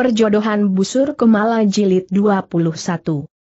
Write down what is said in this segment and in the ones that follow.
Perjodohan Busur Kemala Jilid 21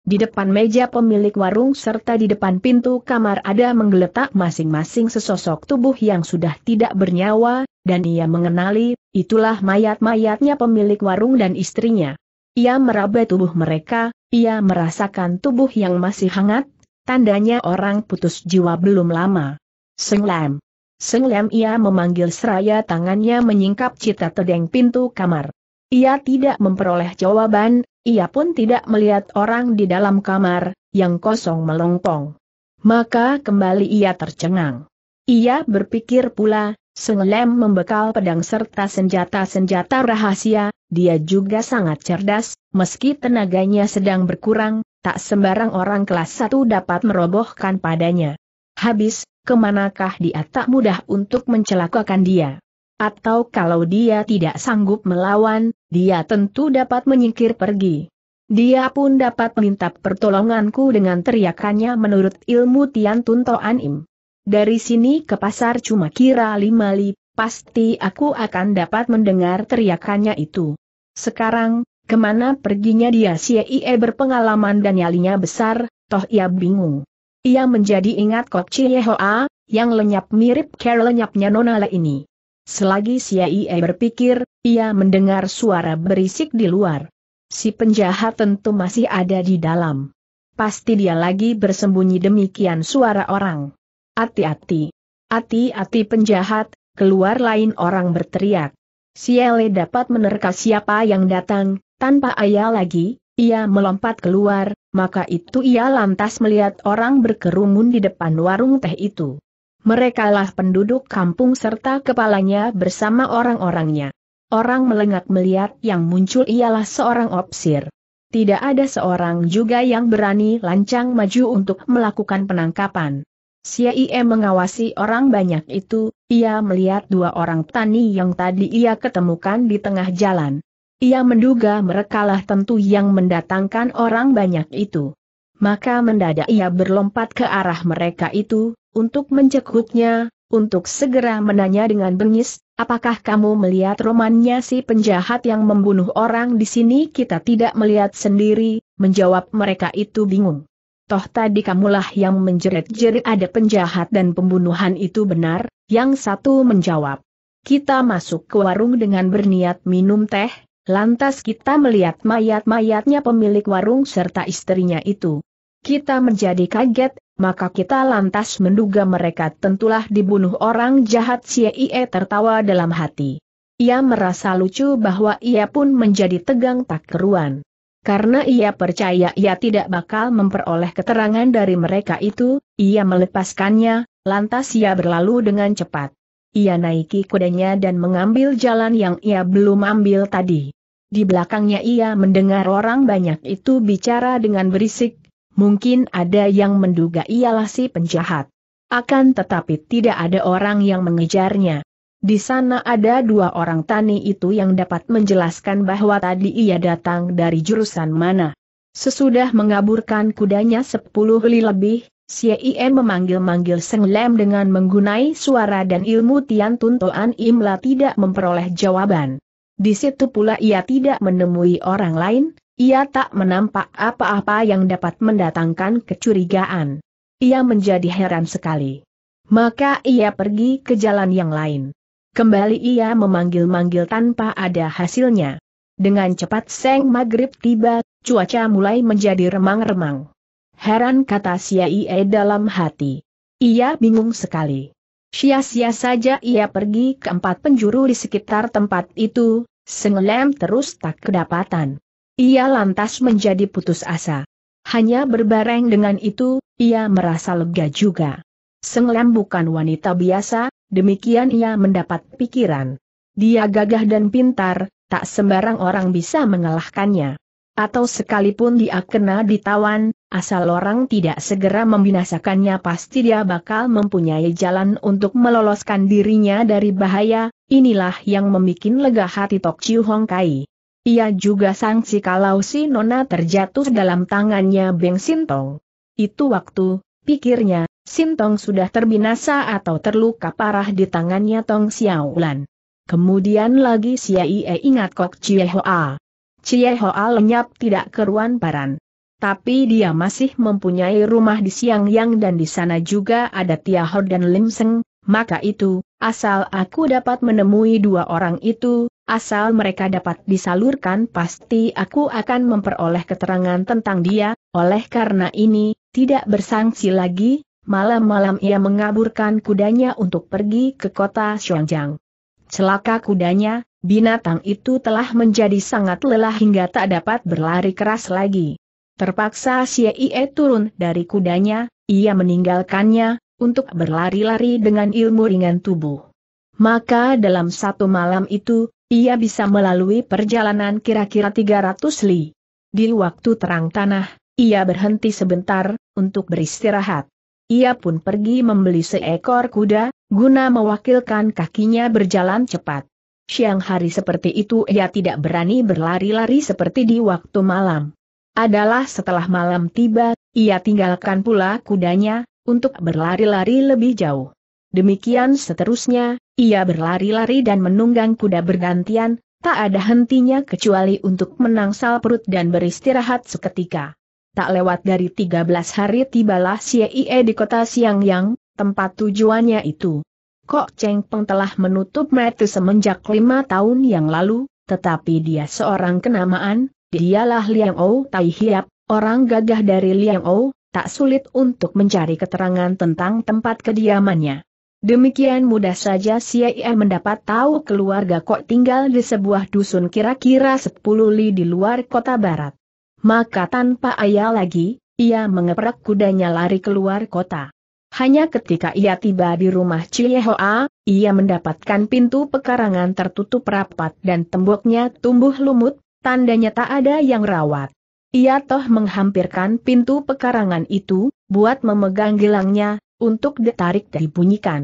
Di depan meja pemilik warung serta di depan pintu kamar ada menggeletak masing-masing sesosok tubuh yang sudah tidak bernyawa, dan ia mengenali, itulah mayat-mayatnya pemilik warung dan istrinya. Ia meraba tubuh mereka, ia merasakan tubuh yang masih hangat, tandanya orang putus jiwa belum lama. Senglam. Senglam ia memanggil seraya tangannya menyingkap cita tedeng pintu kamar. Ia tidak memperoleh jawaban, ia pun tidak melihat orang di dalam kamar, yang kosong melompong. Maka kembali ia tercengang. Ia berpikir pula, Senglem membekal pedang serta senjata-senjata rahasia, dia juga sangat cerdas, meski tenaganya sedang berkurang, tak sembarang orang kelas satu dapat merobohkan padanya. Habis, kemanakah dia tak mudah untuk mencelakakan dia? Atau kalau dia tidak sanggup melawan, dia tentu dapat menyingkir pergi. Dia pun dapat minta pertolonganku dengan teriakannya menurut ilmu Tian Tun Toan Im. Dari sini ke pasar cuma kira lima li, pasti aku akan dapat mendengar teriakannya itu. Sekarang, kemana perginya dia si Ie berpengalaman dan nyalinya besar, toh ia bingung. Ia menjadi ingat Kok Chie Hoa, yang lenyap mirip Care lenyapnya Nona Le ini. Selagi Si Siaie berpikir, ia mendengar suara berisik di luar. Si penjahat tentu masih ada di dalam. Pasti dia lagi bersembunyi demikian suara orang. Hati-hati. Hati-hati penjahat, keluar lain orang berteriak. Si Siele dapat menerka siapa yang datang, tanpa ayah lagi, ia melompat keluar, maka itu ia lantas melihat orang berkerumun di depan warung teh itu merekalah penduduk kampung serta kepalanya bersama orang-orangnya. Orang melengak melihat yang muncul ialah seorang opsir. Tidak ada seorang juga yang berani lancang maju untuk melakukan penangkapan. Siaie mengawasi orang banyak itu, ia melihat dua orang tani yang tadi ia ketemukan di tengah jalan. Ia menduga merekalah tentu yang mendatangkan orang banyak itu maka mendadak ia berlompat ke arah mereka itu, untuk mencekutnya, untuk segera menanya dengan bengis, apakah kamu melihat romannya si penjahat yang membunuh orang di sini kita tidak melihat sendiri, menjawab mereka itu bingung. Toh tadi kamulah yang menjerit-jerit ada penjahat dan pembunuhan itu benar, yang satu menjawab. Kita masuk ke warung dengan berniat minum teh, lantas kita melihat mayat-mayatnya pemilik warung serta istrinya itu kita menjadi kaget, maka kita lantas menduga mereka tentulah dibunuh orang jahat Cie tertawa dalam hati. Ia merasa lucu bahwa ia pun menjadi tegang tak keruan. Karena ia percaya ia tidak bakal memperoleh keterangan dari mereka itu, ia melepaskannya, lantas ia berlalu dengan cepat. Ia naiki kudanya dan mengambil jalan yang ia belum ambil tadi. Di belakangnya ia mendengar orang banyak itu bicara dengan berisik, mungkin ada yang menduga ialah si penjahat. Akan tetapi tidak ada orang yang mengejarnya. Di sana ada dua orang tani itu yang dapat menjelaskan bahwa tadi ia datang dari jurusan mana. Sesudah mengaburkan kudanya sepuluh li lebih, Sien memanggil-manggil Seng Lem dengan menggunai suara dan ilmu Tian tuntuan Imla tidak memperoleh jawaban. Di situ pula ia tidak menemui orang lain, ia tak menampak apa-apa yang dapat mendatangkan kecurigaan. Ia menjadi heran sekali. Maka ia pergi ke jalan yang lain. Kembali ia memanggil-manggil tanpa ada hasilnya. Dengan cepat seng maghrib tiba, cuaca mulai menjadi remang-remang. Heran kata Siaie dalam hati. Ia bingung sekali. Sia-sia saja ia pergi ke empat penjuru di sekitar tempat itu, sengelem terus tak kedapatan. Ia lantas menjadi putus asa. Hanya berbareng dengan itu, ia merasa lega juga. Senglem bukan wanita biasa, demikian ia mendapat pikiran. Dia gagah dan pintar, tak sembarang orang bisa mengalahkannya. Atau sekalipun dia kena ditawan, asal orang tidak segera membinasakannya pasti dia bakal mempunyai jalan untuk meloloskan dirinya dari bahaya, inilah yang membuat lega hati Tok Chiu Hong Kai. Ia juga sangsi kalau si Nona terjatuh dalam tangannya Beng Sintong. Itu waktu, pikirnya, Sintong sudah terbinasa atau terluka parah di tangannya Tong Xiaolan. Kemudian lagi si Aie ingat Kok Cie Hoa. Cie Hoa lenyap tidak keruan paran. Tapi dia masih mempunyai rumah di Siang Yang dan di sana juga ada Tia Tiahor dan Lim Seng, maka itu, asal aku dapat menemui dua orang itu, asal mereka dapat disalurkan pasti aku akan memperoleh keterangan tentang dia, oleh karena ini, tidak bersangsi lagi, malam-malam ia mengaburkan kudanya untuk pergi ke kota Xiongjiang. Celaka kudanya, binatang itu telah menjadi sangat lelah hingga tak dapat berlari keras lagi. Terpaksa Xie turun dari kudanya, ia meninggalkannya, untuk berlari-lari dengan ilmu ringan tubuh. Maka dalam satu malam itu, ia bisa melalui perjalanan kira-kira 300 li. Di waktu terang tanah, ia berhenti sebentar, untuk beristirahat. Ia pun pergi membeli seekor kuda, guna mewakilkan kakinya berjalan cepat. Siang hari seperti itu ia tidak berani berlari-lari seperti di waktu malam adalah setelah malam tiba, ia tinggalkan pula kudanya, untuk berlari-lari lebih jauh. Demikian seterusnya, ia berlari-lari dan menunggang kuda bergantian, tak ada hentinya kecuali untuk menangsal perut dan beristirahat seketika. Tak lewat dari 13 hari tibalah Xie di kota Siang Yang, tempat tujuannya itu. Kok Cheng Peng telah menutup mata semenjak lima tahun yang lalu, tetapi dia seorang kenamaan, dialah Liang Ou Tai Hiap, orang gagah dari Liang Ou, tak sulit untuk mencari keterangan tentang tempat kediamannya. Demikian mudah saja si CIA mendapat tahu keluarga Kok tinggal di sebuah dusun kira-kira 10 li di luar kota barat. Maka tanpa ayah lagi, ia mengeprak kudanya lari keluar kota. Hanya ketika ia tiba di rumah Ciehoa, ia mendapatkan pintu pekarangan tertutup rapat dan temboknya tumbuh lumut, tandanya tak ada yang rawat. Ia toh menghampirkan pintu pekarangan itu, buat memegang gelangnya, untuk ditarik dan dibunyikan.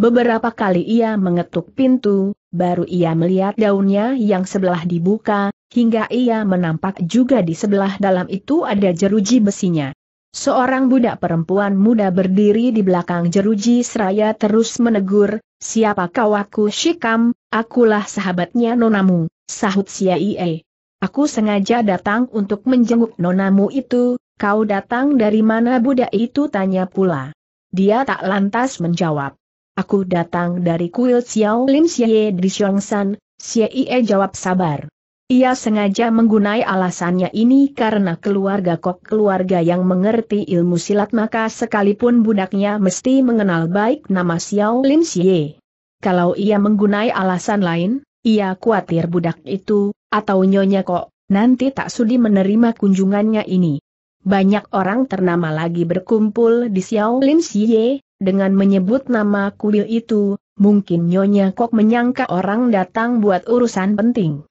Beberapa kali ia mengetuk pintu, baru ia melihat daunnya yang sebelah dibuka, hingga ia menampak juga di sebelah dalam itu ada jeruji besinya. Seorang budak perempuan muda berdiri di belakang jeruji seraya terus menegur, siapa kau aku Shikam, akulah sahabatnya nonamu, sahut Siaie. Aku sengaja datang untuk menjenguk nonamu itu, kau datang dari mana budak itu tanya pula. Dia tak lantas menjawab. Aku datang dari kuil Xiao Lim Xie di Xiongsan, Xie jawab sabar. Ia sengaja menggunai alasannya ini karena keluarga Kok keluarga yang mengerti ilmu silat maka sekalipun budaknya mesti mengenal baik nama Xiao Lim Xie. Kalau ia menggunai alasan lain, ia khawatir budak itu atau Nyonya kok, nanti tak sudi menerima kunjungannya ini. Banyak orang ternama lagi berkumpul di Lim Xie, dengan menyebut nama kuil itu, mungkin Nyonya Kok menyangka orang datang buat urusan penting.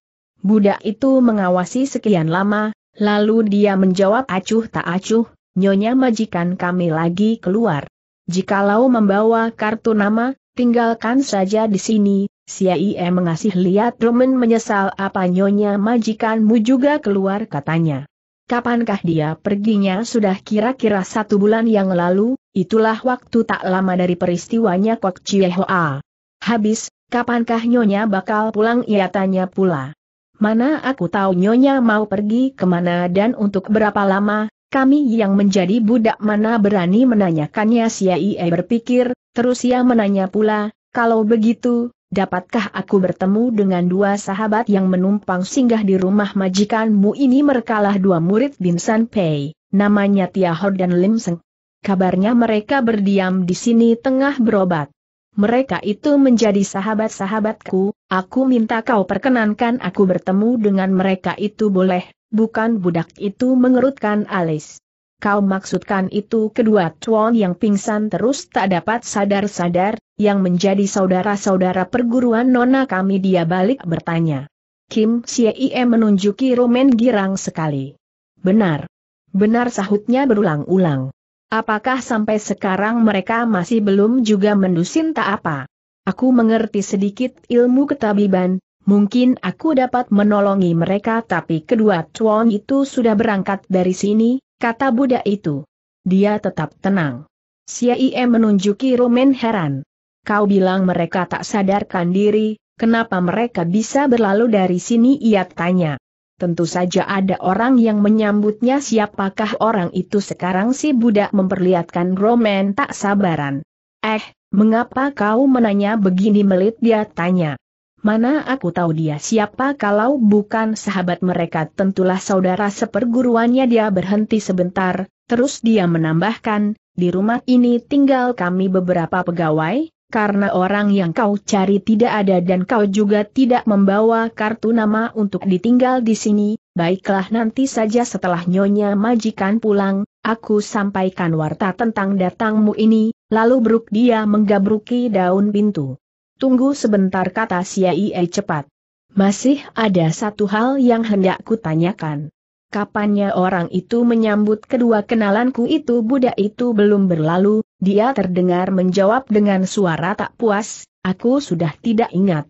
Budak itu mengawasi sekian lama, lalu dia menjawab acuh tak acuh, Nyonya majikan kami lagi keluar. Jikalau membawa kartu nama, Tinggalkan saja di sini, Siaie mengasih lihat Roman menyesal apa nyonya majikanmu juga keluar katanya. Kapankah dia perginya sudah kira-kira satu bulan yang lalu, itulah waktu tak lama dari peristiwanya Kok Chiehoa. Habis, kapankah nyonya bakal pulang ia tanya pula. Mana aku tahu nyonya mau pergi kemana dan untuk berapa lama, kami yang menjadi budak mana berani menanyakannya Siaie berpikir, Terus ia menanya pula, kalau begitu, dapatkah aku bertemu dengan dua sahabat yang menumpang singgah di rumah majikanmu ini merekalah dua murid Binsan Pei, namanya Tia Hor dan Lim Seng. Kabarnya mereka berdiam di sini tengah berobat. Mereka itu menjadi sahabat-sahabatku, aku minta kau perkenankan aku bertemu dengan mereka itu boleh, bukan budak itu mengerutkan alis. Kau maksudkan itu kedua tuan yang pingsan terus tak dapat sadar-sadar, yang menjadi saudara-saudara perguruan nona kami dia balik bertanya. Kim Sie menunjuki Roman girang sekali. Benar. Benar sahutnya berulang-ulang. Apakah sampai sekarang mereka masih belum juga mendusin tak apa? Aku mengerti sedikit ilmu ketabiban, Mungkin aku dapat menolongi mereka tapi kedua tuan itu sudah berangkat dari sini, kata Buddha itu. Dia tetap tenang. Siaie menunjuki Roman heran. Kau bilang mereka tak sadarkan diri, kenapa mereka bisa berlalu dari sini ia tanya. Tentu saja ada orang yang menyambutnya siapakah orang itu sekarang si budak memperlihatkan Roman tak sabaran. Eh, mengapa kau menanya begini melit dia tanya. Mana aku tahu dia siapa kalau bukan sahabat mereka tentulah saudara seperguruannya dia berhenti sebentar, terus dia menambahkan, di rumah ini tinggal kami beberapa pegawai, karena orang yang kau cari tidak ada dan kau juga tidak membawa kartu nama untuk ditinggal di sini, baiklah nanti saja setelah nyonya majikan pulang, aku sampaikan warta tentang datangmu ini, lalu Bruk dia menggabruki daun pintu. Tunggu sebentar kata Siai e cepat. Masih ada satu hal yang hendak kutanyakan. Kapannya orang itu menyambut kedua kenalanku itu budak itu belum berlalu, dia terdengar menjawab dengan suara tak puas, aku sudah tidak ingat.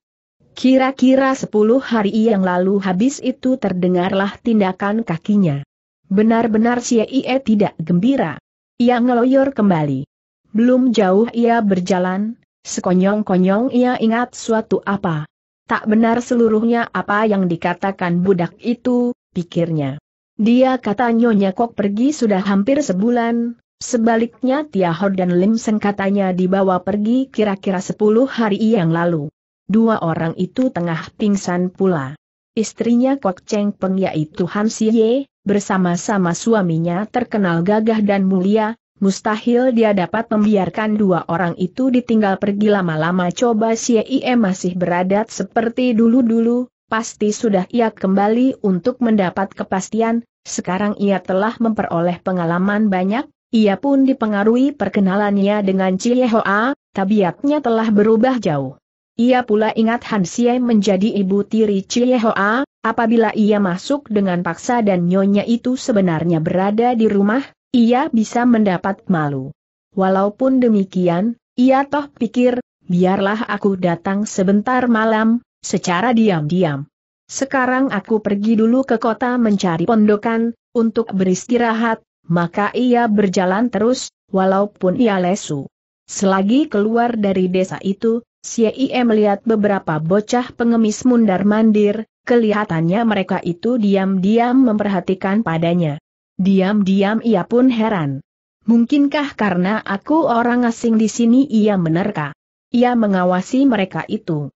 Kira-kira sepuluh hari yang lalu habis itu terdengarlah tindakan kakinya. Benar-benar si IE tidak gembira. Ia ngeloyor kembali. Belum jauh ia berjalan, Sekonyong-konyong ia ingat suatu apa. Tak benar seluruhnya apa yang dikatakan budak itu, pikirnya. Dia kata Nyonya Kok pergi sudah hampir sebulan, sebaliknya Tia Hor dan Lim Seng katanya dibawa pergi kira-kira sepuluh hari yang lalu. Dua orang itu tengah pingsan pula. Istrinya Kok Cheng Peng yaitu Han Ye, bersama-sama suaminya terkenal gagah dan mulia, Mustahil dia dapat membiarkan dua orang itu ditinggal pergi lama-lama coba Ie masih beradat seperti dulu-dulu, pasti sudah ia kembali untuk mendapat kepastian, sekarang ia telah memperoleh pengalaman banyak, ia pun dipengaruhi perkenalannya dengan Cie Hoa, tabiatnya telah berubah jauh. Ia pula ingat Han Xie menjadi ibu tiri Cie Hoa, apabila ia masuk dengan paksa dan nyonya itu sebenarnya berada di rumah, ia bisa mendapat malu. Walaupun demikian, ia toh pikir, biarlah aku datang sebentar malam, secara diam-diam. Sekarang aku pergi dulu ke kota mencari pondokan, untuk beristirahat, maka ia berjalan terus, walaupun ia lesu. Selagi keluar dari desa itu, Siei melihat beberapa bocah pengemis mundar-mandir, kelihatannya mereka itu diam-diam memperhatikan padanya. Diam-diam ia pun heran. Mungkinkah karena aku orang asing di sini ia menerka? Ia mengawasi mereka itu.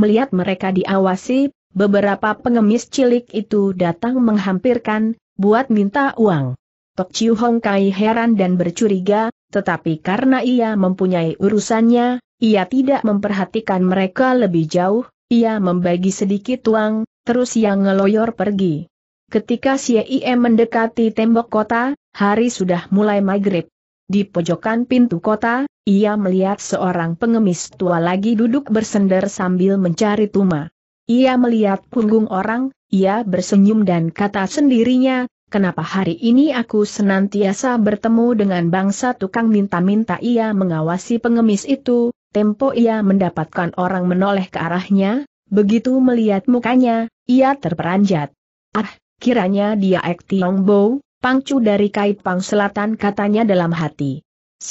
Melihat mereka diawasi, beberapa pengemis cilik itu datang menghampirkan, buat minta uang. Tok Chiu Hong Kai heran dan bercuriga, tetapi karena ia mempunyai urusannya, ia tidak memperhatikan mereka lebih jauh, ia membagi sedikit uang, terus yang ngeloyor pergi. Ketika CIM mendekati tembok kota, hari sudah mulai maghrib. Di pojokan pintu kota, ia melihat seorang pengemis tua lagi duduk bersender sambil mencari tuma. Ia melihat punggung orang, ia bersenyum dan kata sendirinya, kenapa hari ini aku senantiasa bertemu dengan bangsa tukang minta-minta ia mengawasi pengemis itu, tempo ia mendapatkan orang menoleh ke arahnya, begitu melihat mukanya, ia terperanjat. Ah, Kiranya dia Ek Tiong Bo, pangcu dari pang Selatan katanya dalam hati.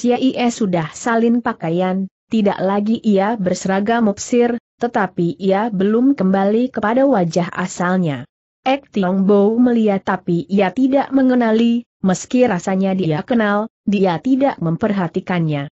Ie sudah salin pakaian, tidak lagi ia berseragam mupsir, tetapi ia belum kembali kepada wajah asalnya. Ek Tiong Bo melihat tapi ia tidak mengenali, meski rasanya dia kenal, dia tidak memperhatikannya.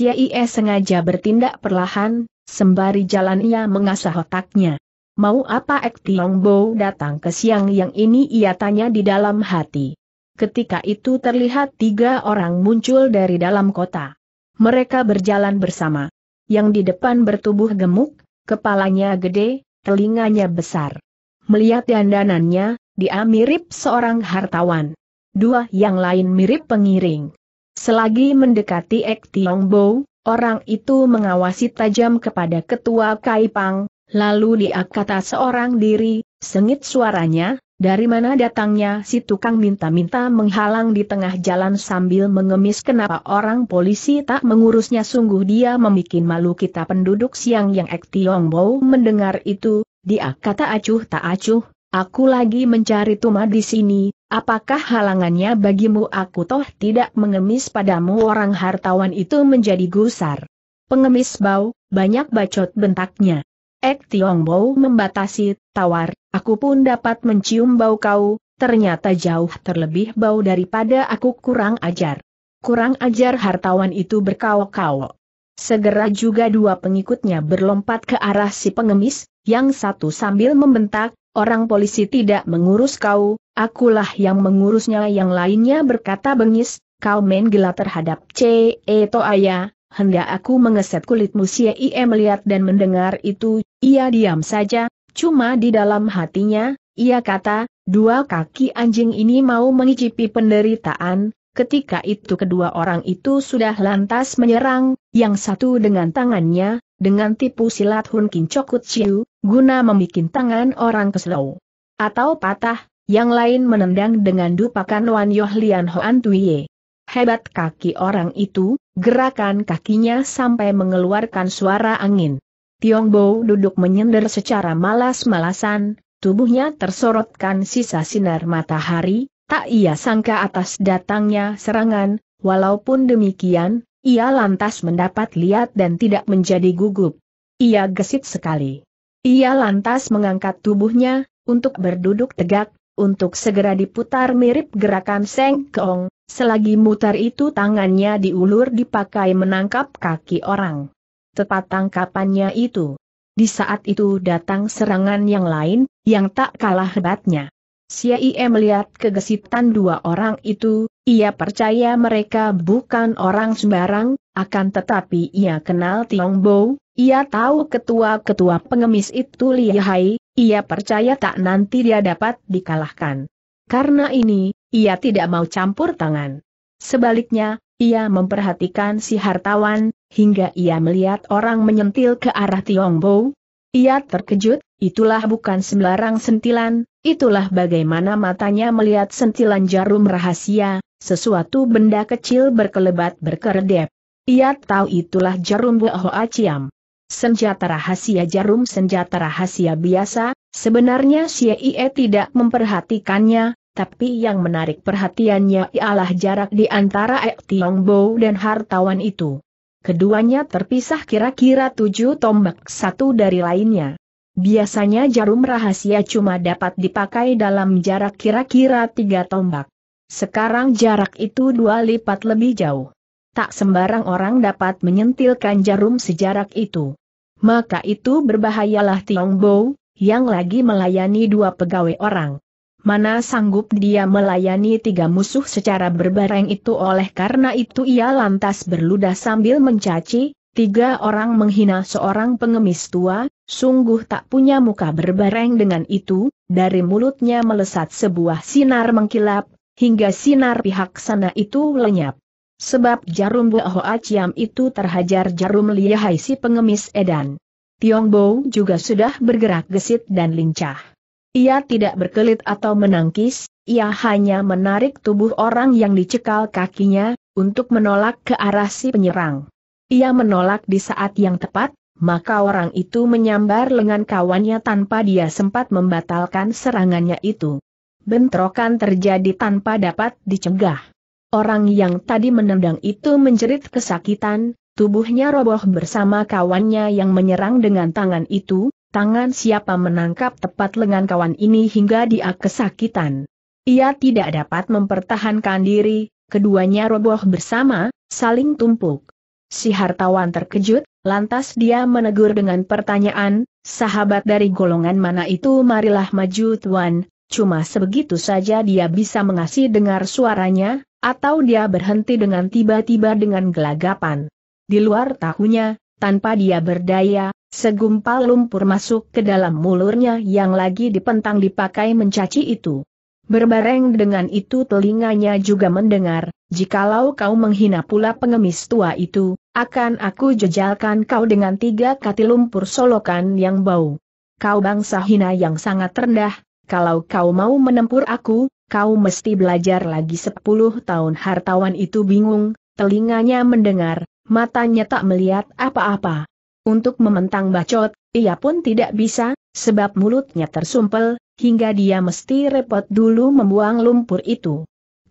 Ie sengaja bertindak perlahan, sembari jalan ia mengasah otaknya. Mau apa Ek Tiong Bo datang ke siang yang ini ia tanya di dalam hati. Ketika itu terlihat tiga orang muncul dari dalam kota. Mereka berjalan bersama. Yang di depan bertubuh gemuk, kepalanya gede, telinganya besar. Melihat dandanannya, dia mirip seorang hartawan. Dua yang lain mirip pengiring. Selagi mendekati Ek Tiong Bo, orang itu mengawasi tajam kepada ketua Kaipang, Lalu dia kata seorang diri, sengit suaranya, dari mana datangnya si tukang minta-minta menghalang di tengah jalan sambil mengemis kenapa orang polisi tak mengurusnya sungguh dia memikin malu kita penduduk siang yang Ek Tiong Bo mendengar itu, dia kata acuh tak acuh, aku lagi mencari Tuma di sini, apakah halangannya bagimu aku toh tidak mengemis padamu orang hartawan itu menjadi gusar. Pengemis bau, banyak bacot bentaknya. Ek Tiong Bau membatasi, tawar, aku pun dapat mencium bau kau, ternyata jauh terlebih bau daripada aku kurang ajar. Kurang ajar hartawan itu berkawok-kawok. Segera juga dua pengikutnya berlompat ke arah si pengemis, yang satu sambil membentak, orang polisi tidak mengurus kau, akulah yang mengurusnya yang lainnya berkata bengis, kau main gila terhadap C.E. Toaya, hendak aku mengeset kulitmu si Ie melihat dan mendengar itu, ia diam saja, cuma di dalam hatinya, ia kata, dua kaki anjing ini mau mengicipi penderitaan, Ketika itu kedua orang itu sudah lantas menyerang, yang satu dengan tangannya, dengan tipu silat Hun Kin Chokut Chiu, guna membuat tangan orang keselau. Atau patah, yang lain menendang dengan dupakan Wan Yoh Lian Hoan Tuye. Hebat kaki orang itu, Gerakan kakinya sampai mengeluarkan suara angin. Tiong Bo duduk menyender secara malas-malasan, tubuhnya tersorotkan sisa sinar matahari, tak ia sangka atas datangnya serangan, walaupun demikian, ia lantas mendapat lihat dan tidak menjadi gugup. Ia gesit sekali. Ia lantas mengangkat tubuhnya, untuk berduduk tegak, untuk segera diputar mirip gerakan Seng Keong, Selagi mutar itu tangannya diulur dipakai menangkap kaki orang. Tepat tangkapannya itu. Di saat itu datang serangan yang lain, yang tak kalah hebatnya. Siai melihat kegesitan dua orang itu, ia percaya mereka bukan orang sembarang, akan tetapi ia kenal Tiong Bo, ia tahu ketua-ketua pengemis itu lihai, ia percaya tak nanti dia dapat dikalahkan. Karena ini, ia tidak mau campur tangan. Sebaliknya, ia memperhatikan si hartawan, hingga ia melihat orang menyentil ke arah Tiong Bo. Ia terkejut, itulah bukan sembarang sentilan, itulah bagaimana matanya melihat sentilan jarum rahasia, sesuatu benda kecil berkelebat berkeredep. Ia tahu itulah jarum Bohoa Ciam. Senjata rahasia jarum senjata rahasia biasa, sebenarnya Xie tidak memperhatikannya, tapi yang menarik perhatiannya ialah jarak di antara Ek Tiong Bo dan hartawan itu. Keduanya terpisah kira-kira tujuh tombak satu dari lainnya. Biasanya jarum rahasia cuma dapat dipakai dalam jarak kira-kira tiga tombak. Sekarang jarak itu dua lipat lebih jauh. Tak sembarang orang dapat menyentilkan jarum sejarak itu. Maka itu berbahayalah Tiong Bo, yang lagi melayani dua pegawai orang. Mana sanggup dia melayani tiga musuh secara berbareng itu oleh karena itu ia lantas berludah sambil mencaci, tiga orang menghina seorang pengemis tua, sungguh tak punya muka berbareng dengan itu, dari mulutnya melesat sebuah sinar mengkilap, hingga sinar pihak sana itu lenyap. Sebab jarum Hoa Ciam itu terhajar jarum lihai si pengemis edan. Bo juga sudah bergerak gesit dan lincah. Ia tidak berkelit atau menangkis, ia hanya menarik tubuh orang yang dicekal kakinya, untuk menolak ke arah si penyerang. Ia menolak di saat yang tepat, maka orang itu menyambar lengan kawannya tanpa dia sempat membatalkan serangannya itu. Bentrokan terjadi tanpa dapat dicegah. Orang yang tadi menendang itu menjerit kesakitan, tubuhnya roboh bersama kawannya yang menyerang dengan tangan itu, tangan siapa menangkap tepat lengan kawan ini hingga dia kesakitan. Ia tidak dapat mempertahankan diri, keduanya roboh bersama, saling tumpuk. Si hartawan terkejut, lantas dia menegur dengan pertanyaan, sahabat dari golongan mana itu marilah maju tuan, cuma sebegitu saja dia bisa mengasih dengar suaranya, atau dia berhenti dengan tiba-tiba dengan gelagapan. Di luar tahunya, tanpa dia berdaya, Segumpal lumpur masuk ke dalam mulurnya yang lagi dipentang dipakai mencaci itu. Berbareng dengan itu telinganya juga mendengar, jikalau kau menghina pula pengemis tua itu, akan aku jejalkan kau dengan tiga kati lumpur solokan yang bau. Kau bangsa hina yang sangat rendah, kalau kau mau menempur aku, kau mesti belajar lagi sepuluh tahun hartawan itu bingung, telinganya mendengar, matanya tak melihat apa-apa. Untuk mementang bacot, ia pun tidak bisa, sebab mulutnya tersumpel, hingga dia mesti repot dulu membuang lumpur itu.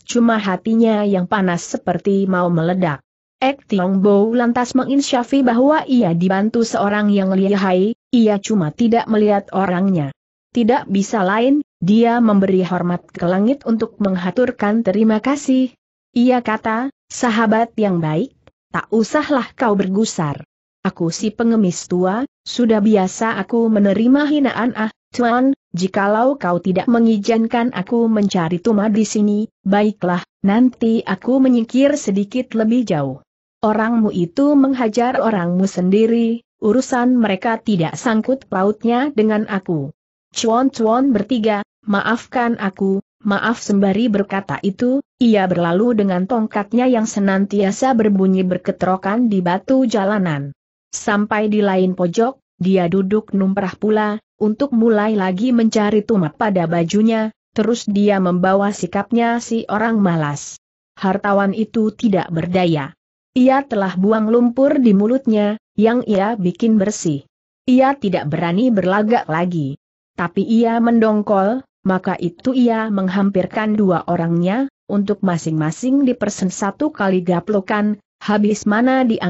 Cuma hatinya yang panas seperti mau meledak. Ek Tiong Bo lantas menginsyafi bahwa ia dibantu seorang yang lihai, ia cuma tidak melihat orangnya. Tidak bisa lain, dia memberi hormat ke langit untuk menghaturkan terima kasih. Ia kata, sahabat yang baik, tak usahlah kau bergusar. Aku si pengemis tua, sudah biasa aku menerima hinaan ah, Tuan, jikalau kau tidak mengizinkan aku mencari Tuma di sini, baiklah, nanti aku menyingkir sedikit lebih jauh. Orangmu itu menghajar orangmu sendiri, urusan mereka tidak sangkut pautnya dengan aku. Cuan-cuan bertiga, maafkan aku, maaf sembari berkata itu, ia berlalu dengan tongkatnya yang senantiasa berbunyi berketrokan di batu jalanan. Sampai di lain pojok, dia duduk numprah pula, untuk mulai lagi mencari tumat pada bajunya, terus dia membawa sikapnya si orang malas. Hartawan itu tidak berdaya. Ia telah buang lumpur di mulutnya, yang ia bikin bersih. Ia tidak berani berlagak lagi. Tapi ia mendongkol, maka itu ia menghampirkan dua orangnya, untuk masing-masing dipersen satu kali gaplokan, habis mana dia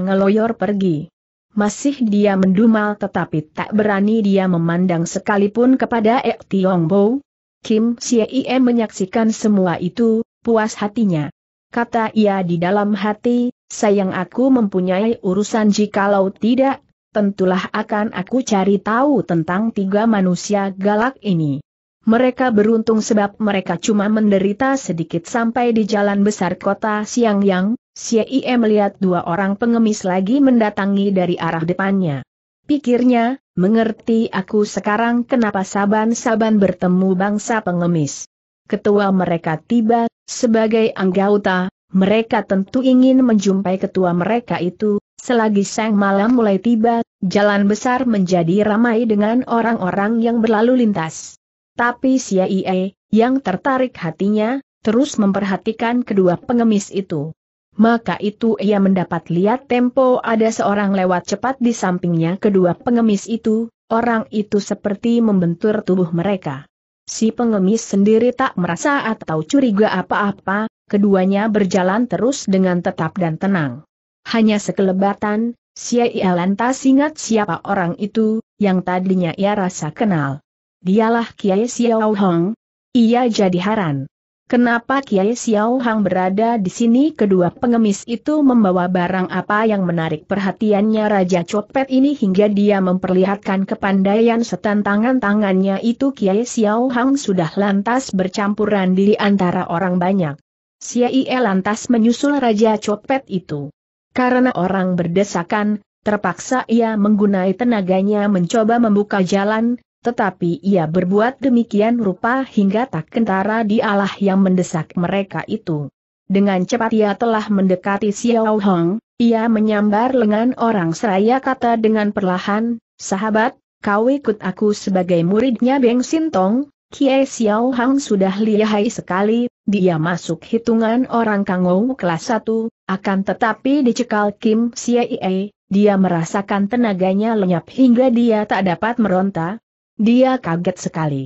pergi masih dia mendumal tetapi tak berani dia memandang sekalipun kepada Ek Tiong Bo. Kim Siei menyaksikan semua itu, puas hatinya. Kata ia di dalam hati, sayang aku mempunyai urusan jikalau tidak, tentulah akan aku cari tahu tentang tiga manusia galak ini. Mereka beruntung sebab mereka cuma menderita sedikit sampai di jalan besar kota Siang Yang, Xie melihat dua orang pengemis lagi mendatangi dari arah depannya. Pikirnya, mengerti aku sekarang kenapa saban-saban bertemu bangsa pengemis. Ketua mereka tiba, sebagai anggota, mereka tentu ingin menjumpai ketua mereka itu, selagi sang malam mulai tiba, jalan besar menjadi ramai dengan orang-orang yang berlalu lintas. Tapi Xie, yang tertarik hatinya, terus memperhatikan kedua pengemis itu maka itu ia mendapat lihat tempo ada seorang lewat cepat di sampingnya kedua pengemis itu, orang itu seperti membentur tubuh mereka. Si pengemis sendiri tak merasa atau curiga apa-apa, keduanya berjalan terus dengan tetap dan tenang. Hanya sekelebatan, si ia lantas ingat siapa orang itu, yang tadinya ia rasa kenal. Dialah Kiai Xiao Hong. Ia jadi heran. Kenapa Kiai Xiao Hang berada di sini? Kedua pengemis itu membawa barang apa yang menarik perhatiannya Raja Copet ini hingga dia memperlihatkan kepandaian setan tangan-tangannya itu Kiai Xiao Hang sudah lantas bercampuran diri antara orang banyak. Siai lantas menyusul Raja Copet itu. Karena orang berdesakan, Terpaksa ia menggunai tenaganya mencoba membuka jalan, tetapi ia berbuat demikian rupa hingga tak kentara dialah yang mendesak mereka itu. Dengan cepat ia telah mendekati Xiao Hong, ia menyambar lengan orang seraya kata dengan perlahan, sahabat, kau ikut aku sebagai muridnya Beng Sintong, Kie Xiao Hong sudah lihai sekali, dia masuk hitungan orang kangou kelas 1, akan tetapi dicekal Kim Siei, dia merasakan tenaganya lenyap hingga dia tak dapat meronta, dia kaget sekali.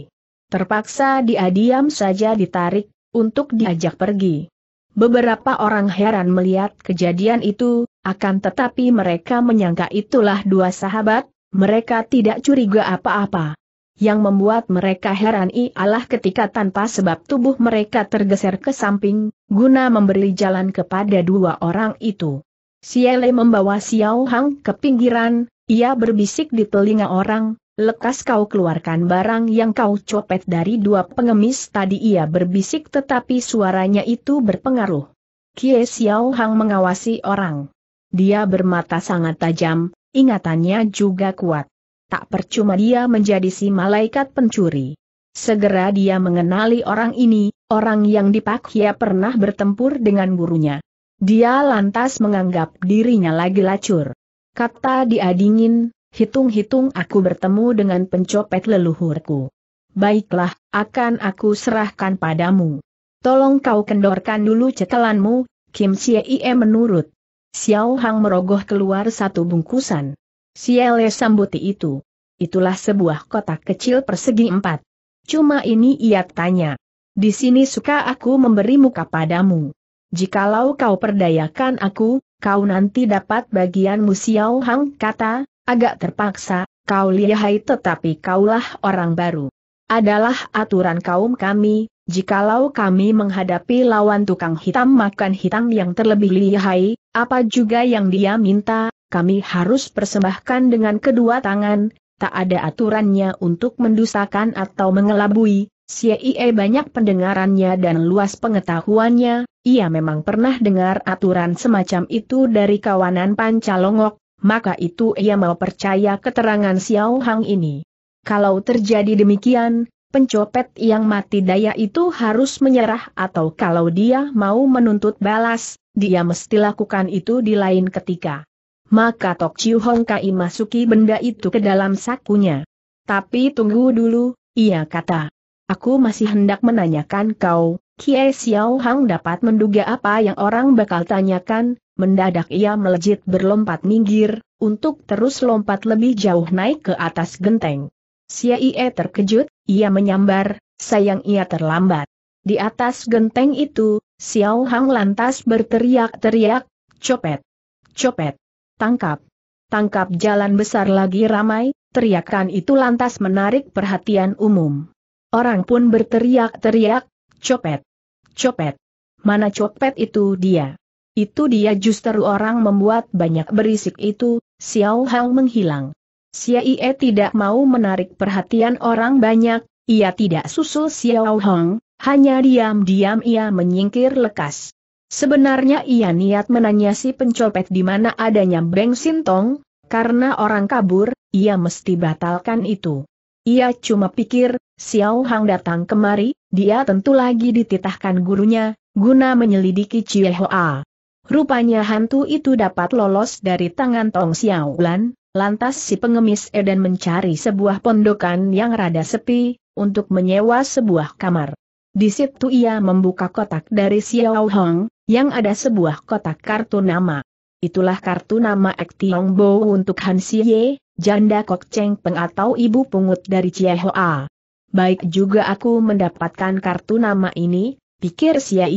Terpaksa dia diam saja ditarik, untuk diajak pergi. Beberapa orang heran melihat kejadian itu, akan tetapi mereka menyangka itulah dua sahabat, mereka tidak curiga apa-apa. Yang membuat mereka heran ialah ketika tanpa sebab tubuh mereka tergeser ke samping, guna memberi jalan kepada dua orang itu. Siele membawa Xiao Hang ke pinggiran, ia berbisik di telinga orang, Lekas kau keluarkan barang yang kau copet dari dua pengemis tadi ia berbisik tetapi suaranya itu berpengaruh. Kie Xiao Hang mengawasi orang. Dia bermata sangat tajam, ingatannya juga kuat. Tak percuma dia menjadi si malaikat pencuri. Segera dia mengenali orang ini, orang yang dipakia pernah bertempur dengan gurunya. Dia lantas menganggap dirinya lagi lacur. Kata dia dingin, hitung-hitung aku bertemu dengan pencopet leluhurku. Baiklah, akan aku serahkan padamu. Tolong kau kendorkan dulu cetelanmu, Kim Siei menurut. Xiao Hang merogoh keluar satu bungkusan. Siele sambuti itu. Itulah sebuah kotak kecil persegi empat. Cuma ini ia tanya. Di sini suka aku memberi muka padamu. Jikalau kau perdayakan aku, kau nanti dapat bagianmu Xiao Hang kata, Agak terpaksa, kau lihai tetapi kaulah orang baru. Adalah aturan kaum kami, jikalau kami menghadapi lawan tukang hitam makan hitam yang terlebih lihai, apa juga yang dia minta, kami harus persembahkan dengan kedua tangan, tak ada aturannya untuk mendusakan atau mengelabui, Siye banyak pendengarannya dan luas pengetahuannya, ia memang pernah dengar aturan semacam itu dari kawanan Pancalongok, maka itu ia mau percaya keterangan Xiao Hang ini. Kalau terjadi demikian, pencopet yang mati daya itu harus menyerah atau kalau dia mau menuntut balas, dia mesti lakukan itu di lain ketika. Maka Tok Chiu Hong Kai masuki benda itu ke dalam sakunya. Tapi tunggu dulu, ia kata. Aku masih hendak menanyakan kau, Kie Xiao Hang dapat menduga apa yang orang bakal tanyakan, Mendadak ia melejit berlompat minggir, untuk terus lompat lebih jauh naik ke atas genteng. Sia Ie terkejut, ia menyambar, sayang ia terlambat. Di atas genteng itu, Xiao Hang lantas berteriak-teriak, copet, copet, tangkap, tangkap jalan besar lagi ramai, teriakan itu lantas menarik perhatian umum. Orang pun berteriak-teriak, copet, copet, mana copet itu dia. Itu dia justru orang membuat banyak berisik itu, Xiao Hao menghilang. Ie tidak mau menarik perhatian orang banyak, ia tidak susul Xiao Hong, hanya diam-diam ia menyingkir lekas. Sebenarnya ia niat menanya si pencopet di mana adanya Beng Sintong, karena orang kabur, ia mesti batalkan itu. Ia cuma pikir, Xiao Hang datang kemari, dia tentu lagi dititahkan gurunya, guna menyelidiki Cie Hoa. Rupanya hantu itu dapat lolos dari tangan Tong Xiaolan, lantas si pengemis Edan mencari sebuah pondokan yang rada sepi, untuk menyewa sebuah kamar. Di situ ia membuka kotak dari Xiao Hong, yang ada sebuah kotak kartu nama. Itulah kartu nama Ek Tiong Bo untuk Han Xie, janda Kok Cheng Peng atau ibu pungut dari Hoa. Baik juga aku mendapatkan kartu nama ini, pikir Xie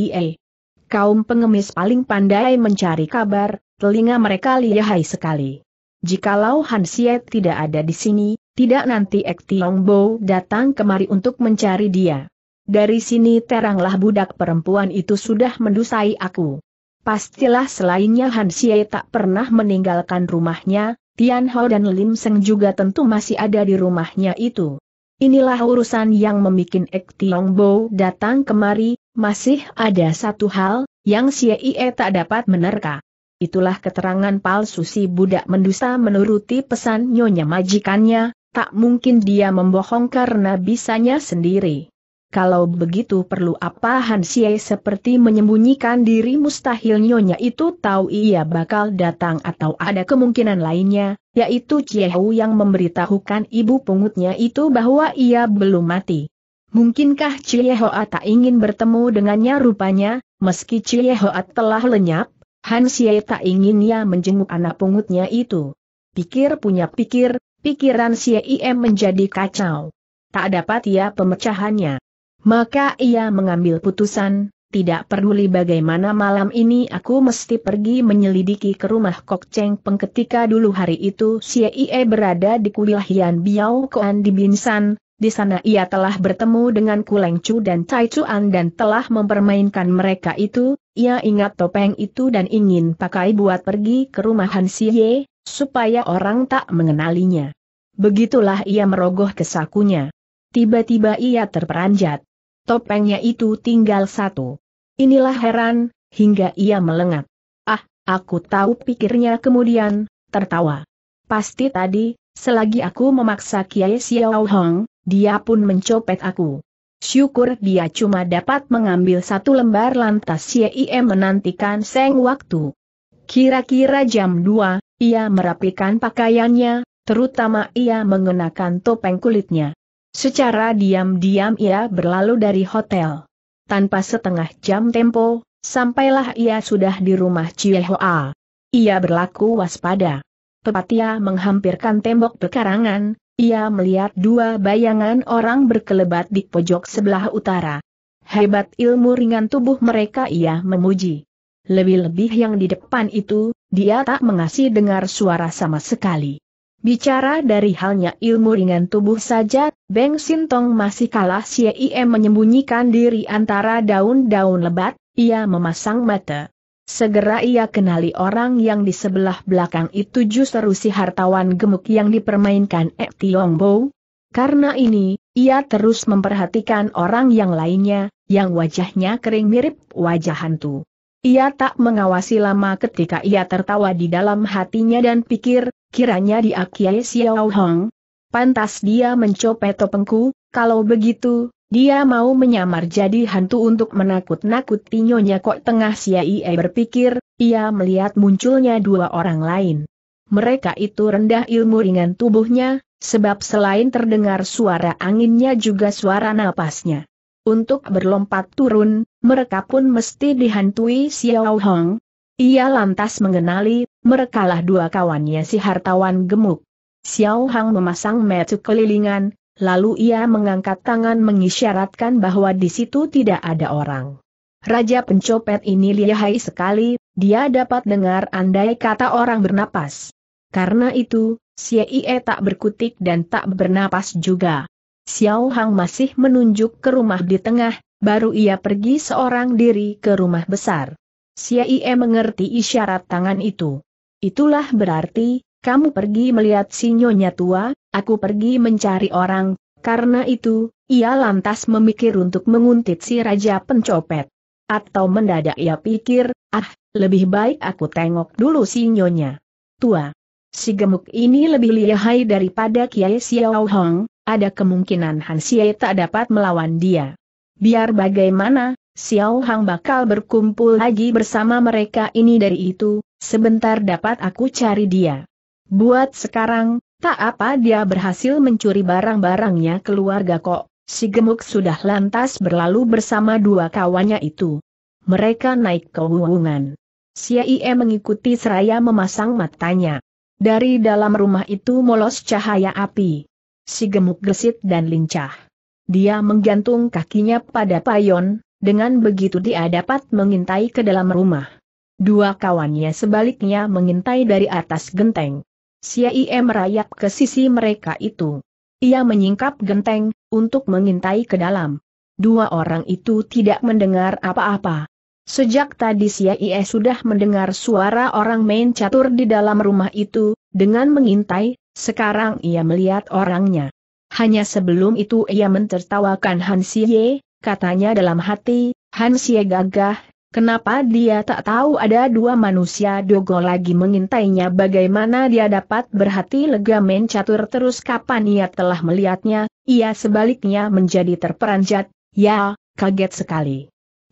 kaum pengemis paling pandai mencari kabar, telinga mereka lihai sekali. Jikalau Hansie tidak ada di sini, tidak nanti Ek Tiong Bo datang kemari untuk mencari dia. Dari sini teranglah budak perempuan itu sudah mendusai aku. Pastilah selainnya Hansie tak pernah meninggalkan rumahnya, Tian Hao dan Lim Seng juga tentu masih ada di rumahnya itu. Inilah urusan yang memikin Ek Tiong Bo datang kemari, masih ada satu hal, yang Ie tak dapat menerka. Itulah keterangan palsu si budak mendusta menuruti pesan nyonya majikannya, tak mungkin dia membohong karena bisanya sendiri. Kalau begitu perlu apa Han Xie seperti menyembunyikan diri mustahil nyonya itu tahu ia bakal datang atau ada kemungkinan lainnya, yaitu Chiehu yang memberitahukan ibu pungutnya itu bahwa ia belum mati. Mungkinkah Cie Hoa tak ingin bertemu dengannya rupanya, meski Cie Hoa telah lenyap, Han Xie tak ia menjenguk anak pungutnya itu. Pikir punya pikir, pikiran Xie Im menjadi kacau. Tak dapat ia pemecahannya. Maka ia mengambil putusan, tidak peduli bagaimana malam ini aku mesti pergi menyelidiki ke rumah Kok Cheng Peng dulu hari itu Xie Im berada di kuil Hian Biao Koan di Binsan, di sana ia telah bertemu dengan Kuleng Chu dan Tai Chuan dan telah mempermainkan mereka itu, ia ingat topeng itu dan ingin pakai buat pergi ke rumah Han Siye, supaya orang tak mengenalinya. Begitulah ia merogoh ke sakunya. Tiba-tiba ia terperanjat. Topengnya itu tinggal satu. Inilah heran, hingga ia melengat. Ah, aku tahu pikirnya kemudian, tertawa. Pasti tadi, selagi aku memaksa Kiai Xiao Hong, dia pun mencopet aku. Syukur dia cuma dapat mengambil satu lembar lantas Yim menantikan seng waktu. Kira-kira jam 2, ia merapikan pakaiannya, terutama ia mengenakan topeng kulitnya. Secara diam-diam ia berlalu dari hotel. Tanpa setengah jam tempo, sampailah ia sudah di rumah Hoa. Ia berlaku waspada. Tepat ia menghampirkan tembok pekarangan, ia melihat dua bayangan orang berkelebat di pojok sebelah utara. Hebat ilmu ringan tubuh mereka ia memuji. Lebih-lebih yang di depan itu, dia tak mengasih dengar suara sama sekali. Bicara dari halnya ilmu ringan tubuh saja, Beng Sintong masih kalah Xie menyembunyikan diri antara daun-daun lebat, ia memasang mata. Segera ia kenali orang yang di sebelah belakang itu justru si hartawan gemuk yang dipermainkan Ek Tiong Bo. Karena ini, ia terus memperhatikan orang yang lainnya, yang wajahnya kering mirip wajah hantu. Ia tak mengawasi lama ketika ia tertawa di dalam hatinya dan pikir, kiranya dia Kiai Xiao Hong. Pantas dia mencopet topengku, kalau begitu, dia mau menyamar jadi hantu untuk menakut-nakuti Nyonya Kok tengah Siai berpikir, ia melihat munculnya dua orang lain. Mereka itu rendah ilmu ringan tubuhnya, sebab selain terdengar suara anginnya juga suara napasnya. Untuk berlompat turun, mereka pun mesti dihantui Xiao Hong. Ia lantas mengenali, merekalah dua kawannya si hartawan gemuk. Xiao Hong memasang metu kelilingan, lalu ia mengangkat tangan mengisyaratkan bahwa di situ tidak ada orang. Raja pencopet ini lihai sekali, dia dapat dengar andai kata orang bernapas. Karena itu, Xie tak berkutik dan tak bernapas juga. Xiao Hang masih menunjuk ke rumah di tengah, baru ia pergi seorang diri ke rumah besar. Xie mengerti isyarat tangan itu. Itulah berarti, kamu pergi melihat si nyonya tua, aku pergi mencari orang, karena itu, ia lantas memikir untuk menguntit si raja pencopet. Atau mendadak ia pikir, ah, lebih baik aku tengok dulu si nyonya. Tua. Si gemuk ini lebih lihai daripada Kiai Xiao Hong, ada kemungkinan Han Xie tak dapat melawan dia. Biar bagaimana, Xiao Hong bakal berkumpul lagi bersama mereka ini dari itu, sebentar dapat aku cari dia. Buat sekarang, tak apa dia berhasil mencuri barang-barangnya keluarga kok. Si gemuk sudah lantas berlalu bersama dua kawannya itu. Mereka naik ke hubungan. Ie mengikuti seraya memasang matanya. Dari dalam rumah itu molos cahaya api. Si gemuk gesit dan lincah. Dia menggantung kakinya pada payon, dengan begitu dia dapat mengintai ke dalam rumah. Dua kawannya sebaliknya mengintai dari atas genteng. Siaie merayap ke sisi mereka itu. Ia menyingkap genteng, untuk mengintai ke dalam. Dua orang itu tidak mendengar apa-apa. Sejak tadi Siaie sudah mendengar suara orang main catur di dalam rumah itu, dengan mengintai, sekarang ia melihat orangnya. Hanya sebelum itu ia mentertawakan Han katanya dalam hati, Hansie gagah, Kenapa dia tak tahu ada dua manusia dogo lagi mengintainya bagaimana dia dapat berhati lega mencatur terus kapan ia telah melihatnya, ia sebaliknya menjadi terperanjat, ya, kaget sekali.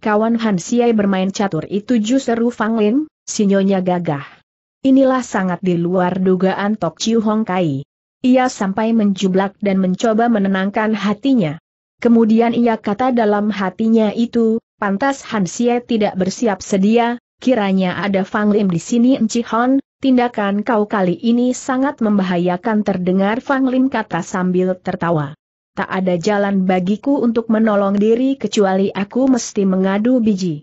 Kawan Han bermain catur itu justru Fang Lin, sinyonya gagah. Inilah sangat di luar dugaan Tok Chiu Hong Kai. Ia sampai menjublak dan mencoba menenangkan hatinya. Kemudian ia kata dalam hatinya itu, Pantas Xie tidak bersiap sedia, kiranya ada Fang Lim di sini Enci Hon, tindakan kau kali ini sangat membahayakan terdengar Fang Lim kata sambil tertawa. Tak ada jalan bagiku untuk menolong diri kecuali aku mesti mengadu biji.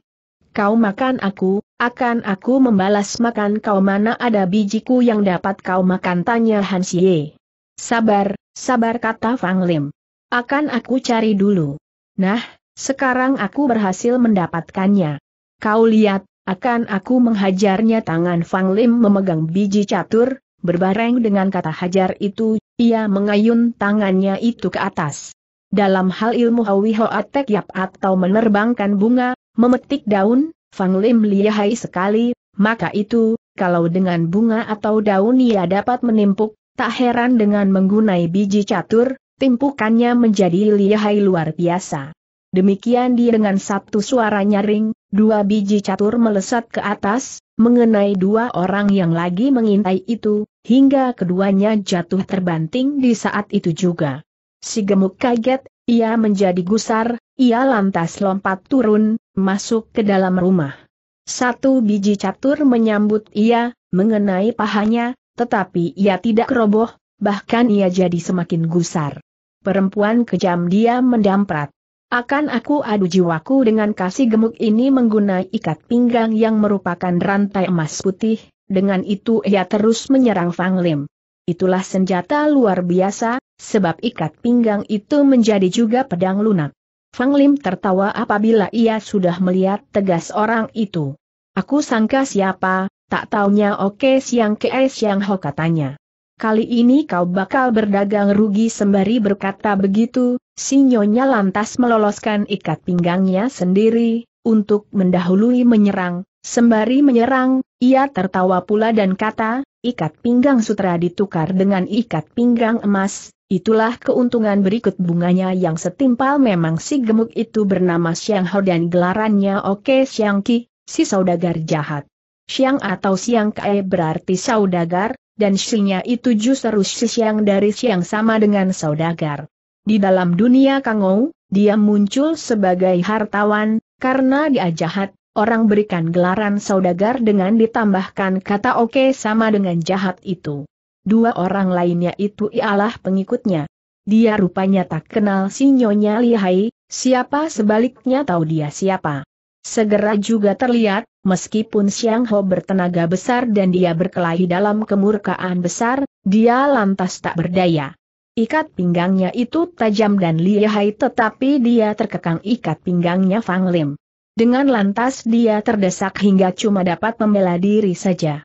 Kau makan aku, akan aku membalas makan kau mana ada bijiku yang dapat kau makan tanya Hansie. Sabar, sabar kata Fang Lim. Akan aku cari dulu. Nah, sekarang aku berhasil mendapatkannya. Kau lihat, akan aku menghajarnya tangan Fang Lim memegang biji catur, berbareng dengan kata hajar itu, ia mengayun tangannya itu ke atas. Dalam hal ilmu Hawi Hoatek Yap atau menerbangkan bunga, memetik daun, Fang Lim lihai sekali, maka itu, kalau dengan bunga atau daun ia dapat menimpuk, tak heran dengan menggunai biji catur, timpukannya menjadi lihai luar biasa. Demikian dia dengan satu suara nyaring, dua biji catur melesat ke atas, mengenai dua orang yang lagi mengintai itu, hingga keduanya jatuh terbanting di saat itu juga. Si gemuk kaget, ia menjadi gusar, ia lantas lompat turun, masuk ke dalam rumah. Satu biji catur menyambut ia, mengenai pahanya, tetapi ia tidak roboh, bahkan ia jadi semakin gusar. Perempuan kejam dia mendamprat. Akan aku adu jiwaku dengan kasih gemuk ini menggunai ikat pinggang yang merupakan rantai emas putih, dengan itu ia terus menyerang Fang Lim. Itulah senjata luar biasa, sebab ikat pinggang itu menjadi juga pedang lunak. Fang Lim tertawa apabila ia sudah melihat tegas orang itu. Aku sangka siapa, tak taunya oke siang ke siang ho katanya kali ini kau bakal berdagang rugi sembari berkata begitu, Sinyonya lantas meloloskan ikat pinggangnya sendiri, untuk mendahului menyerang, sembari menyerang, ia tertawa pula dan kata, ikat pinggang sutra ditukar dengan ikat pinggang emas, itulah keuntungan berikut bunganya yang setimpal memang si gemuk itu bernama Xiang Hao dan gelarannya Oke Xiang Qi, si saudagar jahat. Siang atau siang kae berarti saudagar, dan Shinya itu justru Shi yang dari siang sama dengan saudagar. Di dalam dunia Kangou, dia muncul sebagai hartawan, karena dia jahat, orang berikan gelaran saudagar dengan ditambahkan kata oke okay sama dengan jahat itu. Dua orang lainnya itu ialah pengikutnya. Dia rupanya tak kenal si Nyonya Lihai, siapa sebaliknya tahu dia siapa. Segera juga terlihat, meskipun Xiang Ho bertenaga besar dan dia berkelahi dalam kemurkaan besar, dia lantas tak berdaya. Ikat pinggangnya itu tajam dan lihai tetapi dia terkekang ikat pinggangnya Fang Lim. Dengan lantas dia terdesak hingga cuma dapat membela diri saja.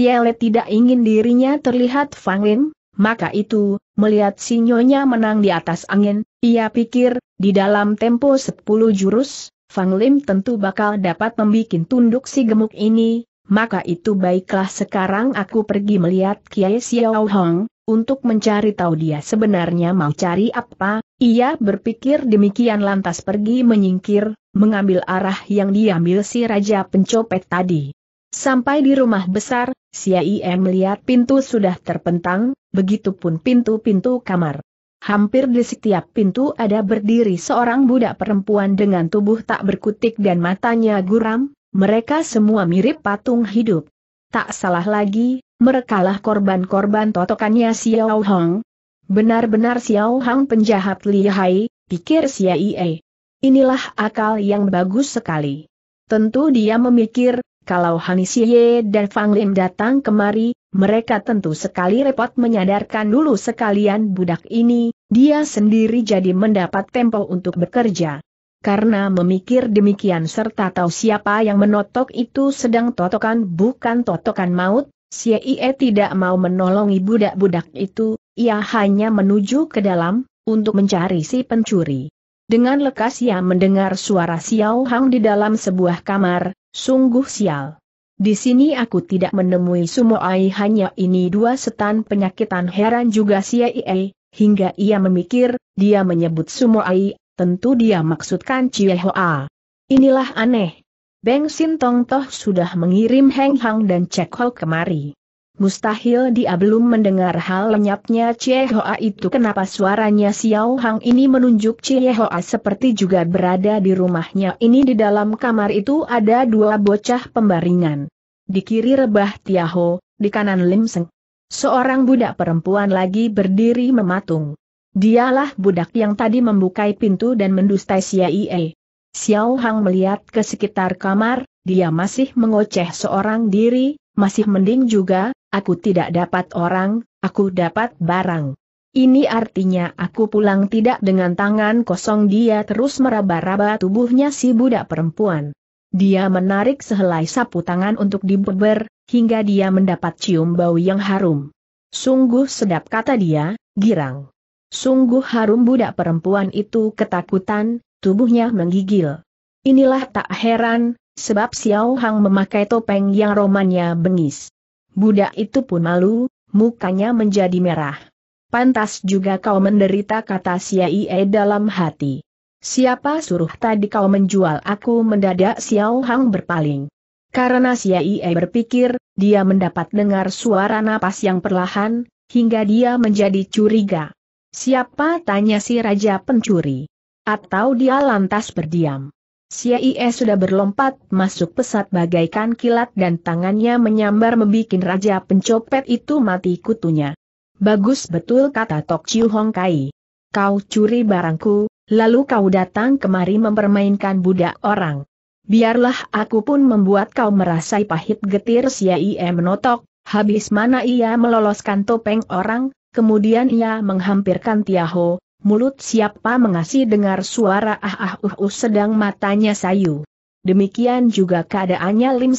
Le tidak ingin dirinya terlihat Fang Lim, maka itu, melihat sinyonya menang di atas angin, ia pikir, di dalam tempo sepuluh jurus, Fang Lim tentu bakal dapat membuat tunduk si gemuk ini, maka itu baiklah sekarang aku pergi melihat Kiai Xiao Hong, untuk mencari tahu dia sebenarnya mau cari apa, ia berpikir demikian lantas pergi menyingkir, mengambil arah yang diambil si Raja Pencopet tadi. Sampai di rumah besar, Sia melihat pintu sudah terpentang, begitupun pintu-pintu kamar. Hampir di setiap pintu ada berdiri seorang budak perempuan dengan tubuh tak berkutik dan matanya guram, mereka semua mirip patung hidup. Tak salah lagi, merekalah korban-korban totokannya Xiao Hong. Benar-benar Xiao Hong penjahat lihai, pikir Xia Inilah akal yang bagus sekali. Tentu dia memikir, kalau Hanisye dan Fang Lim datang kemari, mereka tentu sekali repot menyadarkan dulu sekalian budak ini, dia sendiri jadi mendapat tempo untuk bekerja. Karena memikir demikian serta tahu siapa yang menotok itu sedang totokan bukan totokan maut, Sye tidak mau menolongi budak-budak itu, ia hanya menuju ke dalam, untuk mencari si pencuri. Dengan lekas ia mendengar suara Xiao Hang di dalam sebuah kamar, sungguh sial. Di sini aku tidak menemui Ai hanya ini dua setan penyakitan heran juga Siei, hingga ia memikir, dia menyebut Ai, tentu dia maksudkan Hoa. Inilah aneh. Beng Sintong Toh sudah mengirim Heng Hang dan Cek Ho kemari. Mustahil dia belum mendengar hal lenyapnya Cie Hoa itu kenapa suaranya Xiao Hang ini menunjuk Cie Hoa seperti juga berada di rumahnya ini di dalam kamar itu ada dua bocah pembaringan. Di kiri rebah Tiaho, di kanan Lim Seng. Seorang budak perempuan lagi berdiri mematung. Dialah budak yang tadi membukai pintu dan mendustai Xiaie. Xiao Hang melihat ke sekitar kamar, dia masih mengoceh seorang diri, masih mending juga, Aku tidak dapat orang, aku dapat barang. Ini artinya aku pulang tidak dengan tangan kosong dia terus meraba-raba tubuhnya si budak perempuan. Dia menarik sehelai sapu tangan untuk dibeber, hingga dia mendapat cium bau yang harum. Sungguh sedap kata dia, girang. Sungguh harum budak perempuan itu ketakutan, tubuhnya menggigil. Inilah tak heran, sebab Xiao Hang memakai topeng yang romannya bengis. Budak itu pun malu, mukanya menjadi merah. Pantas juga kau menderita kata Siai dalam hati. Siapa suruh tadi kau menjual aku mendadak Xiao Hang berpaling. Karena Siai berpikir, dia mendapat dengar suara napas yang perlahan, hingga dia menjadi curiga. Siapa tanya si Raja Pencuri? Atau dia lantas berdiam. Xie sudah berlompat masuk pesat bagaikan kilat dan tangannya menyambar membikin raja pencopet itu mati kutunya. Bagus betul kata Tok Chiu Hong Kai. Kau curi barangku, lalu kau datang kemari mempermainkan budak orang. Biarlah aku pun membuat kau merasai pahit getir Siaie menotok, habis mana ia meloloskan topeng orang, kemudian ia menghampirkan Tiaho, mulut siapa mengasih dengar suara ah ah uh uh sedang matanya sayu. Demikian juga keadaannya Lim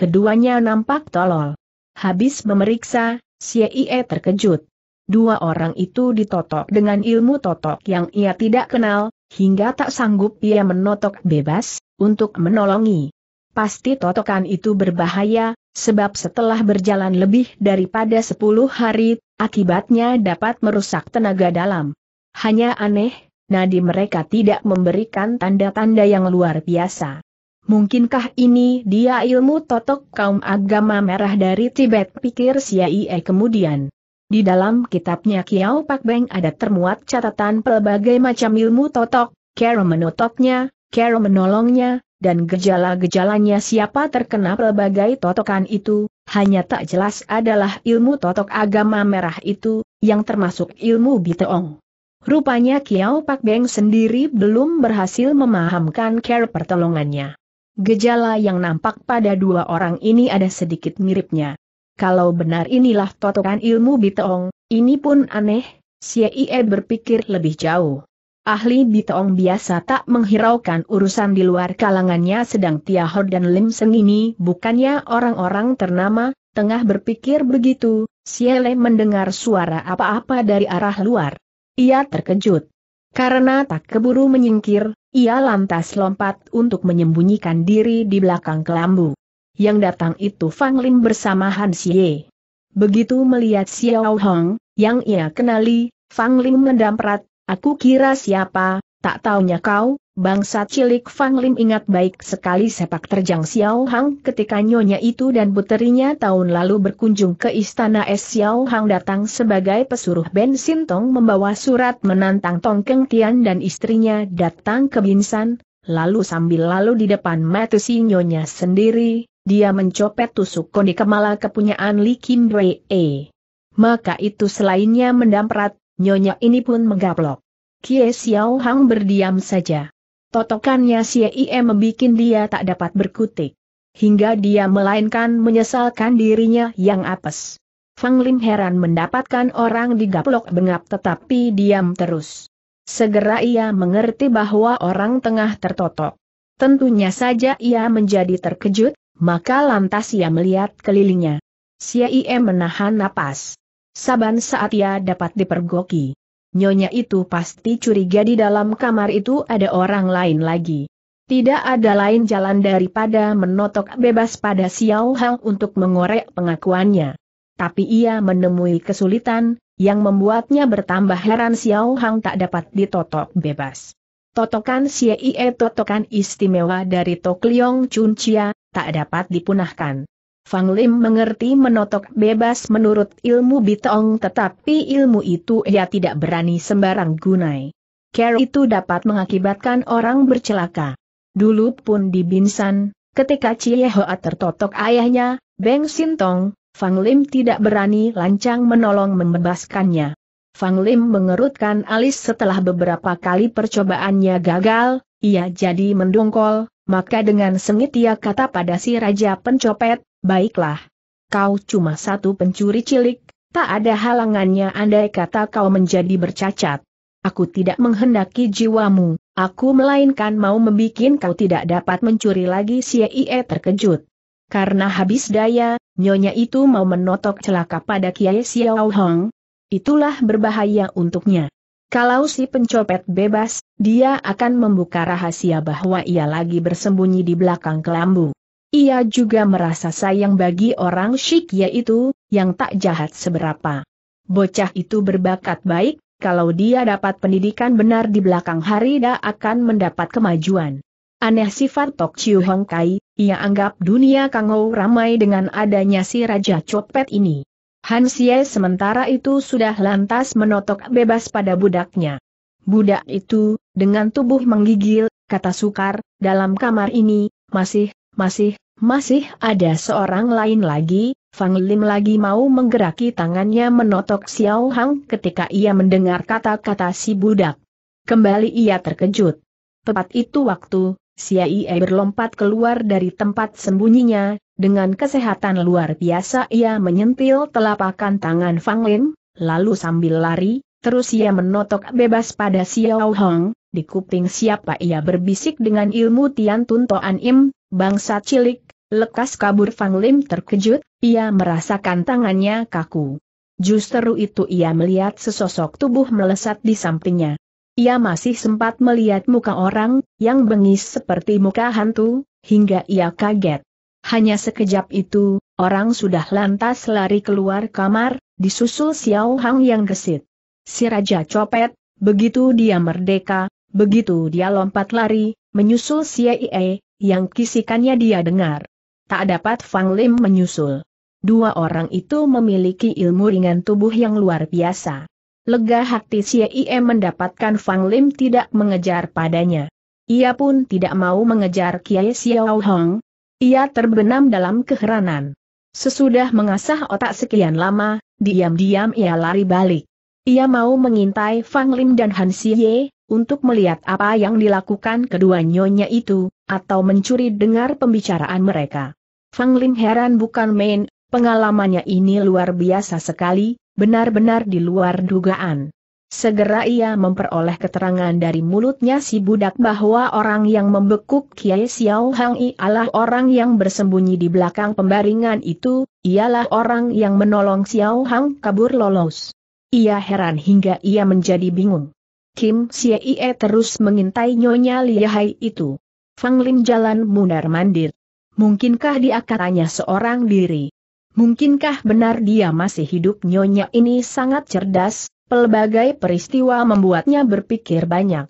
Keduanya nampak tolol. Habis memeriksa, Xie terkejut. Dua orang itu ditotok dengan ilmu totok yang ia tidak kenal, hingga tak sanggup ia menotok bebas, untuk menolongi. Pasti totokan itu berbahaya, sebab setelah berjalan lebih daripada 10 hari, akibatnya dapat merusak tenaga dalam. Hanya aneh, nadi mereka tidak memberikan tanda-tanda yang luar biasa. Mungkinkah ini dia ilmu totok kaum agama merah dari Tibet pikir Siaie kemudian. Di dalam kitabnya Kiao Pak Beng ada termuat catatan pelbagai macam ilmu totok, Kero menotoknya, Kero menolongnya, dan gejala-gejalanya siapa terkena pelbagai totokan itu, hanya tak jelas adalah ilmu totok agama merah itu, yang termasuk ilmu Biteong. Rupanya Kiao Pak Beng sendiri belum berhasil memahamkan care pertolongannya. Gejala yang nampak pada dua orang ini ada sedikit miripnya. Kalau benar inilah totokan ilmu Bitoong, ini pun aneh, Xie berpikir lebih jauh. Ahli Bitoong biasa tak menghiraukan urusan di luar kalangannya sedang Tiahor dan Lim Seng ini bukannya orang-orang ternama, tengah berpikir begitu, Xie mendengar suara apa-apa dari arah luar. Ia terkejut. Karena tak keburu menyingkir, ia lantas lompat untuk menyembunyikan diri di belakang kelambu. Yang datang itu Fang Lim bersama Han Xie. Begitu melihat Xiao Hong, yang ia kenali, Fang Lim mendamprat, aku kira siapa, tak taunya kau, Bangsa cilik Fang Lim ingat baik sekali sepak terjang Xiao Hang ketika nyonya itu dan puterinya tahun lalu berkunjung ke istana Es Xiao Hang datang sebagai pesuruh Ben Sintong membawa surat menantang Tong Keng Tian dan istrinya datang ke Binsan, lalu sambil lalu di depan mata si nyonya sendiri, dia mencopet tusuk kondi kemala kepunyaan Li Kim E Maka itu selainnya mendamprat, nyonya ini pun menggaplok. Kie Xiao Hang berdiam saja. Totokannya si IE membuat dia tak dapat berkutik. Hingga dia melainkan menyesalkan dirinya yang apes. Fang Lim heran mendapatkan orang digaplok bengap tetapi diam terus. Segera ia mengerti bahwa orang tengah tertotok. Tentunya saja ia menjadi terkejut, maka lantas ia melihat kelilingnya. Si IE menahan napas. Saban saat ia dapat dipergoki. Nyonya itu pasti curiga di dalam kamar itu ada orang lain lagi. Tidak ada lain jalan daripada menotok bebas pada Xiao Hang untuk mengorek pengakuannya. Tapi ia menemui kesulitan, yang membuatnya bertambah heran Xiao Hang tak dapat ditotok bebas. Totokan Xie totokan istimewa dari Tokliong Chun Chia, tak dapat dipunahkan. Fang Lim mengerti menotok bebas menurut ilmu Bitong tetapi ilmu itu ia tidak berani sembarang gunai. Care itu dapat mengakibatkan orang bercelaka. Dulu pun di Binsan, ketika Cie Hoa tertotok ayahnya, Beng Sintong, Fang Lim tidak berani lancang menolong membebaskannya. Fang Lim mengerutkan alis setelah beberapa kali percobaannya gagal, ia jadi mendongkol, maka dengan sengit ia kata pada si Raja Pencopet, baiklah. Kau cuma satu pencuri cilik, tak ada halangannya andai kata kau menjadi bercacat. Aku tidak menghendaki jiwamu, aku melainkan mau membuat kau tidak dapat mencuri lagi si IE terkejut. Karena habis daya, nyonya itu mau menotok celaka pada Kiai Xiao Hong. Itulah berbahaya untuknya. Kalau si pencopet bebas, dia akan membuka rahasia bahwa ia lagi bersembunyi di belakang kelambu. Ia juga merasa sayang bagi orang syik yaitu, yang tak jahat seberapa. Bocah itu berbakat baik, kalau dia dapat pendidikan benar di belakang hari dia akan mendapat kemajuan. Aneh sifat Tok Chiu Hong Kai, ia anggap dunia Kangou ramai dengan adanya si Raja Copet ini. Hansie sementara itu sudah lantas menotok bebas pada budaknya. Budak itu, dengan tubuh menggigil, kata Sukar, dalam kamar ini, masih, masih, masih ada seorang lain lagi, Fang Lim lagi mau menggeraki tangannya menotok Xiao Hang ketika ia mendengar kata-kata si budak. Kembali ia terkejut. Tepat itu waktu, Xia berlompat keluar dari tempat sembunyinya, dengan kesehatan luar biasa ia menyentil telapakan tangan Fang Lin, lalu sambil lari, terus ia menotok bebas pada Xiao Hong, di kuping siapa ia berbisik dengan ilmu Tian Tun Toan Im, bangsa cilik, lekas kabur Fang Lin terkejut, ia merasakan tangannya kaku. Justru itu ia melihat sesosok tubuh melesat di sampingnya. Ia masih sempat melihat muka orang, yang bengis seperti muka hantu, hingga ia kaget. Hanya sekejap itu, orang sudah lantas lari keluar kamar, disusul Xiao Hang yang gesit. Si Raja Copet, begitu dia merdeka, begitu dia lompat lari, menyusul Xie, yang kisikannya dia dengar. Tak dapat Fang Lim menyusul. Dua orang itu memiliki ilmu ringan tubuh yang luar biasa. Lega hati Xie mendapatkan Fang Lim tidak mengejar padanya. Ia pun tidak mau mengejar Kiai Xiao Hong, ia terbenam dalam keheranan. Sesudah mengasah otak sekian lama, diam-diam ia lari balik. Ia mau mengintai Fang Lim dan Han Xie, untuk melihat apa yang dilakukan kedua nyonya itu, atau mencuri dengar pembicaraan mereka. Fang Lim heran bukan main, pengalamannya ini luar biasa sekali, benar-benar di luar dugaan. Segera ia memperoleh keterangan dari mulutnya si budak bahwa orang yang membekuk Kiai Xiao Hang adalah orang yang bersembunyi di belakang pembaringan itu, ialah orang yang menolong Xiao Hang kabur lolos. Ia heran hingga ia menjadi bingung. Kim Xie terus mengintai Nyonya Liahai itu. Fang Lim jalan mundar-mandir. Mungkinkah dia katanya seorang diri? Mungkinkah benar dia masih hidup Nyonya ini sangat cerdas, Pelbagai peristiwa membuatnya berpikir banyak.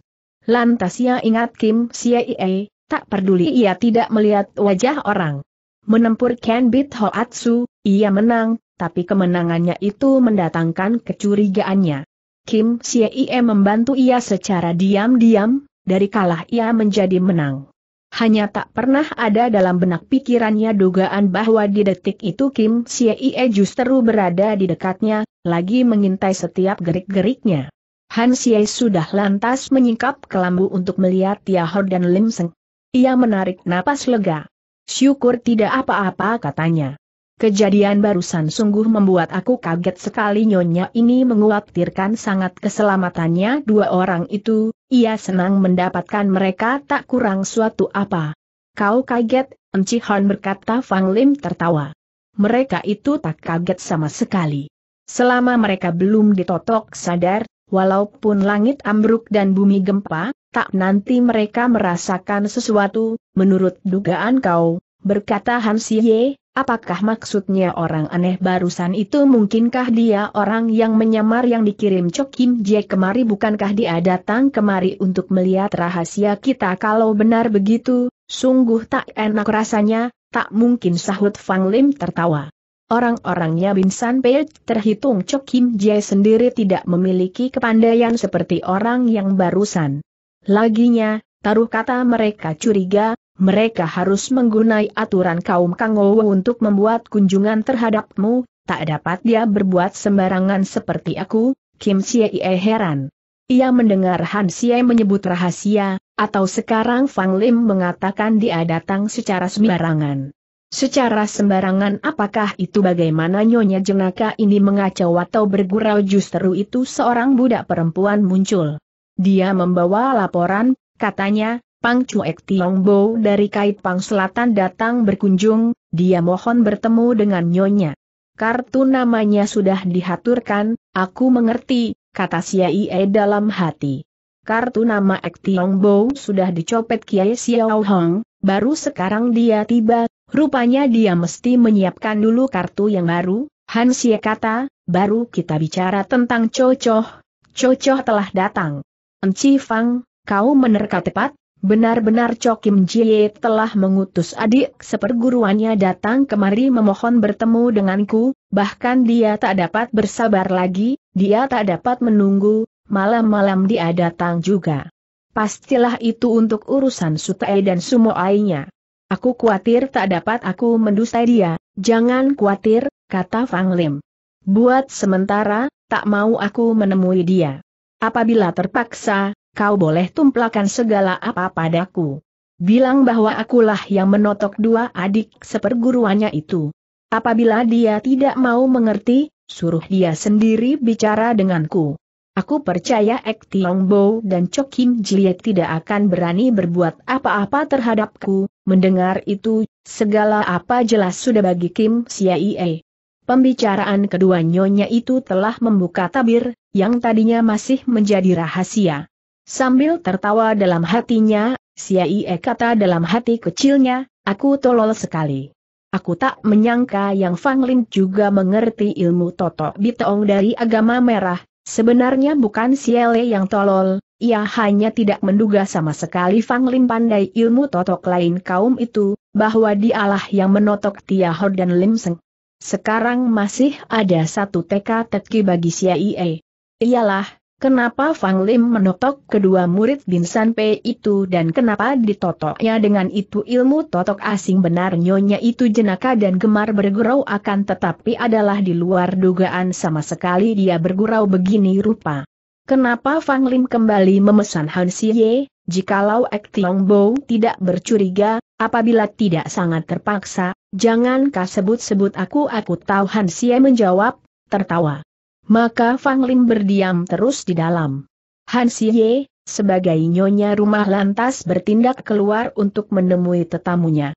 Lantas ia ingat Kim Siei, tak peduli ia tidak melihat wajah orang. Menempur Ken Kenbit Hoatsu, ia menang, tapi kemenangannya itu mendatangkan kecurigaannya. Kim Siei membantu ia secara diam-diam, dari kalah ia menjadi menang. Hanya tak pernah ada dalam benak pikirannya dugaan bahwa di detik itu Kim Siei justru berada di dekatnya, lagi mengintai setiap gerik-geriknya. Han Siei sudah lantas menyingkap kelambu untuk melihat Tiahor dan Lim Seng. Ia menarik napas lega. Syukur tidak apa-apa katanya. Kejadian barusan sungguh membuat aku kaget sekali nyonya ini menguatirkan sangat keselamatannya dua orang itu, ia senang mendapatkan mereka tak kurang suatu apa. Kau kaget, Enci Han berkata Fang Lim tertawa. Mereka itu tak kaget sama sekali. Selama mereka belum ditotok sadar, walaupun langit ambruk dan bumi gempa, tak nanti mereka merasakan sesuatu, menurut dugaan kau, berkata Han Xie, apakah maksudnya orang aneh barusan itu mungkinkah dia orang yang menyamar yang dikirim Cok Kim Jae kemari bukankah dia datang kemari untuk melihat rahasia kita kalau benar begitu, sungguh tak enak rasanya, tak mungkin sahut Fang Lim tertawa. Orang-orangnya Binsan Pei terhitung Cok Kim Jae sendiri tidak memiliki kepandaian seperti orang yang barusan. Laginya, taruh kata mereka curiga, mereka harus menggunai aturan kaum Kangowo untuk membuat kunjungan terhadapmu, tak dapat dia berbuat sembarangan seperti aku, Kim Xie heran. Ia mendengar Han Xie menyebut rahasia, atau sekarang Fang Lim mengatakan dia datang secara sembarangan. Secara sembarangan apakah itu bagaimana Nyonya Jenaka ini mengacau atau bergurau justru itu seorang budak perempuan muncul. Dia membawa laporan, katanya, Pang Cuek Tiong Bo dari Kaipang Selatan datang berkunjung, dia mohon bertemu dengan Nyonya. Kartu namanya sudah dihaturkan, aku mengerti, kata E dalam hati. Kartu nama Ek Tiong Bo sudah dicopet Kiai Xiao Hong, baru sekarang dia tiba, rupanya dia mesti menyiapkan dulu kartu yang baru, Han Xie kata, baru kita bicara tentang Cocoh, Cocoh telah datang. Enci Fang, kau menerka tepat, Benar-benar cokim Jie telah mengutus adik seperguruannya datang kemari memohon bertemu denganku, bahkan dia tak dapat bersabar lagi, dia tak dapat menunggu, malam-malam dia datang juga. Pastilah itu untuk urusan Sutai dan Sumo Sumoainya. Aku khawatir tak dapat aku mendustai dia, jangan khawatir, kata Fang Lim. Buat sementara, tak mau aku menemui dia. Apabila terpaksa, kau boleh tumplakan segala apa padaku. Bilang bahwa akulah yang menotok dua adik seperguruannya itu. Apabila dia tidak mau mengerti, suruh dia sendiri bicara denganku. Aku percaya Ek Tiong Bo dan Chok Kim Jie tidak akan berani berbuat apa-apa terhadapku, mendengar itu, segala apa jelas sudah bagi Kim Siaie. Pembicaraan kedua nyonya itu telah membuka tabir, yang tadinya masih menjadi rahasia. Sambil tertawa dalam hatinya, Siai Siaie kata dalam hati kecilnya, aku tolol sekali. Aku tak menyangka yang Fang Lin juga mengerti ilmu Toto teong dari agama merah, sebenarnya bukan Siele yang tolol, ia hanya tidak menduga sama sekali Fang Lin pandai ilmu totok lain kaum itu, bahwa dialah yang menotok Tiahor dan Lim Seng. Sekarang masih ada satu teka-teki bagi Siaie. Iyalah. Kenapa Fang Lim menotok kedua murid Binsan P itu dan kenapa ditotoknya dengan itu ilmu totok asing benar nyonya itu jenaka dan gemar bergurau akan tetapi adalah di luar dugaan sama sekali dia bergurau begini rupa. Kenapa Fang Lim kembali memesan Han Xie, jikalau Ek Tiong Bo tidak bercuriga, apabila tidak sangat terpaksa, jangan sebut-sebut aku aku tahu Han Xie menjawab, tertawa. Maka Fang Lin berdiam terus di dalam. Han Xie, sebagai nyonya rumah lantas bertindak keluar untuk menemui tetamunya.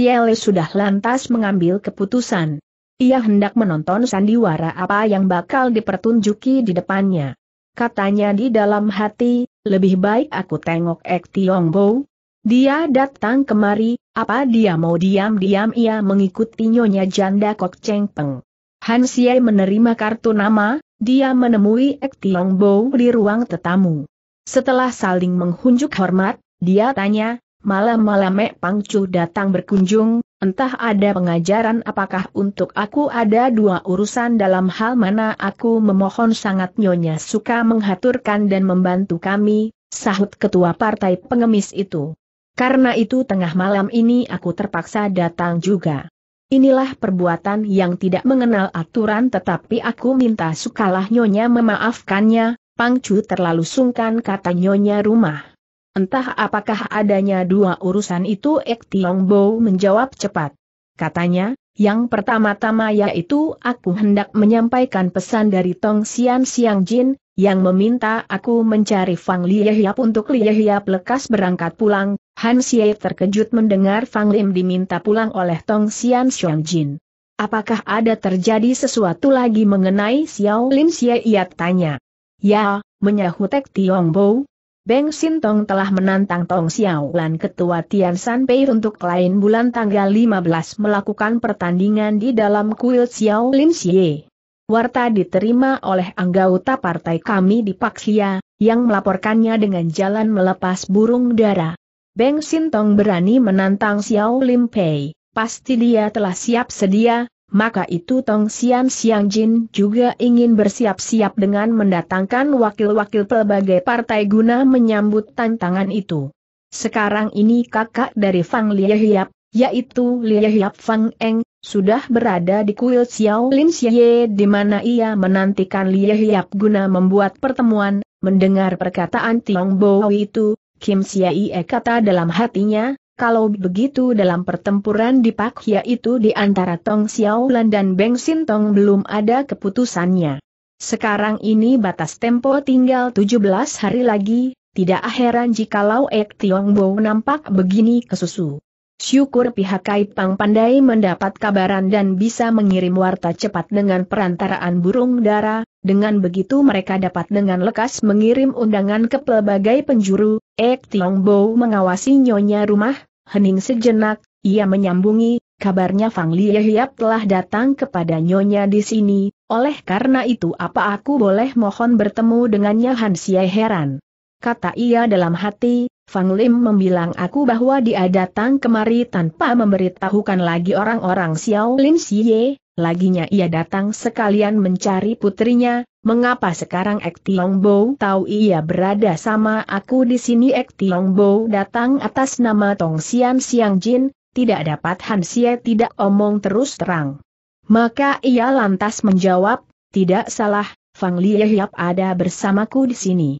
Le sudah lantas mengambil keputusan. Ia hendak menonton sandiwara apa yang bakal dipertunjuki di depannya. Katanya di dalam hati, lebih baik aku tengok Ek Tiong Bo. Dia datang kemari, apa dia mau diam-diam ia mengikuti nyonya janda Kok Cheng Peng. Han Xie menerima kartu nama, dia menemui Ek Tiong Bo di ruang tetamu. Setelah saling menghunjuk hormat, dia tanya, malam-malam Pang Chu datang berkunjung, entah ada pengajaran apakah untuk aku ada dua urusan dalam hal mana aku memohon sangat nyonya suka menghaturkan dan membantu kami, sahut ketua partai pengemis itu. Karena itu tengah malam ini aku terpaksa datang juga. Inilah perbuatan yang tidak mengenal aturan tetapi aku minta sukalah Nyonya memaafkannya, Pangcu terlalu sungkan kata Nyonya rumah. Entah apakah adanya dua urusan itu Ek Tiong Bo menjawab cepat. Katanya, yang pertama-tama yaitu aku hendak menyampaikan pesan dari Tong Sian Xiang Jin, yang meminta aku mencari Fang Liehiap untuk Liehiap lekas berangkat pulang, Han Xie terkejut mendengar Fang Lim diminta pulang oleh Tong Sian Xiang Jin. Apakah ada terjadi sesuatu lagi mengenai Xiao Lim Xie Ia tanya. Ya, menyahutek Tiong Bo, Beng Sintong telah menantang Tong Xiao Xiaolan ketua Tian Sanpei untuk lain bulan tanggal 15 melakukan pertandingan di dalam kuil Xiao Lim Xie. Warta diterima oleh anggota partai kami di Paksia, yang melaporkannya dengan jalan melepas burung dara. Beng Sintong berani menantang Xiao Lim Pei, pasti dia telah siap sedia, maka itu Tong Sian Xiang Jin juga ingin bersiap-siap dengan mendatangkan wakil-wakil pelbagai partai guna menyambut tantangan itu. Sekarang ini kakak dari Fang Lie Hiap, yaitu Lie Hiap Fang Eng, sudah berada di kuil Xiao Lin Xie di mana ia menantikan Lie Hiap guna membuat pertemuan, mendengar perkataan Tiong Bo itu, Kim Xie kata dalam hatinya, kalau begitu dalam pertempuran di Pak Hia itu di antara Tong Xiaolan dan Beng Tong belum ada keputusannya. Sekarang ini batas tempo tinggal 17 hari lagi, tidak heran jikalau Ek Tiong Bo nampak begini kesusu. Syukur pihak Kaipang Pandai mendapat kabaran dan bisa mengirim warta cepat dengan perantaraan burung dara, dengan begitu mereka dapat dengan lekas mengirim undangan ke pelbagai penjuru, Ek Tiong Bo mengawasi nyonya rumah, Hening sejenak, ia menyambungi, kabarnya Fang Lie Hiap telah datang kepada Nyonya di sini, oleh karena itu apa aku boleh mohon bertemu dengannya Han Xie heran. Kata ia dalam hati, Fang Lim membilang aku bahwa dia datang kemari tanpa memberitahukan lagi orang-orang Xiao Lim Xie, laginya ia datang sekalian mencari putrinya, Mengapa sekarang Ek Tiong Bo tahu ia berada sama aku di sini Ek Tiong Bo datang atas nama Tong Sian Siang Jin, tidak dapat Han Xie tidak omong terus terang. Maka ia lantas menjawab, tidak salah, Fang Liyehyap ada bersamaku di sini.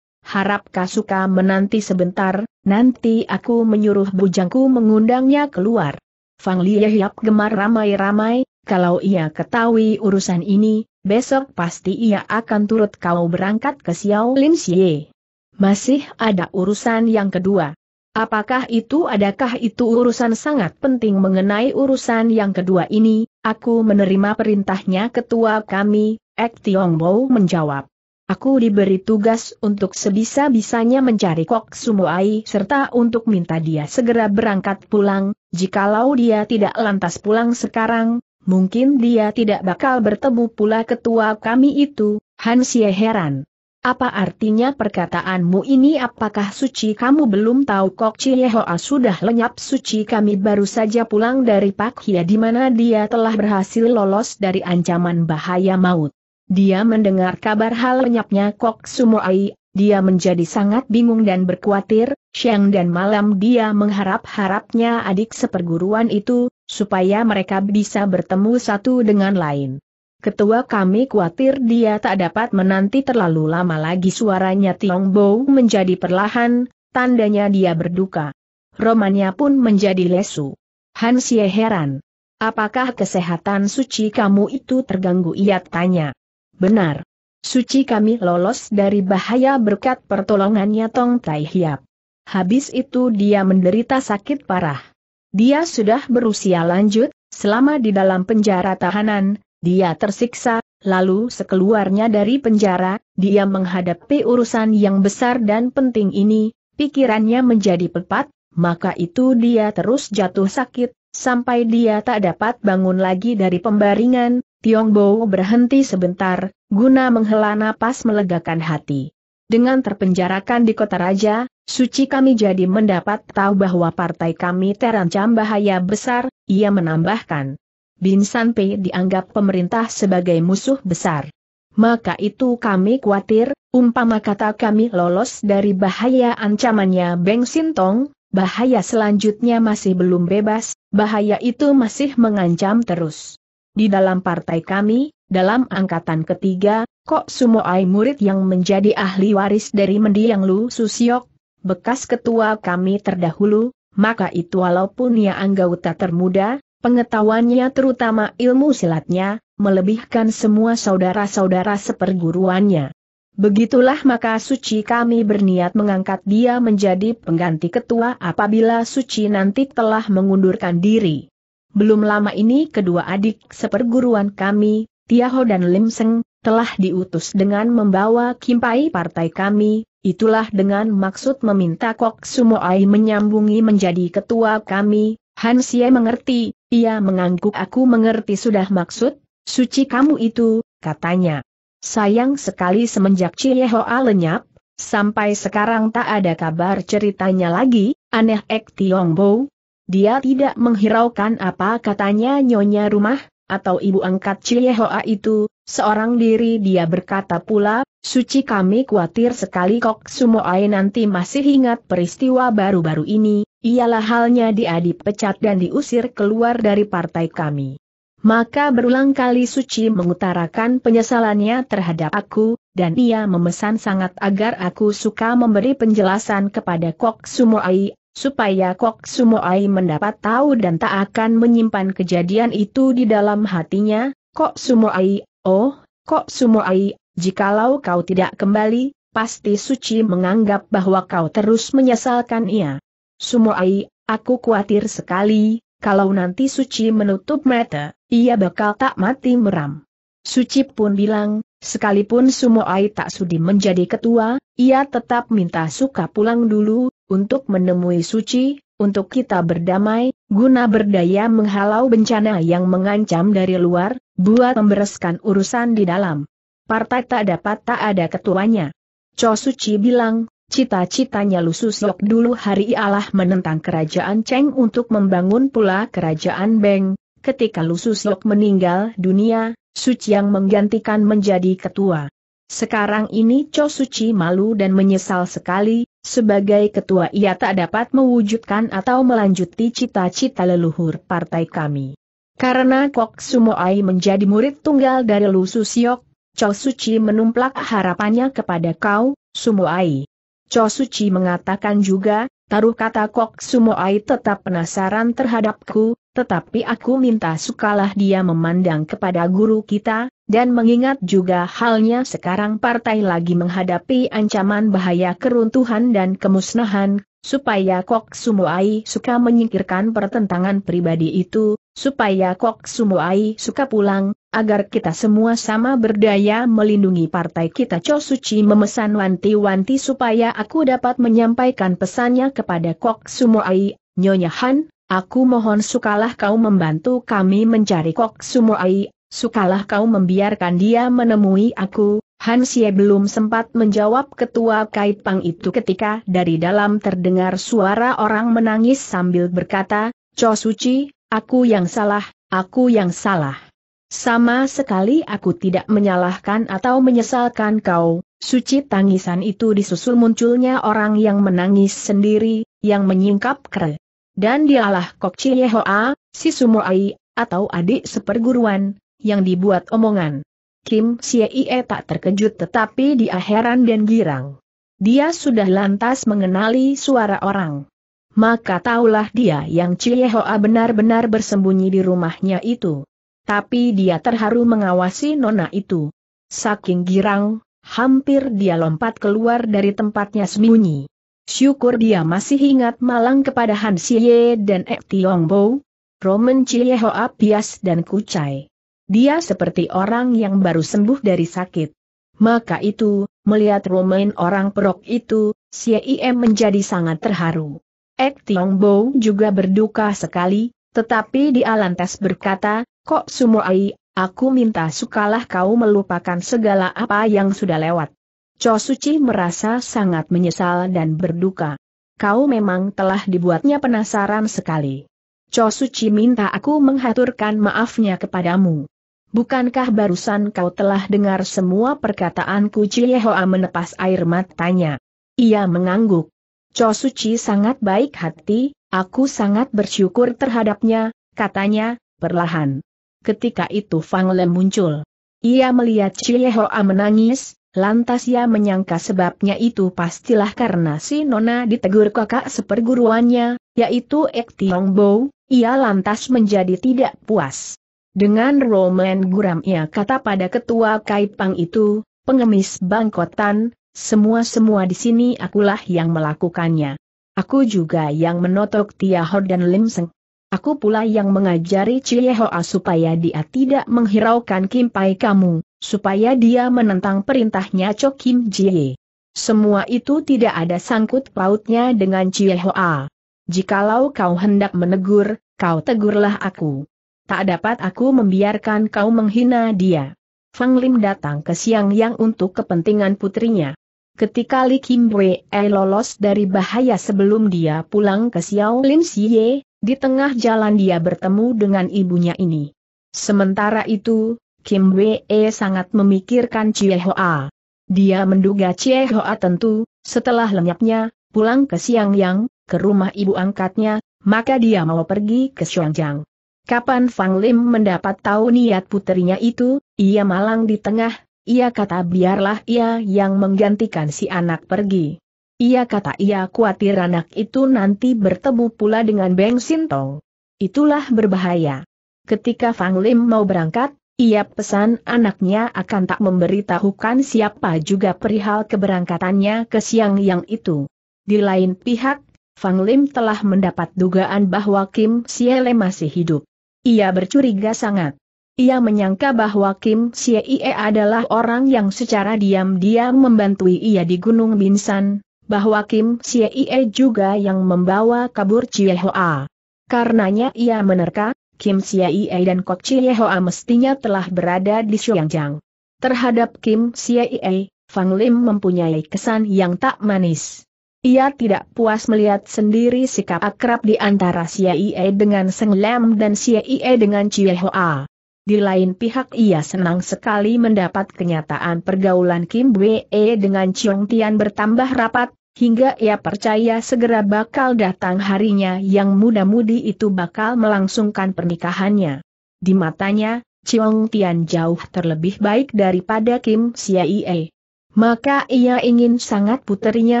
Harap Kasuka menanti sebentar, nanti aku menyuruh bujangku mengundangnya keluar. Fang Liyehyap gemar ramai-ramai, kalau ia ketahui urusan ini, besok pasti ia akan turut kau berangkat ke Xiao Lim Xie. Masih ada urusan yang kedua. Apakah itu adakah itu urusan sangat penting mengenai urusan yang kedua ini, aku menerima perintahnya ketua kami, Ek Bo menjawab. Aku diberi tugas untuk sebisa-bisanya mencari Kok Sumuai serta untuk minta dia segera berangkat pulang, jikalau dia tidak lantas pulang sekarang, Mungkin dia tidak bakal bertemu pula ketua kami itu, Hansie heran. Apa artinya perkataanmu ini apakah suci kamu belum tahu Kok Chie sudah lenyap suci kami baru saja pulang dari Pak Hia di mana dia telah berhasil lolos dari ancaman bahaya maut. Dia mendengar kabar hal lenyapnya Kok Sumoai, dia menjadi sangat bingung dan berkuatir, siang dan malam dia mengharap-harapnya adik seperguruan itu, supaya mereka bisa bertemu satu dengan lain. Ketua kami khawatir dia tak dapat menanti terlalu lama lagi suaranya Tiong Bo menjadi perlahan, tandanya dia berduka. Romanya pun menjadi lesu. Han Xie heran. Apakah kesehatan suci kamu itu terganggu ia tanya. Benar, Suci kami lolos dari bahaya berkat pertolongannya Tong Tai Hiap. Habis itu dia menderita sakit parah. Dia sudah berusia lanjut, selama di dalam penjara tahanan, dia tersiksa, lalu sekeluarnya dari penjara, dia menghadapi urusan yang besar dan penting ini, pikirannya menjadi pepat, maka itu dia terus jatuh sakit, sampai dia tak dapat bangun lagi dari pembaringan, Tiong Bo berhenti sebentar, guna menghela napas melegakan hati. Dengan terpenjarakan di kota raja, suci kami jadi mendapat tahu bahwa partai kami terancam bahaya besar, ia menambahkan. Bin Sanpei dianggap pemerintah sebagai musuh besar. Maka itu kami khawatir, umpama kata kami lolos dari bahaya ancamannya Beng Sintong, bahaya selanjutnya masih belum bebas, bahaya itu masih mengancam terus. Di dalam partai kami, dalam angkatan ketiga, Kok Sumoai murid yang menjadi ahli waris dari mendiang Lu Susiok, bekas ketua kami terdahulu, maka itu walaupun ia anggota termuda, pengetahuannya terutama ilmu silatnya, melebihkan semua saudara-saudara seperguruannya. Begitulah maka suci kami berniat mengangkat dia menjadi pengganti ketua apabila suci nanti telah mengundurkan diri belum lama ini kedua adik seperguruan kami, Tiaho dan Lim Seng, telah diutus dengan membawa kimpai partai kami, itulah dengan maksud meminta Kok Sumoai menyambungi menjadi ketua kami, Han Xie mengerti, ia mengangguk aku mengerti sudah maksud, suci kamu itu, katanya. Sayang sekali semenjak Hoa lenyap, sampai sekarang tak ada kabar ceritanya lagi, aneh Ek Tiong Bo, dia tidak menghiraukan apa katanya nyonya rumah, atau ibu angkat Cilehoa itu, seorang diri dia berkata pula, Suci kami khawatir sekali Kok Sumoai nanti masih ingat peristiwa baru-baru ini, ialah halnya dia dipecat dan diusir keluar dari partai kami. Maka berulang kali Suci mengutarakan penyesalannya terhadap aku, dan ia memesan sangat agar aku suka memberi penjelasan kepada Kok Sumoai supaya Kok Sumoai mendapat tahu dan tak akan menyimpan kejadian itu di dalam hatinya, Kok Sumoai, oh, Kok Sumoai, jikalau kau tidak kembali, pasti Suci menganggap bahwa kau terus menyesalkan ia. Sumoai, aku khawatir sekali, kalau nanti Suci menutup mata, ia bakal tak mati meram. Suci pun bilang, sekalipun Sumoai tak sudi menjadi ketua, ia tetap minta suka pulang dulu, untuk menemui Suci, untuk kita berdamai, guna berdaya menghalau bencana yang mengancam dari luar, buat membereskan urusan di dalam. Partai tak dapat tak ada ketuanya. Cho Suci bilang, cita-citanya Lu yok dulu hari ialah menentang kerajaan Cheng untuk membangun pula kerajaan Beng, ketika Lusus Susyok meninggal dunia, Suci yang menggantikan menjadi ketua. Sekarang ini Cho Suci malu dan menyesal sekali, sebagai ketua ia tak dapat mewujudkan atau melanjuti cita-cita leluhur partai kami. Karena Kok Sumoai menjadi murid tunggal dari Lusus Susyok, Cho Suci menumplak harapannya kepada kau, Sumoai. Cho Suci mengatakan juga, taruh kata Kok Sumoai tetap penasaran terhadapku, tetapi aku minta sukalah dia memandang kepada guru kita, dan mengingat juga halnya sekarang partai lagi menghadapi ancaman bahaya keruntuhan dan kemusnahan, supaya Kok Sumuai suka menyingkirkan pertentangan pribadi itu, supaya Kok Sumuai suka pulang, agar kita semua sama berdaya melindungi partai kita Cho Suci memesan wanti-wanti supaya aku dapat menyampaikan pesannya kepada Kok Sumuai, Nyonya Han, Aku mohon sukalah kau membantu kami mencari Kok Sumuai, sukalah kau membiarkan dia menemui aku, Han belum sempat menjawab ketua Kaipang itu ketika dari dalam terdengar suara orang menangis sambil berkata, Co Suci, aku yang salah, aku yang salah. Sama sekali aku tidak menyalahkan atau menyesalkan kau, suci tangisan itu disusul munculnya orang yang menangis sendiri, yang menyingkap kere dan dialah Kokci Hoa, si Sumoai, atau adik seperguruan, yang dibuat omongan. Kim Siei tak terkejut tetapi dia heran dan girang. Dia sudah lantas mengenali suara orang. Maka taulah dia yang Hoa benar-benar bersembunyi di rumahnya itu. Tapi dia terharu mengawasi nona itu. Saking girang, hampir dia lompat keluar dari tempatnya sembunyi. Syukur dia masih ingat malang kepada Han Xie dan Ek Tiong Bo, Roman Chie Hoa Pias dan Kucai. Dia seperti orang yang baru sembuh dari sakit. Maka itu, melihat Roman orang perok itu, Im menjadi sangat terharu. Ek Tiong Bo juga berduka sekali, tetapi di lantas berkata, Kok ai, aku minta sukalah kau melupakan segala apa yang sudah lewat. Cho Suci merasa sangat menyesal dan berduka. Kau memang telah dibuatnya penasaran sekali. Cho Suci minta aku menghaturkan maafnya kepadamu. Bukankah barusan kau telah dengar semua perkataanku Hoa menepas air matanya? Ia mengangguk. Cho Suci sangat baik hati, aku sangat bersyukur terhadapnya, katanya, perlahan. Ketika itu Fang Le muncul. Ia melihat Hoa menangis, Lantas ia menyangka sebabnya itu pastilah karena si Nona ditegur kakak seperguruannya, yaitu Ek Tiong Bo, ia lantas menjadi tidak puas. Dengan roman guram ia kata pada ketua Kaipang itu, pengemis bangkotan, semua-semua di sini akulah yang melakukannya. Aku juga yang menotok Tiahor dan Lim Seng. Aku pula yang mengajari Chiehoa supaya dia tidak menghiraukan Kim Pai kamu, supaya dia menentang perintahnya Cho Kim Jie. Semua itu tidak ada sangkut pautnya dengan Chiehoa. Jikalau kau hendak menegur, kau tegurlah aku. Tak dapat aku membiarkan kau menghina dia. Fang Lim datang ke Siang Yang untuk kepentingan putrinya. Ketika Li Kim Wei lolos dari bahaya sebelum dia pulang ke Xiao Lim Xie, di tengah jalan dia bertemu dengan ibunya ini. Sementara itu, Kim Wee sangat memikirkan Chie Hoa. Dia menduga Chie Hoa tentu, setelah lenyapnya, pulang ke Siang Yang, ke rumah ibu angkatnya, maka dia mau pergi ke Xiangjiang. Kapan Fang Lim mendapat tahu niat putrinya itu, ia malang di tengah, ia kata biarlah ia yang menggantikan si anak pergi. Ia kata ia khawatir anak itu nanti bertemu pula dengan Beng Sintong. Itulah berbahaya. Ketika Fang Lim mau berangkat, ia pesan anaknya akan tak memberitahukan siapa juga perihal keberangkatannya ke siang yang itu. Di lain pihak, Fang Lim telah mendapat dugaan bahwa Kim Siele masih hidup. Ia bercuriga sangat. Ia menyangka bahwa Kim Siee adalah orang yang secara diam-diam membantui ia di Gunung Binsan, bahwa Kim Siee juga yang membawa kabur Chie Hoa. Karenanya ia menerka, Kim Siee dan Kok Chie Hoa mestinya telah berada di Xiangjiang. Terhadap Kim Siee, Fang Lim mempunyai kesan yang tak manis. Ia tidak puas melihat sendiri sikap akrab di antara Siaie dengan Seng Lam dan Siaie dengan Chie Hoa. Di lain pihak ia senang sekali mendapat kenyataan pergaulan Kim Wee dengan Chiong Tian bertambah rapat, hingga ia percaya segera bakal datang harinya yang muda-mudi itu bakal melangsungkan pernikahannya. Di matanya, Chiong Tian jauh terlebih baik daripada Kim Siaie. Maka ia ingin sangat putrinya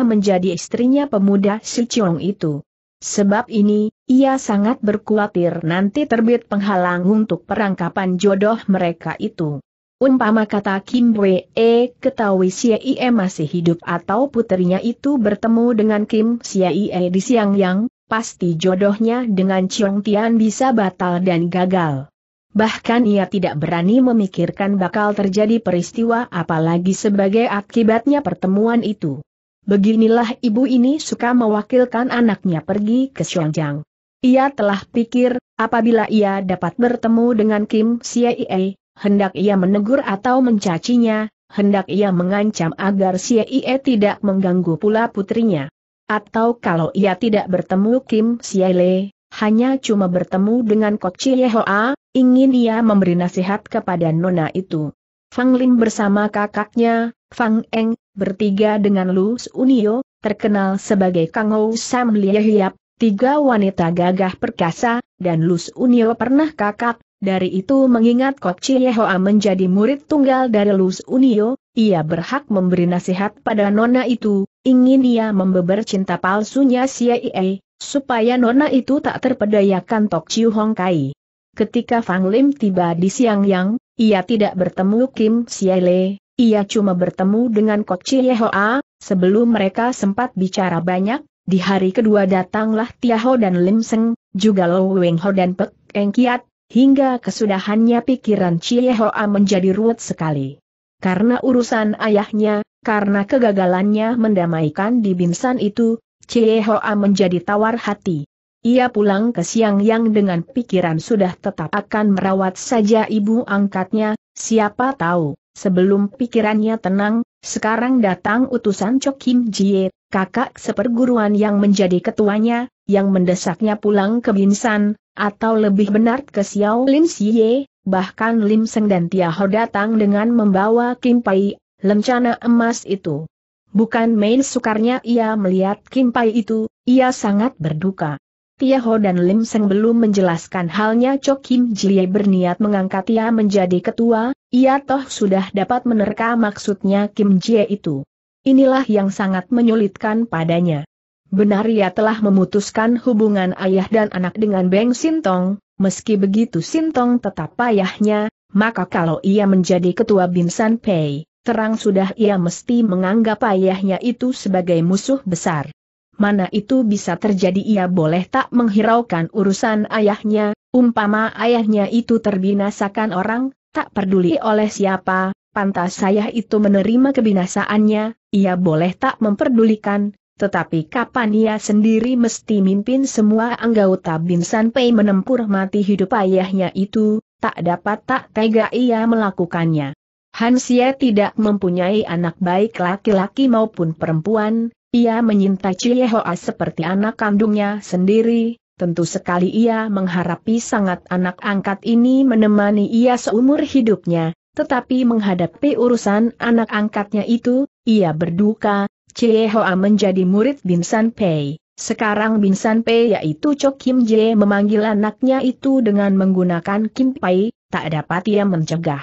menjadi istrinya pemuda si Chiong itu. Sebab ini, ia sangat berkhawatir nanti terbit penghalang untuk perangkapan jodoh mereka itu. Umpama kata Kim Wee e, ketahui Ie masih hidup atau putrinya itu bertemu dengan Kim Ie di Siang Yang, pasti jodohnya dengan Chong Tian bisa batal dan gagal. Bahkan ia tidak berani memikirkan bakal terjadi peristiwa apalagi sebagai akibatnya pertemuan itu. Beginilah ibu ini suka mewakilkan anaknya pergi ke Xiongjang. Ia telah pikir, apabila ia dapat bertemu dengan Kim Siei, hendak ia menegur atau mencacinya, hendak ia mengancam agar Siei tidak mengganggu pula putrinya. Atau kalau ia tidak bertemu Kim Siele, hanya cuma bertemu dengan Chie Hoa, ingin ia memberi nasihat kepada nona itu. Fang Ling bersama kakaknya, Fang Eng, bertiga dengan Lu Unio, terkenal sebagai Kang Ou Sam Lia tiga wanita gagah perkasa, dan Lu Unio pernah kakak, dari itu mengingat Kok Chie Hua menjadi murid tunggal dari Lu Unio, ia berhak memberi nasihat pada nona itu, ingin ia membeber cinta palsunya CIA, supaya nona itu tak terpedayakan Tok Chiu Hong Kai. Ketika Fang Lim tiba di Siang Yang, ia tidak bertemu Kim Siele, ia cuma bertemu dengan Kok Chiehoa, sebelum mereka sempat bicara banyak, di hari kedua datanglah Tiaho dan Lim Seng, juga Lo Weng Ho dan Pek Eng Kiat, hingga kesudahannya pikiran Chiehoa menjadi ruwet sekali. Karena urusan ayahnya, karena kegagalannya mendamaikan di Binsan itu, Chiehoa menjadi tawar hati. Ia pulang ke siang yang dengan pikiran sudah tetap akan merawat saja ibu angkatnya, siapa tahu, sebelum pikirannya tenang, sekarang datang utusan Cho Kim Jie, kakak seperguruan yang menjadi ketuanya, yang mendesaknya pulang ke Binsan, atau lebih benar ke Xiao Lin Xie, bahkan Lim Seng dan Tia Ho datang dengan membawa Kim Pai, lencana emas itu. Bukan main sukarnya ia melihat Kim Pai itu, ia sangat berduka. Tiaho dan Lim Seng belum menjelaskan halnya Cho Kim Jie berniat mengangkat ia menjadi ketua, ia toh sudah dapat menerka maksudnya Kim Jie itu. Inilah yang sangat menyulitkan padanya. Benar ia telah memutuskan hubungan ayah dan anak dengan Beng Sintong, meski begitu Sintong tetap payahnya, maka kalau ia menjadi ketua Binsan Pei, terang sudah ia mesti menganggap ayahnya itu sebagai musuh besar mana itu bisa terjadi ia boleh tak menghiraukan urusan ayahnya, umpama ayahnya itu terbinasakan orang, tak peduli oleh siapa, pantas saya itu menerima kebinasaannya, ia boleh tak memperdulikan, tetapi kapan ia sendiri mesti mimpin semua anggota Bin Sanpei menempur mati hidup ayahnya itu, tak dapat tak tega ia melakukannya. Hansia tidak mempunyai anak baik laki-laki maupun perempuan, ia menyintai Hoa seperti anak kandungnya sendiri, tentu sekali ia mengharapi sangat anak angkat ini menemani ia seumur hidupnya, tetapi menghadapi urusan anak angkatnya itu, ia berduka, Hoa menjadi murid Binsan Pei. Sekarang Binsan Pei yaitu Cho Kim Je memanggil anaknya itu dengan menggunakan Kim Pai, tak dapat ia mencegah.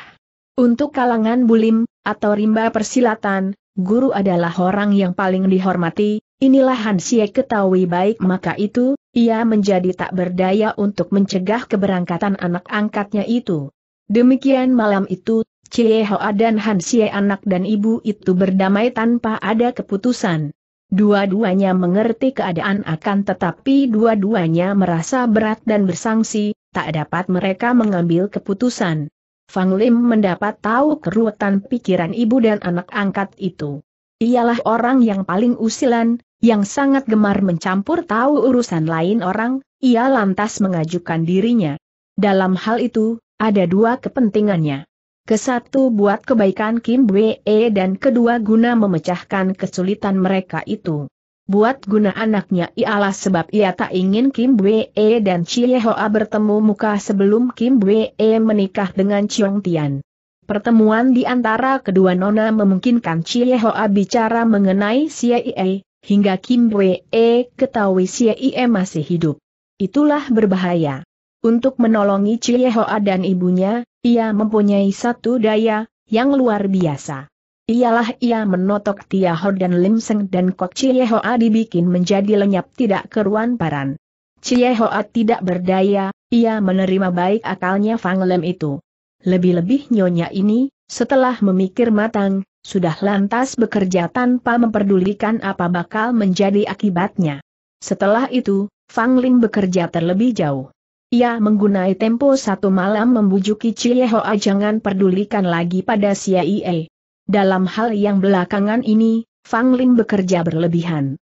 Untuk kalangan bulim, atau rimba persilatan, guru adalah orang yang paling dihormati, inilah Hansie ketahui baik maka itu, ia menjadi tak berdaya untuk mencegah keberangkatan anak angkatnya itu. Demikian malam itu, Cie Hoa dan Hansie anak dan ibu itu berdamai tanpa ada keputusan. Dua-duanya mengerti keadaan akan tetapi dua-duanya merasa berat dan bersangsi, tak dapat mereka mengambil keputusan. Fang Lim mendapat tahu keruwetan pikiran ibu dan anak angkat itu. Ialah orang yang paling usilan, yang sangat gemar mencampur tahu urusan lain orang, ia lantas mengajukan dirinya. Dalam hal itu, ada dua kepentingannya. Kesatu buat kebaikan Kim Wee dan kedua guna memecahkan kesulitan mereka itu buat guna anaknya ialah sebab ia tak ingin Kim Wee e dan Chie Hoa bertemu muka sebelum Kim Wee e menikah dengan Chiong Tian. Pertemuan di antara kedua nona memungkinkan Chie Hoa bicara mengenai Ie hingga Kim Wee e ketahui Ie masih hidup. Itulah berbahaya. Untuk menolongi Chie Hoa dan ibunya, ia mempunyai satu daya, yang luar biasa. Ialah ia menotok Tia dan Lim Seng dan Kok Chie dibikin menjadi lenyap tidak keruan paran. Chie Hoa tidak berdaya, ia menerima baik akalnya Fang Lem itu. Lebih-lebih nyonya ini, setelah memikir matang, sudah lantas bekerja tanpa memperdulikan apa bakal menjadi akibatnya. Setelah itu, Fang Lim bekerja terlebih jauh. Ia menggunai tempo satu malam membujuki Chie Hoa jangan perdulikan lagi pada CIA. Dalam hal yang belakangan ini, Fang Lin bekerja berlebihan.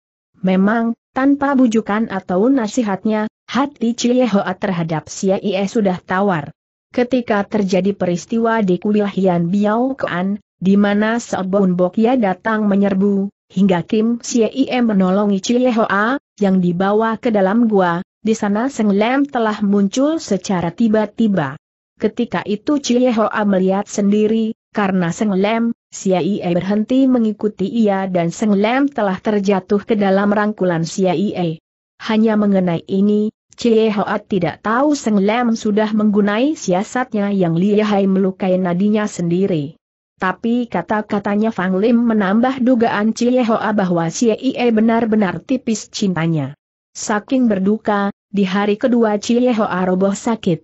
Memang, tanpa bujukan atau nasihatnya, hati Cie Hoa terhadap Xie Ie sudah tawar. Ketika terjadi peristiwa di kuil Hian Biao Kean, di mana Seobon Bokya datang menyerbu, hingga Kim Xie Ie menolongi Cie Hoa, yang dibawa ke dalam gua, di sana Seng Lem telah muncul secara tiba-tiba. Ketika itu Cie Hoa melihat sendiri, karena Seng Lem, Siaie berhenti mengikuti ia dan Seng Lem telah terjatuh ke dalam rangkulan Siaie. Hanya mengenai ini, Cie Hoat tidak tahu Seng Lem sudah menggunai siasatnya yang lihai melukai nadinya sendiri. Tapi kata-katanya Fang Lim menambah dugaan Cie Hoa bahwa Siaie benar-benar tipis cintanya. Saking berduka, di hari kedua Cie Hoa roboh sakit.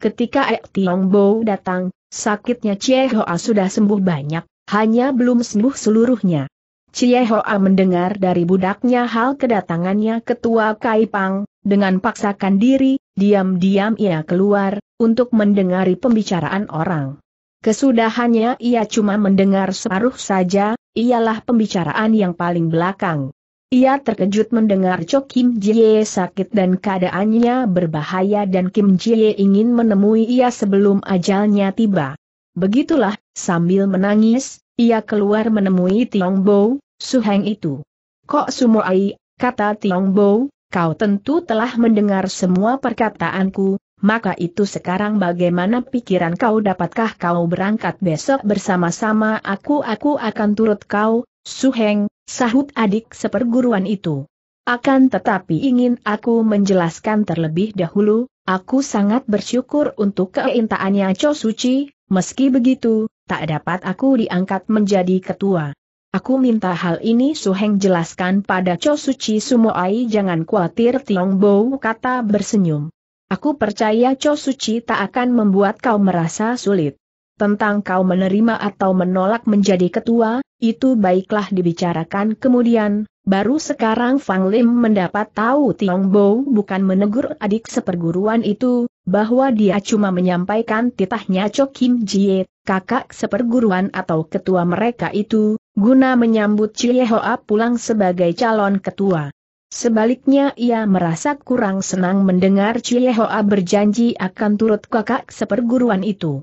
Ketika Ek Tiong Bo datang, sakitnya Cie Hoa sudah sembuh banyak hanya belum sembuh seluruhnya. Cie Hoa mendengar dari budaknya hal kedatangannya ketua Kaipang, dengan paksakan diri, diam-diam ia keluar, untuk mendengari pembicaraan orang. Kesudahannya ia cuma mendengar separuh saja, ialah pembicaraan yang paling belakang. Ia terkejut mendengar Cho Kim Jie sakit dan keadaannya berbahaya dan Kim Jie ingin menemui ia sebelum ajalnya tiba. Begitulah, sambil menangis, ia keluar menemui Tiong Bo, Suheng itu. Kok Sumoai, kata Tiong Bo, kau tentu telah mendengar semua perkataanku, maka itu sekarang bagaimana pikiran kau dapatkah kau berangkat besok bersama-sama aku aku akan turut kau, Suheng, sahut adik seperguruan itu. Akan tetapi ingin aku menjelaskan terlebih dahulu, aku sangat bersyukur untuk keintaannya Cho Suci, Meski begitu, tak dapat aku diangkat menjadi ketua. Aku minta hal ini Suheng jelaskan pada Cho Suci Sumoai jangan khawatir Tiong Bo kata bersenyum. Aku percaya Cho Suci tak akan membuat kau merasa sulit. Tentang kau menerima atau menolak menjadi ketua, itu baiklah dibicarakan kemudian, Baru sekarang Fang Lim mendapat tahu Tiong Bo bukan menegur adik seperguruan itu, bahwa dia cuma menyampaikan titahnya Cho Kim Jie, kakak seperguruan atau ketua mereka itu, guna menyambut Chie Hoa pulang sebagai calon ketua. Sebaliknya ia merasa kurang senang mendengar Chie Hoa berjanji akan turut kakak seperguruan itu.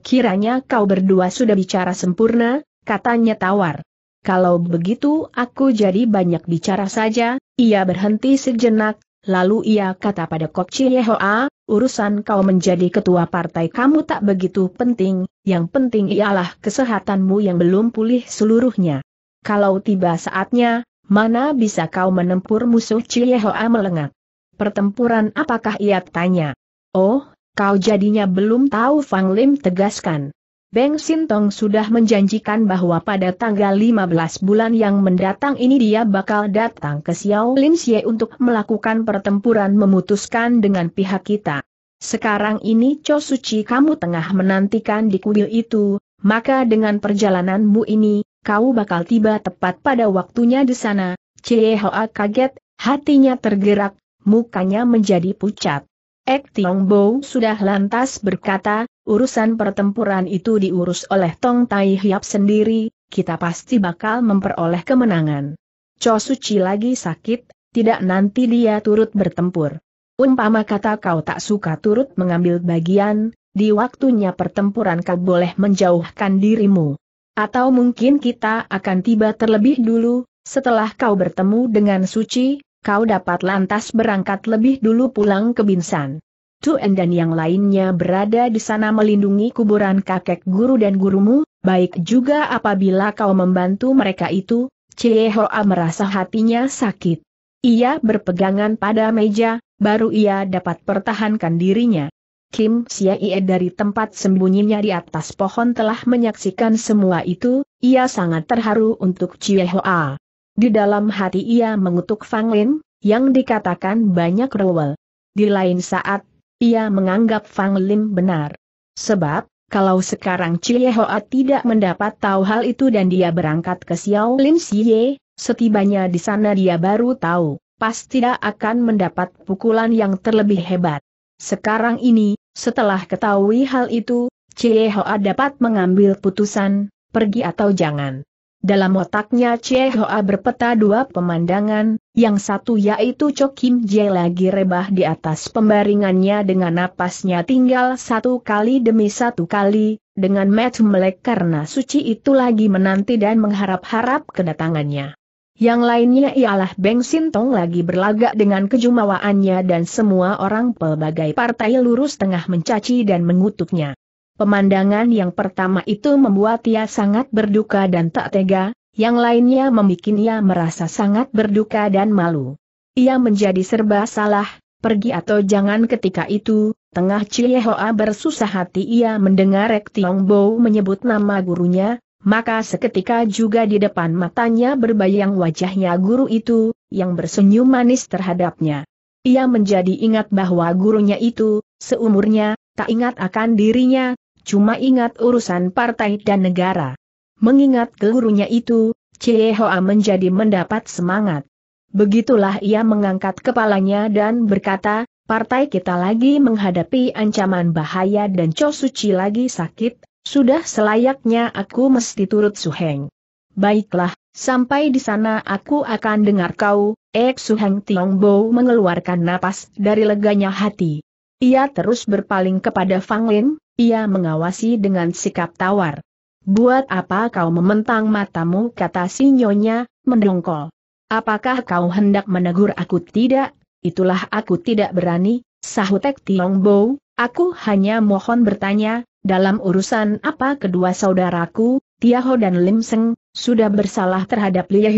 Kiranya kau berdua sudah bicara sempurna, katanya tawar. Kalau begitu aku jadi banyak bicara saja, ia berhenti sejenak, lalu ia kata pada Kokci Hoa, urusan kau menjadi ketua partai kamu tak begitu penting, yang penting ialah kesehatanmu yang belum pulih seluruhnya. Kalau tiba saatnya, mana bisa kau menempur musuh Hoa melengak? Pertempuran apakah ia tanya? Oh, kau jadinya belum tahu Fang Lim tegaskan. Beng Sintong sudah menjanjikan bahwa pada tanggal 15 bulan yang mendatang ini dia bakal datang ke Xiao Lin Xie untuk melakukan pertempuran memutuskan dengan pihak kita. Sekarang ini Cho Suci kamu tengah menantikan di kuil itu, maka dengan perjalananmu ini, kau bakal tiba tepat pada waktunya di sana. Cie Hoa kaget, hatinya tergerak, mukanya menjadi pucat. Ek Tiong Bo sudah lantas berkata, urusan pertempuran itu diurus oleh Tong Tai Hiap sendiri, kita pasti bakal memperoleh kemenangan. Cho Suci lagi sakit, tidak nanti dia turut bertempur. Umpama kata kau tak suka turut mengambil bagian, di waktunya pertempuran kau boleh menjauhkan dirimu. Atau mungkin kita akan tiba terlebih dulu, setelah kau bertemu dengan Suci, kau dapat lantas berangkat lebih dulu pulang ke Binsan. Tuen dan yang lainnya berada di sana melindungi kuburan kakek guru dan gurumu, baik juga apabila kau membantu mereka itu, Cie Hoa merasa hatinya sakit. Ia berpegangan pada meja, baru ia dapat pertahankan dirinya. Kim Siaie dari tempat sembunyinya di atas pohon telah menyaksikan semua itu, ia sangat terharu untuk Cie Hoa. Di dalam hati ia mengutuk Fang Lin, yang dikatakan banyak rowel. Di lain saat, ia menganggap Fang Lin benar. Sebab, kalau sekarang Cie Hoa tidak mendapat tahu hal itu dan dia berangkat ke Xiao Lin Xie, setibanya di sana dia baru tahu, pasti tidak akan mendapat pukulan yang terlebih hebat. Sekarang ini, setelah ketahui hal itu, Cie Hoa dapat mengambil putusan, pergi atau jangan. Dalam otaknya Chie Hoa berpeta dua pemandangan, yang satu yaitu Cho Kim Jie lagi rebah di atas pembaringannya dengan napasnya tinggal satu kali demi satu kali, dengan match melek karena suci itu lagi menanti dan mengharap-harap kedatangannya. Yang lainnya ialah Beng Sintong lagi berlagak dengan kejumawaannya dan semua orang pelbagai partai lurus tengah mencaci dan mengutuknya. Pemandangan yang pertama itu membuat ia sangat berduka dan tak tega, yang lainnya ia merasa sangat berduka dan malu. Ia menjadi serba salah, pergi atau jangan ketika itu, tengah cie hoa bersusah hati ia mendengar Rek Tiong Bo menyebut nama gurunya, maka seketika juga di depan matanya berbayang wajahnya guru itu, yang bersenyum manis terhadapnya. Ia menjadi ingat bahwa gurunya itu, seumurnya, tak ingat akan dirinya, cuma ingat urusan partai dan negara. Mengingat gurunya itu, Cie Hoa menjadi mendapat semangat. Begitulah ia mengangkat kepalanya dan berkata, partai kita lagi menghadapi ancaman bahaya dan Cho Suci lagi sakit, sudah selayaknya aku mesti turut suheng. Baiklah, sampai di sana aku akan dengar kau, Ek Suheng Tiongbo mengeluarkan napas dari leganya hati. Ia terus berpaling kepada Fang Lin, ia mengawasi dengan sikap tawar. Buat apa kau mementang matamu kata si nyonya, mendongkol. Apakah kau hendak menegur aku tidak? Itulah aku tidak berani, sahut Tek Tiong Bo, aku hanya mohon bertanya, dalam urusan apa kedua saudaraku, Tiaho dan Lim Seng, sudah bersalah terhadap Lia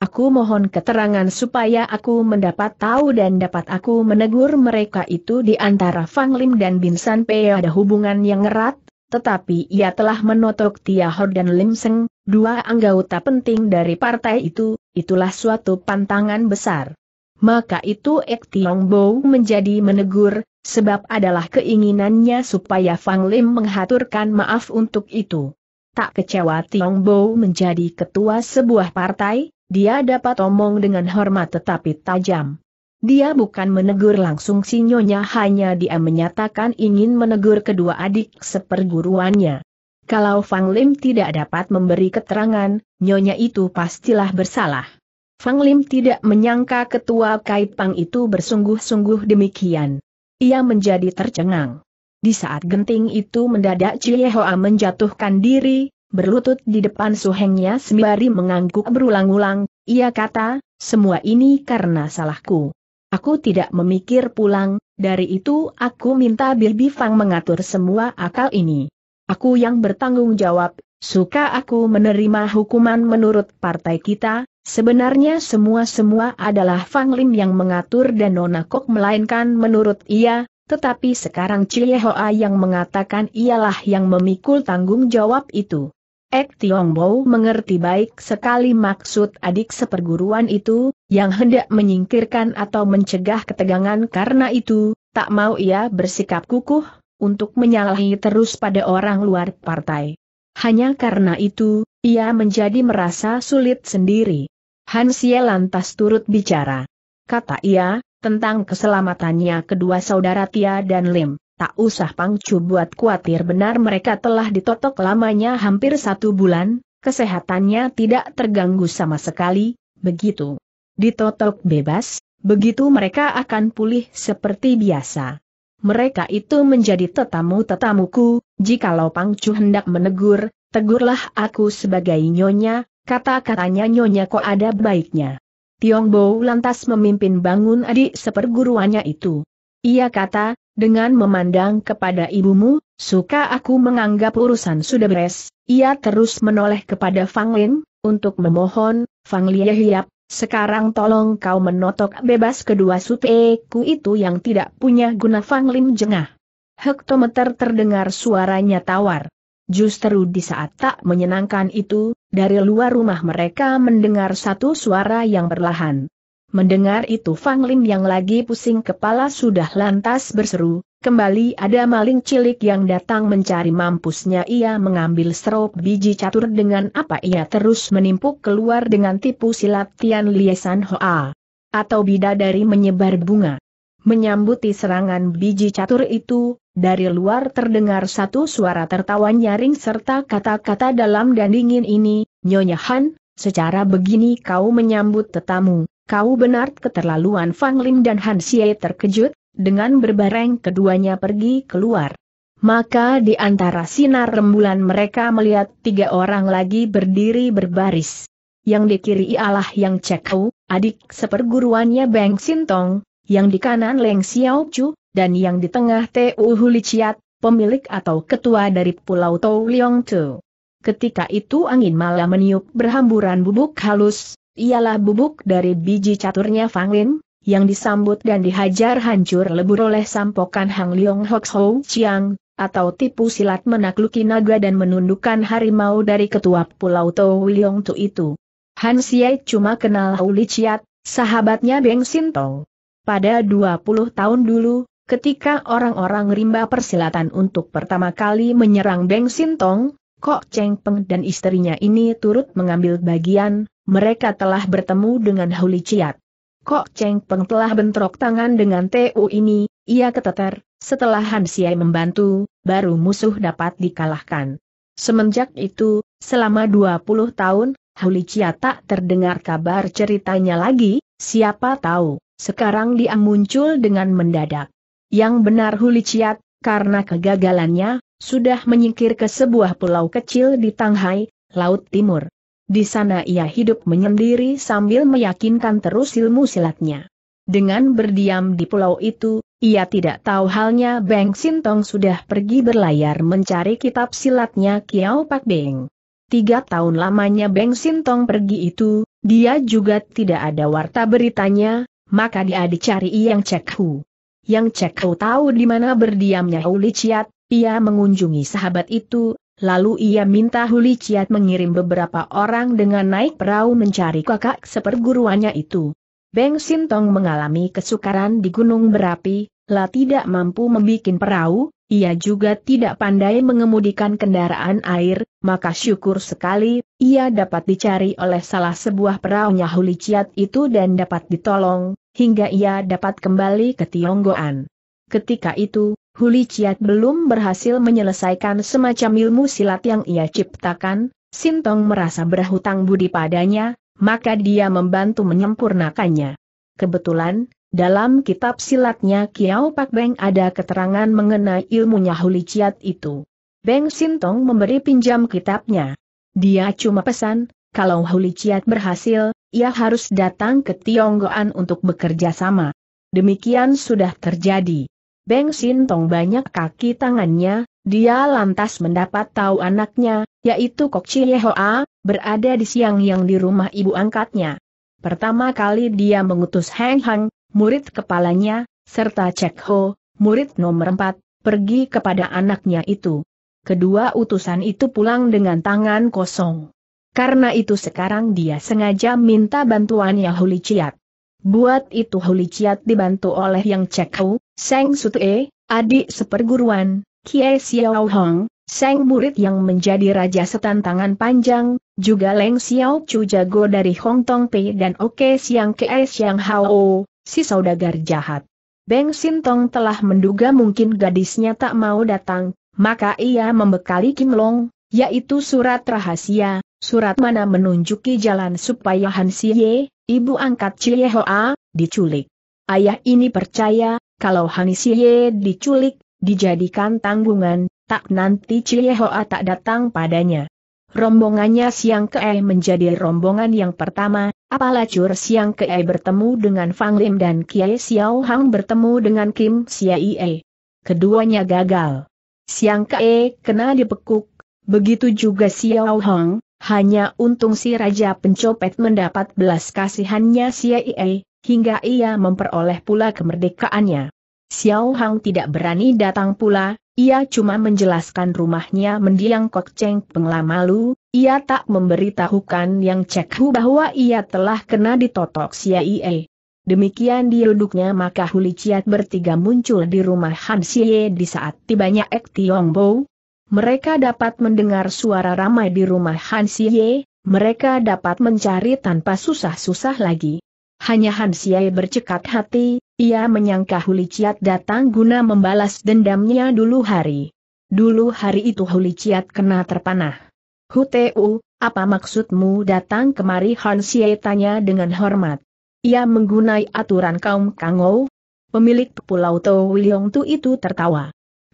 Aku mohon keterangan supaya aku mendapat tahu dan dapat aku menegur mereka itu di antara Fang Lim dan Bin San Pei ada hubungan yang erat, tetapi ia telah menotok Tia Hor dan Lim Seng, dua anggota penting dari partai itu, itulah suatu pantangan besar. Maka itu Ek Tiong Bo menjadi menegur, sebab adalah keinginannya supaya Fang Lim menghaturkan maaf untuk itu. Tak kecewa Tiong Bo menjadi ketua sebuah partai, dia dapat omong dengan hormat tetapi tajam. Dia bukan menegur langsung si nyonya hanya dia menyatakan ingin menegur kedua adik seperguruannya. Kalau Fang Lim tidak dapat memberi keterangan, nyonya itu pastilah bersalah. Fang Lim tidak menyangka ketua Pang itu bersungguh-sungguh demikian. Ia menjadi tercengang. Di saat genting itu mendadak Cie Hoa menjatuhkan diri, berlutut di depan Suhengnya sembari mengangguk berulang-ulang, ia kata, semua ini karena salahku. Aku tidak memikir pulang, dari itu aku minta Bibi Fang mengatur semua akal ini. Aku yang bertanggung jawab, suka aku menerima hukuman menurut partai kita, sebenarnya semua-semua adalah Fang Lim yang mengatur dan Nona Kok melainkan menurut ia, tetapi sekarang Cie Hoa yang mengatakan ialah yang memikul tanggung jawab itu. Ek Tiong Bo mengerti baik sekali maksud adik seperguruan itu, yang hendak menyingkirkan atau mencegah ketegangan karena itu, tak mau ia bersikap kukuh, untuk menyalahi terus pada orang luar partai. Hanya karena itu, ia menjadi merasa sulit sendiri. Hansie lantas turut bicara. Kata ia, tentang keselamatannya kedua saudara Tia dan Lim. Tak usah pangcu buat kuatir, benar mereka telah ditotok lamanya hampir satu bulan, kesehatannya tidak terganggu sama sekali, begitu. Ditotok bebas, begitu mereka akan pulih seperti biasa. Mereka itu menjadi tetamu-tetamuku, jikalau pangcu hendak menegur, tegurlah aku sebagai nyonya, kata-katanya nyonya kok ada baiknya. Tiong Bo lantas memimpin bangun adik seperguruannya itu. Ia kata, dengan memandang kepada ibumu, suka aku menganggap urusan sudah beres, ia terus menoleh kepada Fang Lin, untuk memohon, Fang Lie hiap, sekarang tolong kau menotok bebas kedua suteku itu yang tidak punya guna Fang Lin jengah. Hektometer terdengar suaranya tawar. Justru di saat tak menyenangkan itu, dari luar rumah mereka mendengar satu suara yang berlahan. Mendengar itu Fang Lin yang lagi pusing kepala sudah lantas berseru, kembali ada maling cilik yang datang mencari mampusnya ia mengambil serop biji catur dengan apa ia terus menimpuk keluar dengan tipu silat Tian Liesan Hoa. Atau bidadari menyebar bunga. Menyambuti serangan biji catur itu, dari luar terdengar satu suara tertawa nyaring serta kata-kata dalam dan dingin ini, Nyonya Han, secara begini kau menyambut tetamu, Kau benar keterlaluan Fang Lin dan Han Xie terkejut, dengan berbareng keduanya pergi keluar. Maka di antara sinar rembulan mereka melihat tiga orang lagi berdiri berbaris. Yang di kiri ialah yang Cekau, adik seperguruannya Beng Sintong, yang di kanan Leng Xiao Chu, dan yang di tengah Li Huliciat, pemilik atau ketua dari Pulau Tou Liong Tu. Ketika itu angin malam meniup berhamburan bubuk halus, ialah bubuk dari biji caturnya Fang Lin, yang disambut dan dihajar hancur lebur oleh sampokan Hang Leong Hok Hou Chiang, atau tipu silat menakluki naga dan menundukkan harimau dari ketua pulau Tau Leong Tu itu. Han Xie cuma kenal Hou Li Chiat, sahabatnya Beng Sinto. Pada 20 tahun dulu, ketika orang-orang rimba persilatan untuk pertama kali menyerang Beng Sintong, Kok Cheng Peng dan istrinya ini turut mengambil bagian, mereka telah bertemu dengan Huli Ciat. Kok Cheng Peng telah bentrok tangan dengan TU ini, ia keteter, setelah Han membantu, baru musuh dapat dikalahkan. Semenjak itu, selama 20 tahun, Huli Ciat tak terdengar kabar ceritanya lagi, siapa tahu, sekarang dia muncul dengan mendadak. Yang benar Huli Ciat, karena kegagalannya, sudah menyingkir ke sebuah pulau kecil di Tanghai, Laut Timur. Di sana ia hidup menyendiri sambil meyakinkan terus ilmu silatnya. Dengan berdiam di pulau itu, ia tidak tahu halnya Beng Sintong sudah pergi berlayar mencari kitab silatnya Kiao Pak Beng. Tiga tahun lamanya Beng Sintong pergi itu, dia juga tidak ada warta beritanya, maka dia dicari Yang Cek Hu. Yang Cek Hu tahu di mana berdiamnya Uli Ciat, ia mengunjungi sahabat itu, lalu ia minta Huli Ciat mengirim beberapa orang dengan naik perahu mencari kakak seperguruannya itu. Beng Sintong mengalami kesukaran di gunung berapi, lah tidak mampu membuat perahu, ia juga tidak pandai mengemudikan kendaraan air, maka syukur sekali, ia dapat dicari oleh salah sebuah perahunya Ciat itu dan dapat ditolong, hingga ia dapat kembali ke Tionggoan. Ketika itu, Huli Ciat belum berhasil menyelesaikan semacam ilmu silat yang ia ciptakan, Sintong merasa berhutang budi padanya, maka dia membantu menyempurnakannya. Kebetulan, dalam kitab silatnya Kiao Pak Beng ada keterangan mengenai ilmunya Huli Ciat itu. Beng Sintong memberi pinjam kitabnya. Dia cuma pesan, kalau Huli Ciat berhasil, ia harus datang ke Tionggoan untuk bekerja sama. Demikian sudah terjadi. Beng Sintong banyak kaki tangannya, dia lantas mendapat tahu anaknya, yaitu Kok Chie Hoa, berada di siang yang di rumah ibu angkatnya. Pertama kali dia mengutus Heng Hang, murid kepalanya, serta Cek Ho, murid nomor empat, pergi kepada anaknya itu. Kedua utusan itu pulang dengan tangan kosong. Karena itu sekarang dia sengaja minta bantuan Yahuli Chiat. Buat itu Huli Ciat dibantu oleh Yang Cekou, Seng e, adik seperguruan, Kie Xiao Hong, Seng murid yang menjadi raja setan tangan panjang, juga Leng Xiao Chu jago dari Hong Tong Pei dan Oke Siang Kie Siang Hao, si saudagar jahat. Beng Sintong telah menduga mungkin gadisnya tak mau datang, maka ia membekali Kim Long, yaitu surat rahasia, surat mana menunjuki jalan supaya Han Xie, ibu angkat Cie Hoa, diculik. Ayah ini percaya, kalau Han Xie diculik, dijadikan tanggungan, tak nanti Cie Hoa tak datang padanya. Rombongannya Siang Kei menjadi rombongan yang pertama, apalacur Siang Kei bertemu dengan Fang Lim dan Kiai Xiao Hang bertemu dengan Kim E Keduanya gagal. Siang Kei kena dipekuk, Begitu juga Xiao Hong, hanya untung si Raja Pencopet mendapat belas kasihannya si Ie, hingga ia memperoleh pula kemerdekaannya. Xiao Hong tidak berani datang pula, ia cuma menjelaskan rumahnya mendiang Kokceng Penglamalu, ia tak memberitahukan yang Hu bahwa ia telah kena ditotok si Ie. Demikian diruduknya maka Huli Ciat bertiga muncul di rumah Han Xie di saat tibanya Ek Tiong Bo, mereka dapat mendengar suara ramai di rumah Han Xie, mereka dapat mencari tanpa susah-susah lagi. Hanya Han Xie bercekat hati, ia menyangka Huli Ciat datang guna membalas dendamnya dulu hari. Dulu hari itu Huli Ciat kena terpanah. Hutu, apa maksudmu datang kemari Han Xie tanya dengan hormat. Ia menggunai aturan kaum Kangou. Pemilik Pulau Towilong Tu itu tertawa.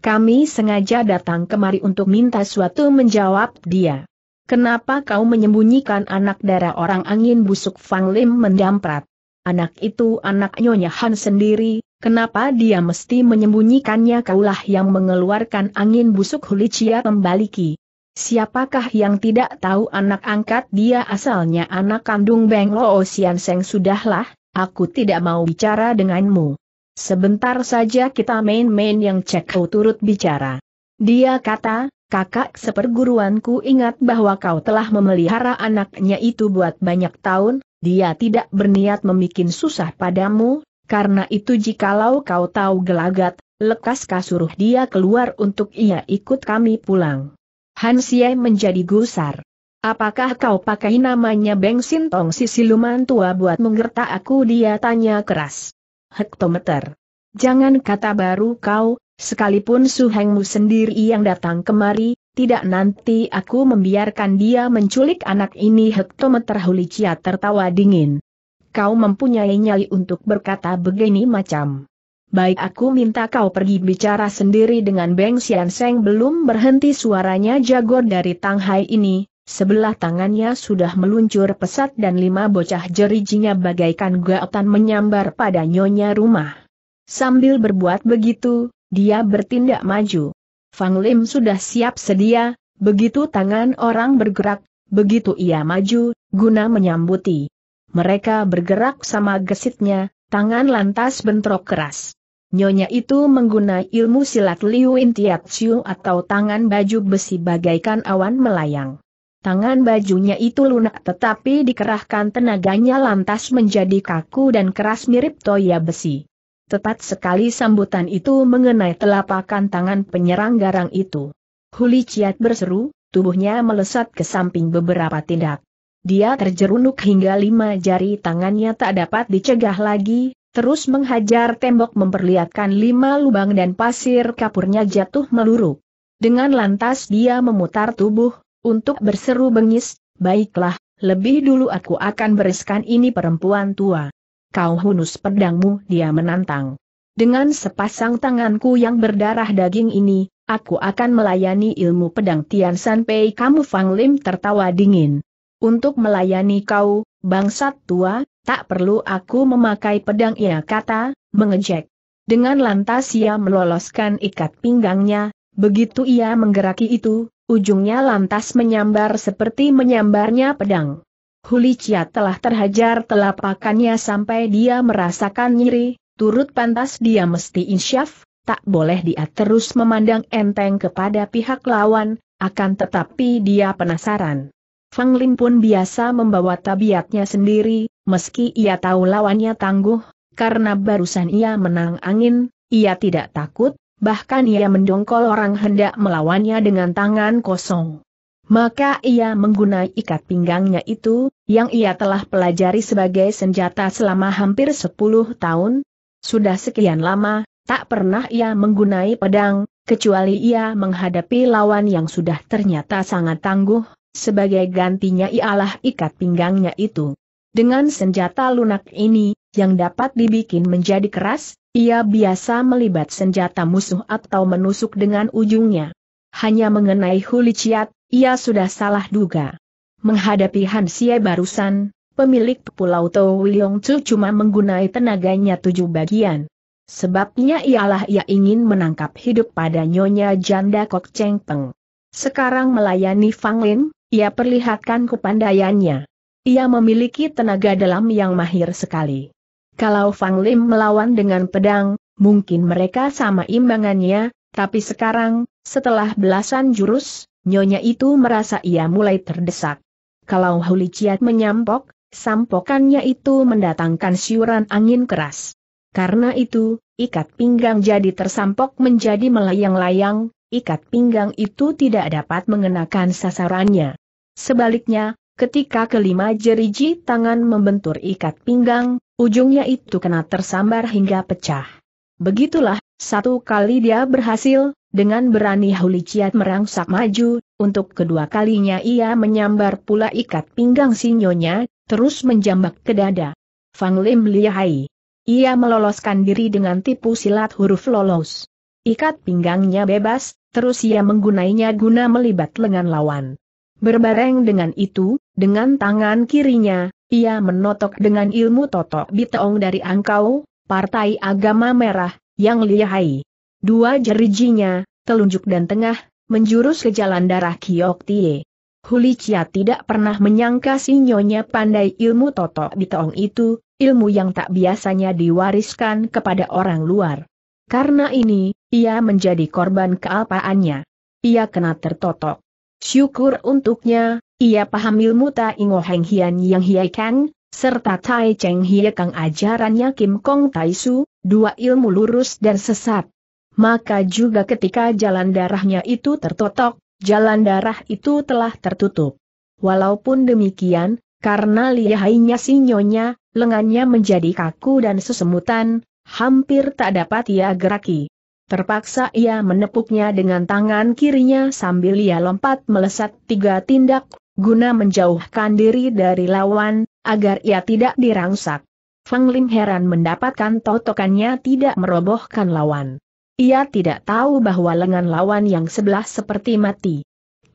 Kami sengaja datang kemari untuk minta suatu menjawab dia. Kenapa kau menyembunyikan anak darah orang angin busuk Fang Lim mendamprat? Anak itu anak Nyonya Han sendiri, kenapa dia mesti menyembunyikannya kaulah yang mengeluarkan angin busuk Hulicia membaliki? Siapakah yang tidak tahu anak angkat dia asalnya anak kandung Beng Lo Seng sudahlah, aku tidak mau bicara denganmu. Sebentar saja kita main-main yang cek kau turut bicara. Dia kata, kakak seperguruanku ingat bahwa kau telah memelihara anaknya itu buat banyak tahun, dia tidak berniat membuat susah padamu, karena itu jikalau kau tahu gelagat, lekas kasuruh dia keluar untuk ia ikut kami pulang. Hansie menjadi gusar. Apakah kau pakai namanya Beng Sintong si siluman tua buat menggertak aku dia tanya keras hektometer. Jangan kata baru kau, sekalipun suhengmu sendiri yang datang kemari, tidak nanti aku membiarkan dia menculik anak ini hektometer Hulicia tertawa dingin. Kau mempunyai nyali untuk berkata begini macam. Baik aku minta kau pergi bicara sendiri dengan Beng Sian Seng belum berhenti suaranya jago dari Tanghai ini, Sebelah tangannya sudah meluncur pesat dan lima bocah jerijinya bagaikan gaotan menyambar pada nyonya rumah. Sambil berbuat begitu, dia bertindak maju. Fang Lim sudah siap sedia, begitu tangan orang bergerak, begitu ia maju, guna menyambuti. Mereka bergerak sama gesitnya, tangan lantas bentrok keras. Nyonya itu menggunakan ilmu silat Liu Intiatsu Siu atau tangan baju besi bagaikan awan melayang. Tangan bajunya itu lunak tetapi dikerahkan tenaganya lantas menjadi kaku dan keras mirip toya besi. Tepat sekali sambutan itu mengenai telapakan tangan penyerang garang itu. Huli Ciat berseru, tubuhnya melesat ke samping beberapa tindak. Dia terjerunuk hingga lima jari tangannya tak dapat dicegah lagi, terus menghajar tembok memperlihatkan lima lubang dan pasir kapurnya jatuh meluruk. Dengan lantas dia memutar tubuh, untuk berseru bengis, baiklah, lebih dulu aku akan bereskan ini perempuan tua. Kau hunus pedangmu, dia menantang. Dengan sepasang tanganku yang berdarah daging ini, aku akan melayani ilmu pedang Tian San Pei kamu Fang Lim tertawa dingin. Untuk melayani kau, bangsat tua, tak perlu aku memakai pedang ia kata, mengejek. Dengan lantas ia meloloskan ikat pinggangnya, begitu ia menggeraki itu, Ujungnya lantas menyambar seperti menyambarnya pedang. Hulicia telah terhajar telapakannya sampai dia merasakan nyeri, turut pantas dia mesti insyaf, tak boleh dia terus memandang enteng kepada pihak lawan, akan tetapi dia penasaran. Fang Lin pun biasa membawa tabiatnya sendiri, meski ia tahu lawannya tangguh, karena barusan ia menang angin, ia tidak takut, bahkan ia mendongkol orang hendak melawannya dengan tangan kosong. Maka ia menggunai ikat pinggangnya itu, yang ia telah pelajari sebagai senjata selama hampir sepuluh tahun. Sudah sekian lama, tak pernah ia menggunai pedang, kecuali ia menghadapi lawan yang sudah ternyata sangat tangguh, sebagai gantinya ialah ikat pinggangnya itu. Dengan senjata lunak ini, yang dapat dibikin menjadi keras, ia biasa melibat senjata musuh atau menusuk dengan ujungnya. Hanya mengenai Huli Huliciat, ia sudah salah duga. Menghadapi Hansie barusan, pemilik Pulau Tau Liong Chu cuma menggunai tenaganya tujuh bagian. Sebabnya ialah ia ingin menangkap hidup pada nyonya janda Kok Cheng Peng. Sekarang melayani Fang Lin, ia perlihatkan kepandaiannya. Ia memiliki tenaga dalam yang mahir sekali. Kalau Fang Lim melawan dengan pedang, mungkin mereka sama imbangannya, tapi sekarang, setelah belasan jurus, nyonya itu merasa ia mulai terdesak. Kalau Huli Ciat menyampok, sampokannya itu mendatangkan siuran angin keras. Karena itu, ikat pinggang jadi tersampok menjadi melayang-layang, ikat pinggang itu tidak dapat mengenakan sasarannya. Sebaliknya, Ketika kelima jeriji tangan membentur ikat pinggang, ujungnya itu kena tersambar hingga pecah. Begitulah, satu kali dia berhasil, dengan berani Huliciat merangsak maju, untuk kedua kalinya ia menyambar pula ikat pinggang sinyonya, terus menjambak ke dada. Fang Lim lihai. Ia meloloskan diri dengan tipu silat huruf lolos. Ikat pinggangnya bebas, terus ia menggunainya guna melibat lengan lawan. Berbareng dengan itu, dengan tangan kirinya, ia menotok dengan ilmu totok bitong dari angkau, partai agama merah, yang lihai. Dua jerijinya, telunjuk dan tengah, menjurus ke jalan darah Kiok Tie. Hulicia tidak pernah menyangka si nyonya pandai ilmu totok Tong itu, ilmu yang tak biasanya diwariskan kepada orang luar. Karena ini, ia menjadi korban kealpaannya. Ia kena tertotok. Syukur untuknya, ia paham ilmu Ta Ingo Heng Hian Yang Hiai Kang, serta Tai Cheng Hiai Kang ajarannya Kim Kong Tai Su, dua ilmu lurus dan sesat. Maka juga ketika jalan darahnya itu tertotok, jalan darah itu telah tertutup. Walaupun demikian, karena lihainya si nyonya, lengannya menjadi kaku dan sesemutan, hampir tak dapat ia geraki. Terpaksa ia menepuknya dengan tangan kirinya sambil ia lompat melesat tiga tindak guna menjauhkan diri dari lawan, agar ia tidak dirangsak. Feng Lim heran mendapatkan totokannya tidak merobohkan lawan. Ia tidak tahu bahwa lengan lawan yang sebelah seperti mati.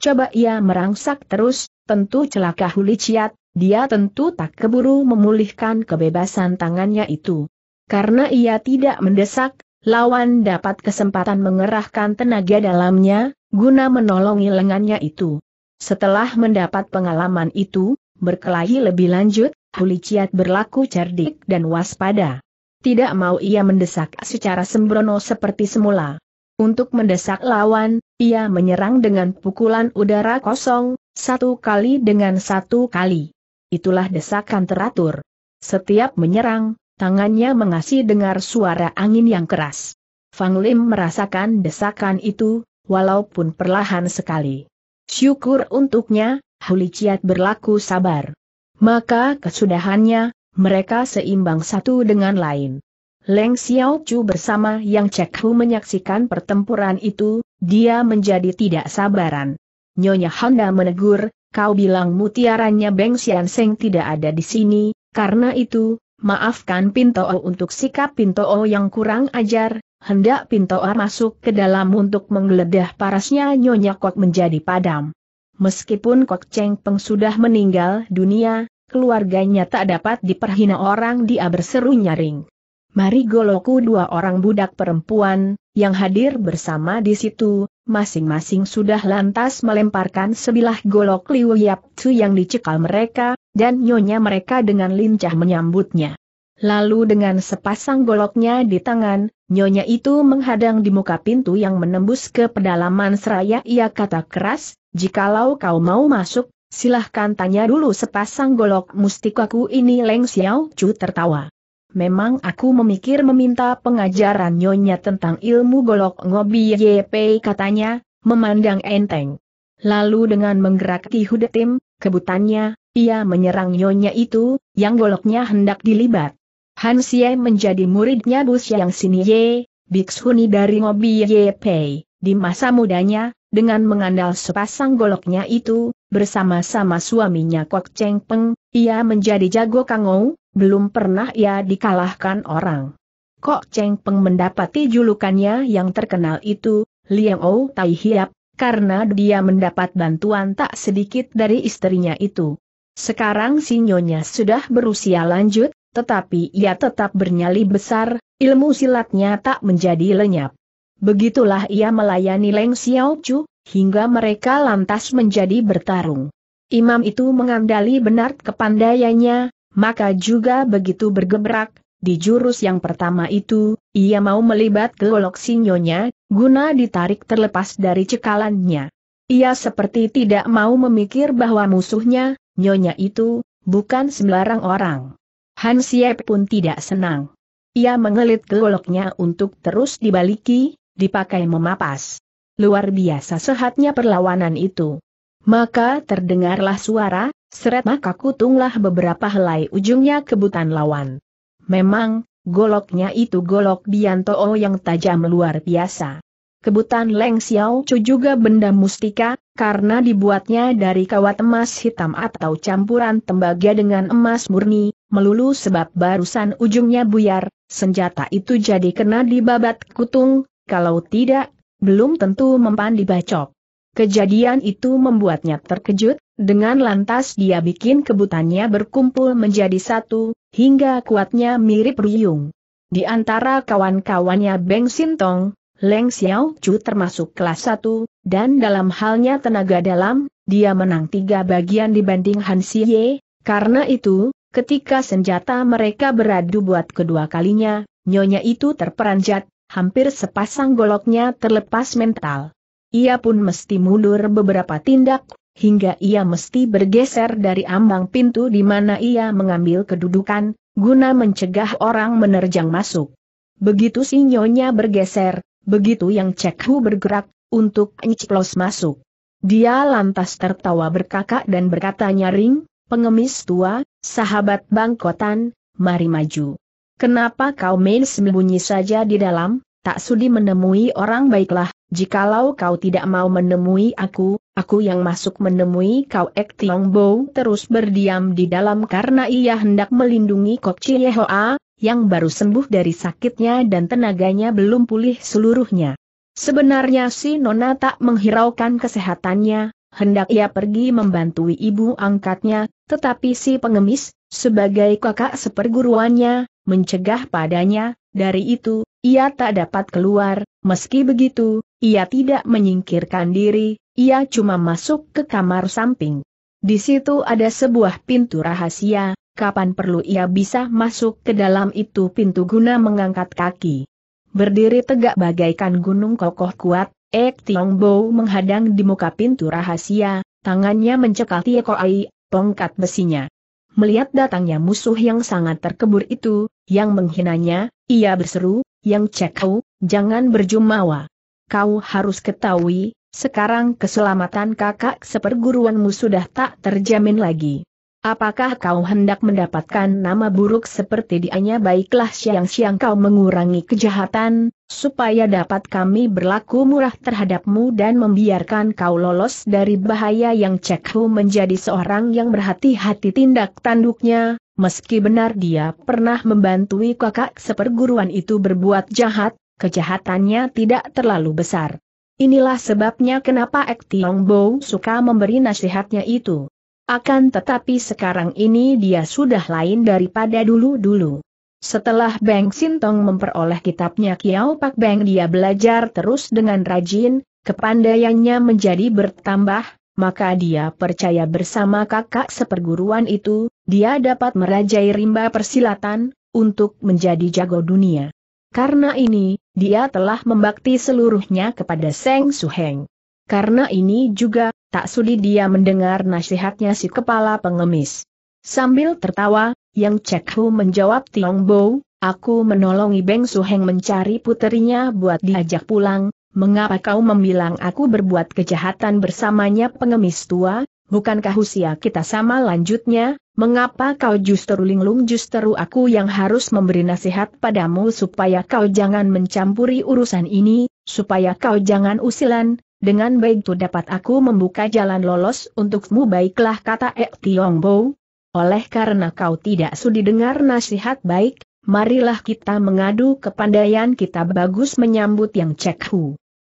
Coba ia merangsak terus, tentu celaka huli ciat. dia tentu tak keburu memulihkan kebebasan tangannya itu. Karena ia tidak mendesak, lawan dapat kesempatan mengerahkan tenaga dalamnya, guna menolongi lengannya itu. Setelah mendapat pengalaman itu, berkelahi lebih lanjut, Huliciat berlaku cerdik dan waspada. Tidak mau ia mendesak secara sembrono seperti semula. Untuk mendesak lawan, ia menyerang dengan pukulan udara kosong, satu kali dengan satu kali. Itulah desakan teratur. Setiap menyerang, tangannya mengasih dengar suara angin yang keras. Fang Lim merasakan desakan itu, walaupun perlahan sekali. Syukur untuknya, Huliciat berlaku sabar. Maka kesudahannya, mereka seimbang satu dengan lain. Leng Xiao Chu bersama Yang Cek Hu menyaksikan pertempuran itu, dia menjadi tidak sabaran. Nyonya Honda menegur, kau bilang mutiaranya Beng Xian Seng tidak ada di sini, karena itu, maafkan Pintoo untuk sikap Pintoo yang kurang ajar, hendak Pintoar masuk ke dalam untuk menggeledah parasnya Nyonya Kok menjadi padam. Meskipun Kok Cheng Peng sudah meninggal dunia, keluarganya tak dapat diperhina orang dia berseru nyaring. Mari goloku dua orang budak perempuan, yang hadir bersama di situ, masing-masing sudah lantas melemparkan sebilah golok Liu Yap Tzu yang dicekal mereka, dan nyonya mereka dengan lincah menyambutnya. Lalu dengan sepasang goloknya di tangan, Nyonya itu menghadang di muka pintu yang menembus ke pedalaman seraya ia kata keras, jikalau kau mau masuk, silahkan tanya dulu sepasang golok mustikaku ini Leng Xiao Chu tertawa. Memang aku memikir meminta pengajaran nyonya tentang ilmu golok ngobi YP katanya, memandang enteng. Lalu dengan menggeraki hudetim, kebutannya, ia menyerang nyonya itu, yang goloknya hendak dilibat. Han Xie menjadi muridnya Bu Xiang Siniye, biksuni dari Ngobi Ye Pei, di masa mudanya, dengan mengandal sepasang goloknya itu, bersama-sama suaminya Kok Cheng Peng, ia menjadi jago kangou, belum pernah ia dikalahkan orang. Kok Cheng Peng mendapati julukannya yang terkenal itu, Liang Ou Tai Hiap, karena dia mendapat bantuan tak sedikit dari istrinya itu. Sekarang sinyonya sudah berusia lanjut, tetapi ia tetap bernyali besar, ilmu silatnya tak menjadi lenyap. Begitulah ia melayani Leng Xiao Chu, hingga mereka lantas menjadi bertarung. Imam itu mengandali benar kepandaiannya, maka juga begitu bergebrak, di jurus yang pertama itu, ia mau melibat golok sinyonya, guna ditarik terlepas dari cekalannya. Ia seperti tidak mau memikir bahwa musuhnya, nyonya itu, bukan sembarang orang. Han Siep pun tidak senang. Ia mengelit goloknya untuk terus dibaliki, dipakai memapas. Luar biasa sehatnya perlawanan itu. Maka terdengarlah suara, seret maka kutunglah beberapa helai ujungnya kebutan lawan. Memang, goloknya itu golok Biantoo oh yang tajam luar biasa. Kebutan Leng Xiao Chu juga benda mustika, karena dibuatnya dari kawat emas hitam atau campuran tembaga dengan emas murni, melulu sebab barusan ujungnya buyar, senjata itu jadi kena di babat kutung, kalau tidak, belum tentu mempan dibacok. Kejadian itu membuatnya terkejut, dengan lantas dia bikin kebutannya berkumpul menjadi satu, hingga kuatnya mirip riung. Di antara kawan-kawannya Beng Sintong, Leng Xiao Chu termasuk kelas satu dan dalam halnya tenaga dalam, dia menang tiga bagian dibanding Han Xie, karena itu, Ketika senjata mereka beradu buat kedua kalinya, nyonya itu terperanjat, hampir sepasang goloknya terlepas mental. Ia pun mesti mundur beberapa tindak, hingga ia mesti bergeser dari ambang pintu di mana ia mengambil kedudukan, guna mencegah orang menerjang masuk. Begitu si nyonya bergeser, begitu yang cekhu bergerak, untuk nyiplos masuk. Dia lantas tertawa berkakak dan berkata nyaring, pengemis tua, Sahabat bangkotan, mari maju. Kenapa kau main sembunyi saja di dalam, tak sudi menemui orang baiklah, jikalau kau tidak mau menemui aku, aku yang masuk menemui kau Ek Tiong Bo terus berdiam di dalam karena ia hendak melindungi Kok Chie Hoa, yang baru sembuh dari sakitnya dan tenaganya belum pulih seluruhnya. Sebenarnya si Nona tak menghiraukan kesehatannya, hendak ia pergi membantui ibu angkatnya, tetapi si pengemis, sebagai kakak seperguruannya, mencegah padanya, dari itu, ia tak dapat keluar, meski begitu, ia tidak menyingkirkan diri, ia cuma masuk ke kamar samping. Di situ ada sebuah pintu rahasia, kapan perlu ia bisa masuk ke dalam itu pintu guna mengangkat kaki. Berdiri tegak bagaikan gunung kokoh kuat, Ek Tiong Bo menghadang di muka pintu rahasia, tangannya mencekal Ai, tongkat besinya. Melihat datangnya musuh yang sangat terkebur itu, yang menghinanya, ia berseru, yang cekau, jangan berjumawa. Kau harus ketahui, sekarang keselamatan kakak seperguruanmu sudah tak terjamin lagi. Apakah kau hendak mendapatkan nama buruk seperti dianya baiklah siang-siang kau mengurangi kejahatan, supaya dapat kami berlaku murah terhadapmu dan membiarkan kau lolos dari bahaya yang Cekhu menjadi seorang yang berhati-hati tindak tanduknya, meski benar dia pernah membantui kakak seperguruan itu berbuat jahat, kejahatannya tidak terlalu besar. Inilah sebabnya kenapa Ek Tiong Bo suka memberi nasihatnya itu. Akan tetapi sekarang ini dia sudah lain daripada dulu-dulu. Setelah Beng Sintong memperoleh kitabnya Kiao Pak Beng, dia belajar terus dengan rajin, kepandaiannya menjadi bertambah, maka dia percaya bersama kakak seperguruan itu, dia dapat merajai rimba persilatan, untuk menjadi jago dunia. Karena ini, dia telah membakti seluruhnya kepada Seng Suheng. Karena ini juga, tak sudi dia mendengar nasihatnya si kepala pengemis. Sambil tertawa, yang Cek Hu menjawab Tiong Bo, aku menolongi Beng Suheng mencari puterinya buat diajak pulang, mengapa kau membilang aku berbuat kejahatan bersamanya pengemis tua, bukankah usia kita sama lanjutnya, mengapa kau justru linglung justru aku yang harus memberi nasihat padamu supaya kau jangan mencampuri urusan ini, supaya kau jangan usilan, dengan baik tuh dapat aku membuka jalan lolos untukmu baiklah kata Ek Tiong Bo, oleh karena kau tidak sudi dengar nasihat baik, marilah kita mengadu kepandaian kita bagus menyambut yang cek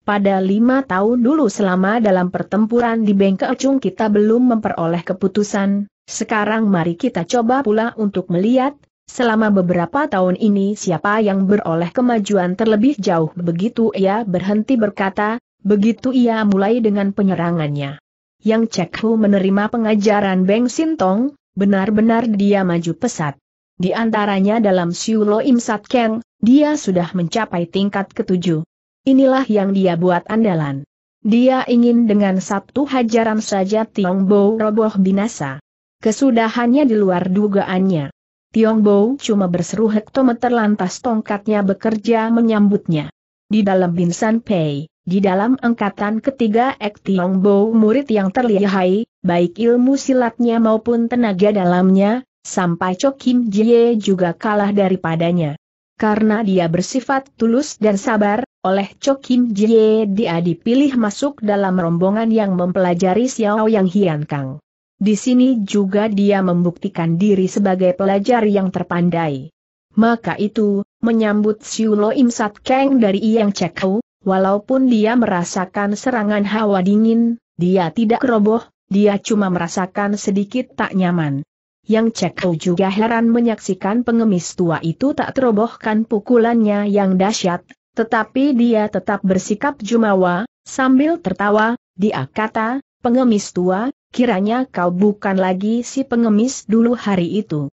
Pada lima tahun dulu selama dalam pertempuran di Bengkecung kita belum memperoleh keputusan, sekarang mari kita coba pula untuk melihat, selama beberapa tahun ini siapa yang beroleh kemajuan terlebih jauh. Begitu ia berhenti berkata, begitu ia mulai dengan penyerangannya. Yang Cekhu menerima pengajaran Beng Sintong, Benar-benar dia maju pesat. Di antaranya dalam Siulo Im Sat Keng, dia sudah mencapai tingkat ketujuh. Inilah yang dia buat andalan. Dia ingin dengan satu hajaran saja Tiong Bo roboh binasa. Kesudahannya di luar dugaannya. Tiong Bo cuma berseru hektometer lantas tongkatnya bekerja menyambutnya. Di dalam Binsan Pei, di dalam angkatan ketiga Ek Tiong Bo murid yang terlihai, baik ilmu silatnya maupun tenaga dalamnya, sampai Cho Jie juga kalah daripadanya. Karena dia bersifat tulus dan sabar, oleh Cho Jie dia dipilih masuk dalam rombongan yang mempelajari Xiao Yang Hian Kang. Di sini juga dia membuktikan diri sebagai pelajar yang terpandai. Maka itu, menyambut Siulo Lo Im Sat Kang dari Yang Chekau, walaupun dia merasakan serangan hawa dingin, dia tidak roboh, dia cuma merasakan sedikit tak nyaman. Yang Cekou juga heran menyaksikan pengemis tua itu tak terobohkan pukulannya yang dahsyat, tetapi dia tetap bersikap jumawa, sambil tertawa, dia kata, pengemis tua, kiranya kau bukan lagi si pengemis dulu hari itu.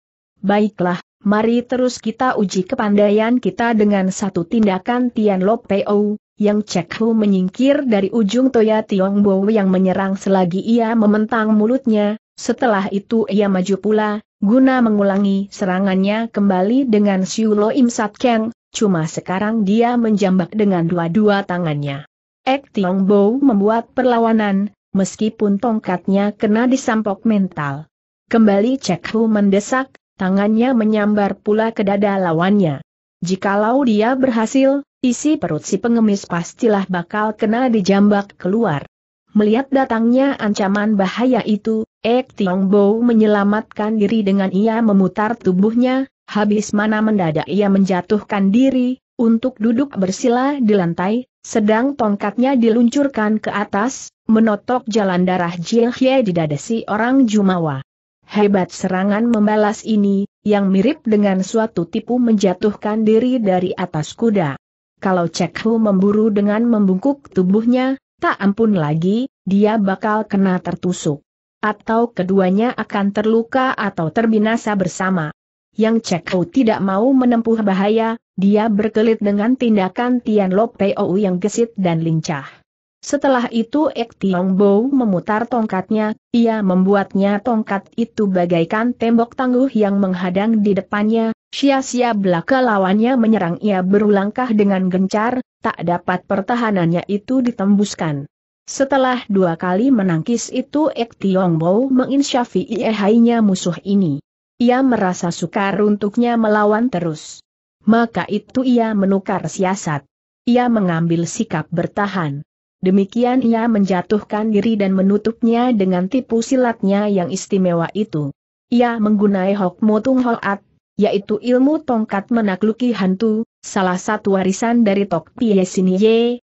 Baiklah, mari terus kita uji kepandaian kita dengan satu tindakan Tian Lo Peo, yang Cek Hu menyingkir dari ujung Toya Tiong Bo yang menyerang selagi ia mementang mulutnya, setelah itu ia maju pula, guna mengulangi serangannya kembali dengan Siu Lo Im Sat Keng, cuma sekarang dia menjambak dengan dua-dua tangannya. Ek Tiong Bo membuat perlawanan, meskipun tongkatnya kena disampok mental. Kembali Cek Hu mendesak, tangannya menyambar pula ke dada lawannya. Jikalau dia berhasil, Isi perut si pengemis pastilah bakal kena dijambak keluar. Melihat datangnya ancaman bahaya itu, Ek Tiong Bo menyelamatkan diri dengan ia memutar tubuhnya, habis mana mendadak ia menjatuhkan diri, untuk duduk bersila di lantai, sedang tongkatnya diluncurkan ke atas, menotok jalan darah Jil Hye di dada si orang Jumawa. Hebat serangan membalas ini, yang mirip dengan suatu tipu menjatuhkan diri dari atas kuda. Kalau Cek Hu memburu dengan membungkuk tubuhnya, tak ampun lagi, dia bakal kena tertusuk. Atau keduanya akan terluka atau terbinasa bersama. Yang Cek Hu tidak mau menempuh bahaya, dia berkelit dengan tindakan Tian Lo Ou yang gesit dan lincah. Setelah itu Ek Tiong Bo memutar tongkatnya, ia membuatnya tongkat itu bagaikan tembok tangguh yang menghadang di depannya, sia-sia belaka lawannya menyerang ia berulangkah dengan gencar, tak dapat pertahanannya itu ditembuskan. Setelah dua kali menangkis itu Ek Tiong Bo menginsyafi iehainya musuh ini. Ia merasa sukar untuknya melawan terus. Maka itu ia menukar siasat. Ia mengambil sikap bertahan. Demikian ia menjatuhkan diri dan menutupnya dengan tipu silatnya yang istimewa itu. Ia menggunai Hok Motung Hoat, yaitu ilmu tongkat menakluki hantu, salah satu warisan dari Tok Pie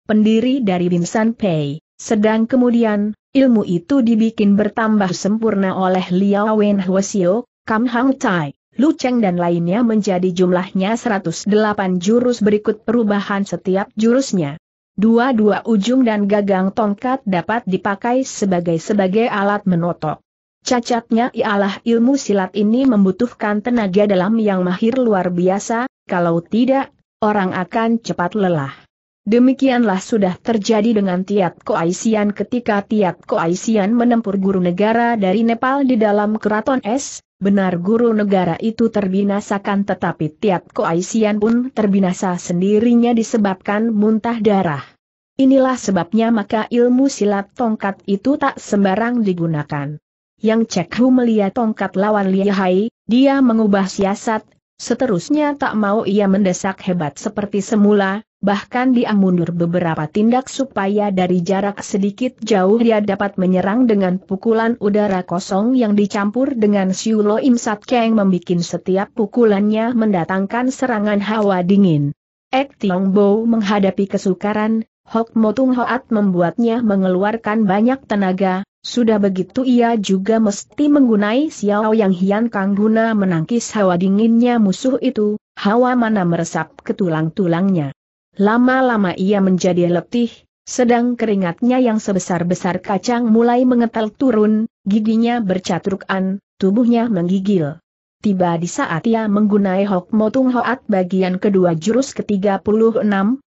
pendiri dari Binsan Pei. Sedang kemudian, ilmu itu dibikin bertambah sempurna oleh Liao Wen Hwasio, Kam Hang Tai, Lu Cheng dan lainnya menjadi jumlahnya 108 jurus berikut perubahan setiap jurusnya. Dua-dua ujung dan gagang tongkat dapat dipakai sebagai-sebagai alat menotok. Cacatnya ialah ilmu silat ini membutuhkan tenaga dalam yang mahir luar biasa, kalau tidak, orang akan cepat lelah. Demikianlah sudah terjadi dengan Tiat Koaisian ketika Tiat Koaisian menempur guru negara dari Nepal di dalam keraton Es, benar guru negara itu terbinasakan tetapi Tiat Koaisian pun terbinasa sendirinya disebabkan muntah darah. Inilah sebabnya maka ilmu silat tongkat itu tak sembarang digunakan. Yang Cek Hu melihat tongkat lawan Lihai, dia mengubah siasat, seterusnya tak mau ia mendesak hebat seperti semula, bahkan dia mundur beberapa tindak supaya dari jarak sedikit jauh dia dapat menyerang dengan pukulan udara kosong yang dicampur dengan Siulo imsat keng membuat setiap pukulannya mendatangkan serangan hawa dingin. Ek Tiong Bo menghadapi kesukaran, Hok Motung Hoat membuatnya mengeluarkan banyak tenaga, sudah begitu ia juga mesti menggunai Xiao Yang Hian Kang guna menangkis hawa dinginnya musuh itu, hawa mana meresap ke tulang-tulangnya. Lama-lama ia menjadi letih, sedang keringatnya yang sebesar-besar kacang mulai mengetel turun, giginya bercatrukan, tubuhnya menggigil. Tiba di saat ia menggunai Hok Motung Hoat bagian kedua jurus ke-36,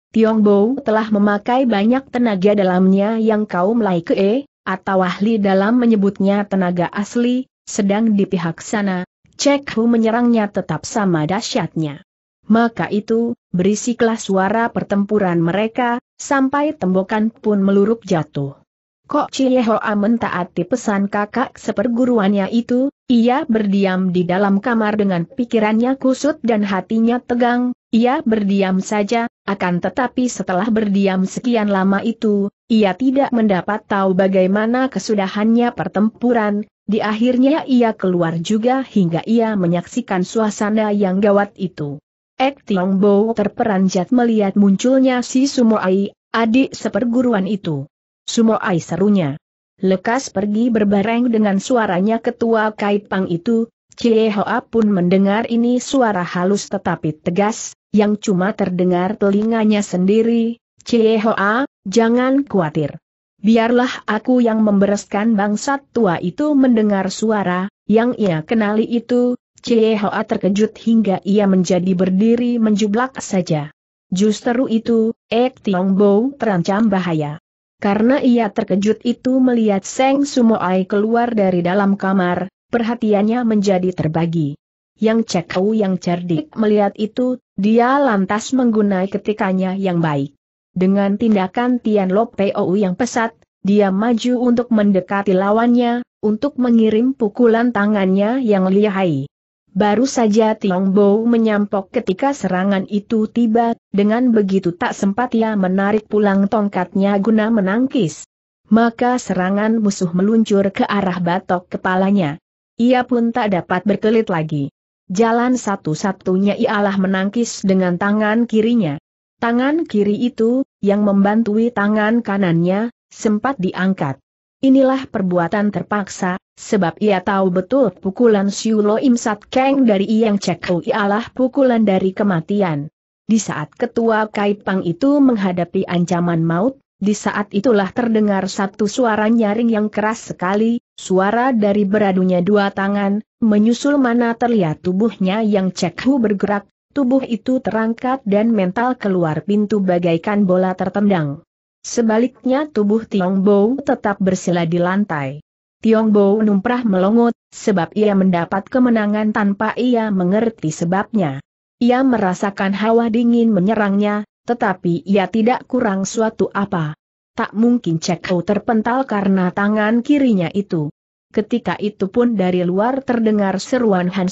Tiong Bo telah memakai banyak tenaga dalamnya yang kaum Lai Kee, atau ahli dalam menyebutnya tenaga asli, sedang di pihak sana, Cek Hu menyerangnya tetap sama dahsyatnya. Maka itu, berisiklah suara pertempuran mereka, sampai tembokan pun meluruk jatuh. Kok Ciehoa mentaati pesan kakak seperguruannya itu, ia berdiam di dalam kamar dengan pikirannya kusut dan hatinya tegang, ia berdiam saja, akan tetapi setelah berdiam sekian lama itu, ia tidak mendapat tahu bagaimana kesudahannya pertempuran, di akhirnya ia keluar juga hingga ia menyaksikan suasana yang gawat itu. Ek Tiong Bo terperanjat melihat munculnya si Sumo Ai, adik seperguruan itu. Sumo Ai serunya. Lekas pergi berbareng dengan suaranya ketua Kaipang itu, Cie Hoa pun mendengar ini suara halus tetapi tegas, yang cuma terdengar telinganya sendiri, Cie Hoa, jangan khawatir. Biarlah aku yang membereskan bangsat tua itu mendengar suara, yang ia kenali itu, Cehoa terkejut hingga ia menjadi berdiri menjublak saja. Justru itu, Ek Tiong Bo terancam bahaya. Karena ia terkejut itu melihat Seng Sumoai keluar dari dalam kamar, perhatiannya menjadi terbagi. Yang cekau yang cerdik melihat itu, dia lantas menggunai ketikannya yang baik. Dengan tindakan Tian Pou yang pesat, dia maju untuk mendekati lawannya, untuk mengirim pukulan tangannya yang lihai. Baru saja Tiong Bo menyampok ketika serangan itu tiba, dengan begitu tak sempat ia menarik pulang tongkatnya guna menangkis. Maka serangan musuh meluncur ke arah batok kepalanya. Ia pun tak dapat berkelit lagi. Jalan satu-satunya ialah menangkis dengan tangan kirinya. Tangan kiri itu, yang membantui tangan kanannya, sempat diangkat. Inilah perbuatan terpaksa, sebab ia tahu betul pukulan Siulo Imsat Sat Kang dari Iyang Cek ialah pukulan dari kematian. Di saat ketua Kaipang itu menghadapi ancaman maut, di saat itulah terdengar satu suara nyaring yang keras sekali, suara dari beradunya dua tangan, menyusul mana terlihat tubuhnya yang cekhu bergerak, tubuh itu terangkat dan mental keluar pintu bagaikan bola tertendang. Sebaliknya tubuh Tiong Bo tetap bersila di lantai. Tiong Bo numprah melongot, sebab ia mendapat kemenangan tanpa ia mengerti sebabnya. Ia merasakan hawa dingin menyerangnya, tetapi ia tidak kurang suatu apa. Tak mungkin Cek terpental karena tangan kirinya itu. Ketika itu pun dari luar terdengar seruan Han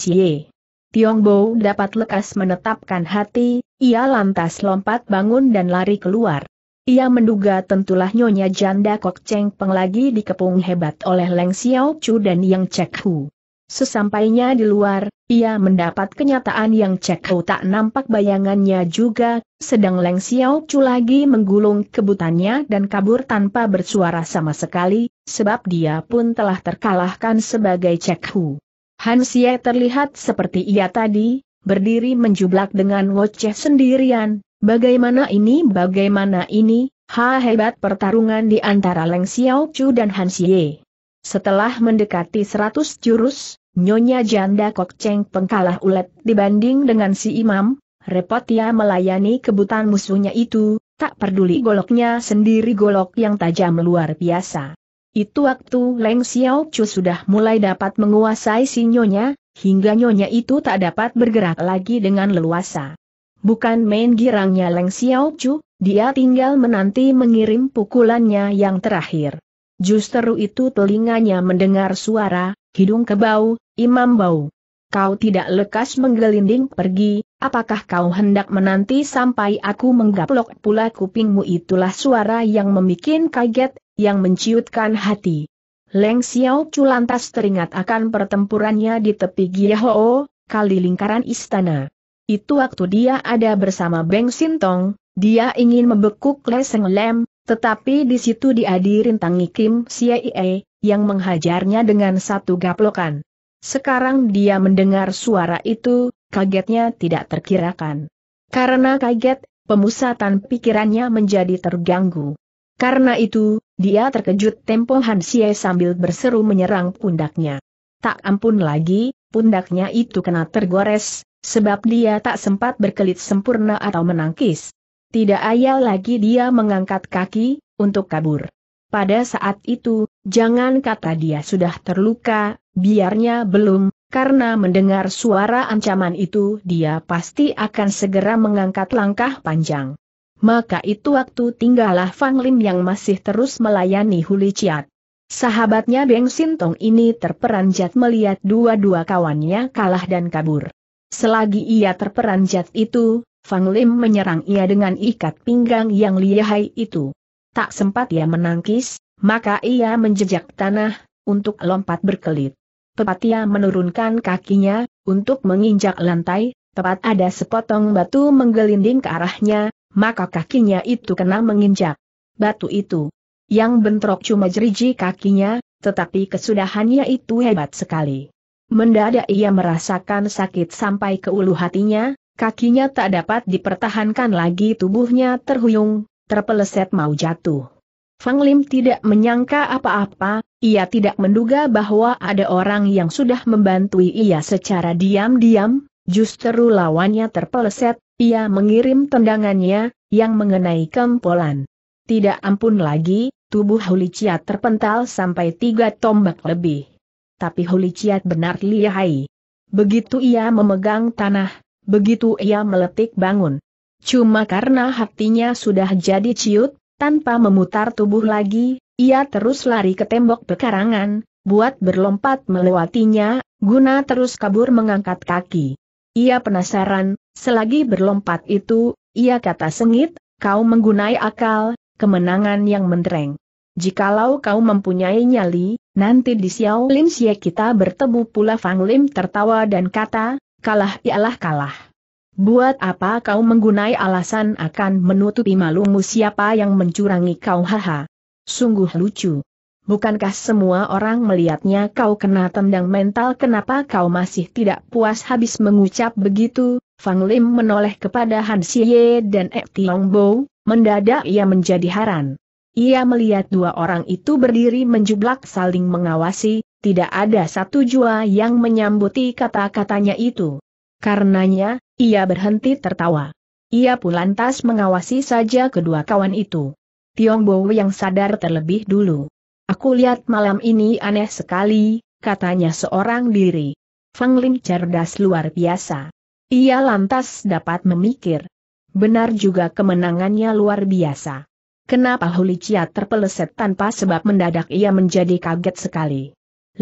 Tiong Bo dapat lekas menetapkan hati, ia lantas lompat bangun dan lari keluar. Ia menduga tentulah Nyonya Janda Kok Cheng Peng lagi dikepung hebat oleh Leng Xiao Chu dan Yang Chek Hu. Sesampainya di luar, ia mendapat kenyataan yang Chek Hu tak nampak bayangannya juga, sedang Leng Xiao Chu lagi menggulung kebutannya dan kabur tanpa bersuara sama sekali, sebab dia pun telah terkalahkan sebagai Chek Hu. Han Xie terlihat seperti ia tadi, berdiri menjublak dengan wajah sendirian, Bagaimana ini bagaimana ini, ha hebat pertarungan di antara Leng Xiao Chu dan Han Xie. Setelah mendekati seratus jurus, Nyonya Janda Kok Cheng pengkalah ulet dibanding dengan si imam, repot ia melayani kebutan musuhnya itu, tak peduli goloknya sendiri golok yang tajam luar biasa. Itu waktu Leng Xiao Chu sudah mulai dapat menguasai si Nyonya, hingga Nyonya itu tak dapat bergerak lagi dengan leluasa bukan main girangnya Leng Xiao Chu, dia tinggal menanti mengirim pukulannya yang terakhir. Justru itu telinganya mendengar suara, hidung kebau, imam bau. Kau tidak lekas menggelinding pergi, apakah kau hendak menanti sampai aku menggaplok pula kupingmu itulah suara yang membuat kaget, yang menciutkan hati. Leng Xiao Chu lantas teringat akan pertempurannya di tepi Giahoo, kali lingkaran istana. Itu waktu dia ada bersama Beng Sintong, dia ingin membekuk Leseng Lem, tetapi di situ dia dirintangi Kim Siaie, yang menghajarnya dengan satu gaplokan. Sekarang dia mendengar suara itu, kagetnya tidak terkirakan. Karena kaget, pemusatan pikirannya menjadi terganggu. Karena itu, dia terkejut tempo Hansie sambil berseru menyerang pundaknya. Tak ampun lagi, pundaknya itu kena tergores, Sebab dia tak sempat berkelit sempurna atau menangkis. Tidak ayal lagi dia mengangkat kaki, untuk kabur. Pada saat itu, jangan kata dia sudah terluka, biarnya belum, karena mendengar suara ancaman itu dia pasti akan segera mengangkat langkah panjang. Maka itu waktu tinggallah Fang Lim yang masih terus melayani Huli Ciat. Sahabatnya Beng Sintong ini terperanjat melihat dua-dua kawannya kalah dan kabur. Selagi ia terperanjat itu, Fang Lim menyerang ia dengan ikat pinggang yang lihai itu. Tak sempat ia menangkis, maka ia menjejak tanah, untuk lompat berkelit. Tepat ia menurunkan kakinya, untuk menginjak lantai, tepat ada sepotong batu menggelinding ke arahnya, maka kakinya itu kena menginjak. Batu itu, yang bentrok cuma jeriji kakinya, tetapi kesudahannya itu hebat sekali. Mendadak ia merasakan sakit sampai ke ulu hatinya, kakinya tak dapat dipertahankan lagi tubuhnya terhuyung, terpeleset mau jatuh. Fang Lim tidak menyangka apa-apa, ia tidak menduga bahwa ada orang yang sudah membantui ia secara diam-diam, justru lawannya terpeleset, ia mengirim tendangannya, yang mengenai kempolan. Tidak ampun lagi, tubuh Hulicia terpental sampai tiga tombak lebih tapi Chiat benar lihai. Begitu ia memegang tanah, begitu ia meletik bangun. Cuma karena hatinya sudah jadi ciut, tanpa memutar tubuh lagi, ia terus lari ke tembok pekarangan, buat berlompat melewatinya, guna terus kabur mengangkat kaki. Ia penasaran, selagi berlompat itu, ia kata sengit, kau menggunai akal, kemenangan yang mendreng. Jikalau kau mempunyai nyali, nanti di Xiao Lim Xie kita bertemu pula Fang Lim tertawa dan kata, kalah ialah kalah. Buat apa kau menggunai alasan akan menutupi malumu siapa yang mencurangi kau haha. Sungguh lucu. Bukankah semua orang melihatnya kau kena tendang mental kenapa kau masih tidak puas habis mengucap begitu? Fang Lim menoleh kepada Han Xie dan Ek Tiong Bo, mendadak ia menjadi haran. Ia melihat dua orang itu berdiri menjublak saling mengawasi, tidak ada satu jua yang menyambuti kata-katanya itu. Karenanya, ia berhenti tertawa. Ia pun lantas mengawasi saja kedua kawan itu. Tiong Bo yang sadar terlebih dulu. Aku lihat malam ini aneh sekali, katanya seorang diri. Fang Lim cerdas luar biasa. Ia lantas dapat memikir. Benar juga kemenangannya luar biasa. Kenapa Huli Chia terpeleset tanpa sebab mendadak ia menjadi kaget sekali.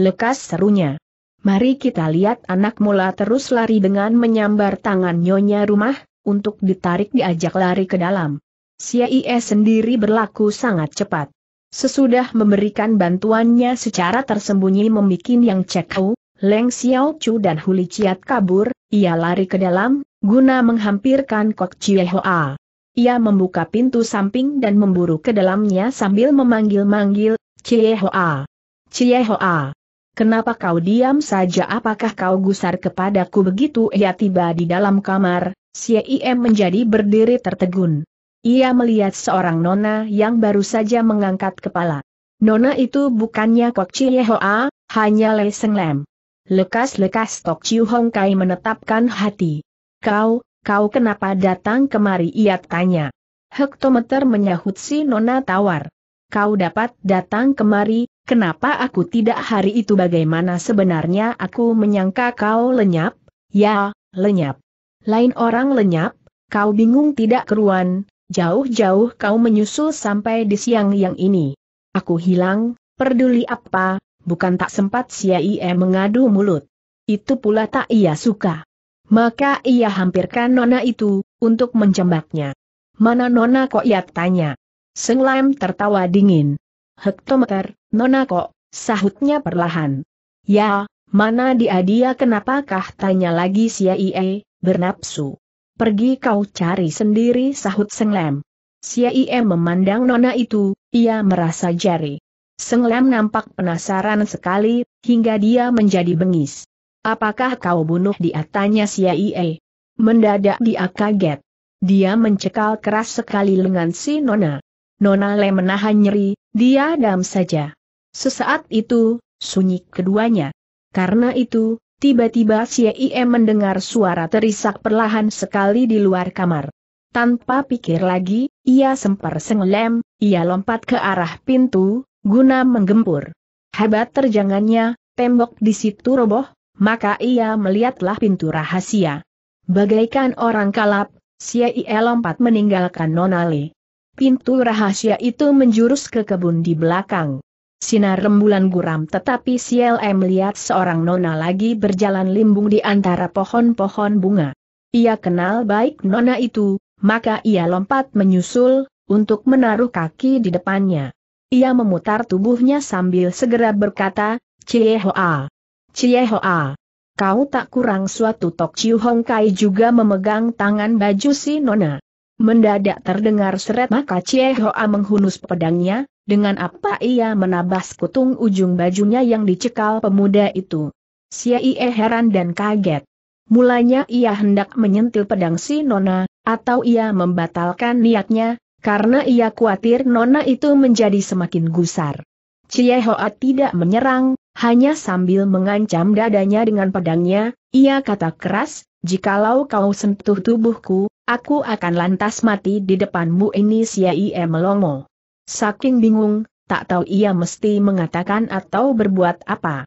Lekas serunya. Mari kita lihat anak mula terus lari dengan menyambar tangan nyonya rumah, untuk ditarik diajak lari ke dalam. CIE sendiri berlaku sangat cepat. Sesudah memberikan bantuannya secara tersembunyi membuat yang cekau, Leng Xiao Chu dan Huli Ciat kabur, ia lari ke dalam, guna menghampirkan Kok Chie Hoa. Ia membuka pintu samping dan memburu ke dalamnya sambil memanggil-manggil, Cie Hoa. Cie Hoa. Kenapa kau diam saja apakah kau gusar kepadaku begitu ia tiba di dalam kamar, Cie Im menjadi berdiri tertegun. Ia melihat seorang nona yang baru saja mengangkat kepala. Nona itu bukannya Kok Cie Hoa, hanya Lei Seng Lem. Lekas-lekas Tok Chiu Hong Kai menetapkan hati. Kau, Kau kenapa datang kemari? Ia tanya. Hektometer menyahut si Nona tawar. Kau dapat datang kemari, kenapa aku tidak hari itu bagaimana sebenarnya aku menyangka kau lenyap? Ya, lenyap. Lain orang lenyap, kau bingung tidak keruan, jauh-jauh kau menyusul sampai di siang yang ini. Aku hilang, peduli apa, bukan tak sempat si mengadu mulut. Itu pula tak ia suka. Maka ia hampirkan nona itu, untuk menjembaknya. Mana nona kok ia tanya. Seng Lam tertawa dingin. Hektometer, nona kok, sahutnya perlahan. Ya, mana dia dia kenapakah tanya lagi si Iye, bernapsu. Pergi kau cari sendiri sahut Seng Lam. Si Iye memandang nona itu, ia merasa jari. Seng Lam nampak penasaran sekali, hingga dia menjadi bengis. Apakah kau bunuh dia? Tanya si Aie. Mendadak dia kaget. Dia mencekal keras sekali lengan si Nona. Nona Le menahan nyeri, dia dam saja. Sesaat itu, sunyi keduanya. Karena itu, tiba-tiba si Aie mendengar suara terisak perlahan sekali di luar kamar. Tanpa pikir lagi, ia semper senglem, ia lompat ke arah pintu, guna menggempur. Hebat terjangannya, tembok di situ roboh, maka ia melihatlah pintu rahasia. Bagaikan orang kalap, Siei lompat meninggalkan Nonale. Pintu rahasia itu menjurus ke kebun di belakang. Sinar rembulan guram tetapi CLM melihat seorang nona lagi berjalan limbung di antara pohon-pohon bunga. Ia kenal baik nona itu, maka ia lompat menyusul, untuk menaruh kaki di depannya. Ia memutar tubuhnya sambil segera berkata, cie hoa. Cie Hoa. Ah. Kau tak kurang suatu Tok Chiu Hong Kai juga memegang tangan baju si Nona. Mendadak terdengar seret maka Cie Hoa ah, menghunus pedangnya, dengan apa ia menabas kutung ujung bajunya yang dicekal pemuda itu. Cie Ie heran dan kaget. Mulanya ia hendak menyentil pedang si Nona, atau ia membatalkan niatnya, karena ia khawatir Nona itu menjadi semakin gusar. Cie Hoa ah, tidak menyerang, hanya sambil mengancam dadanya dengan pedangnya, ia kata keras, Jikalau kau sentuh tubuhku, aku akan lantas mati di depanmu ini si I.M. melongo. Saking bingung, tak tahu ia mesti mengatakan atau berbuat apa.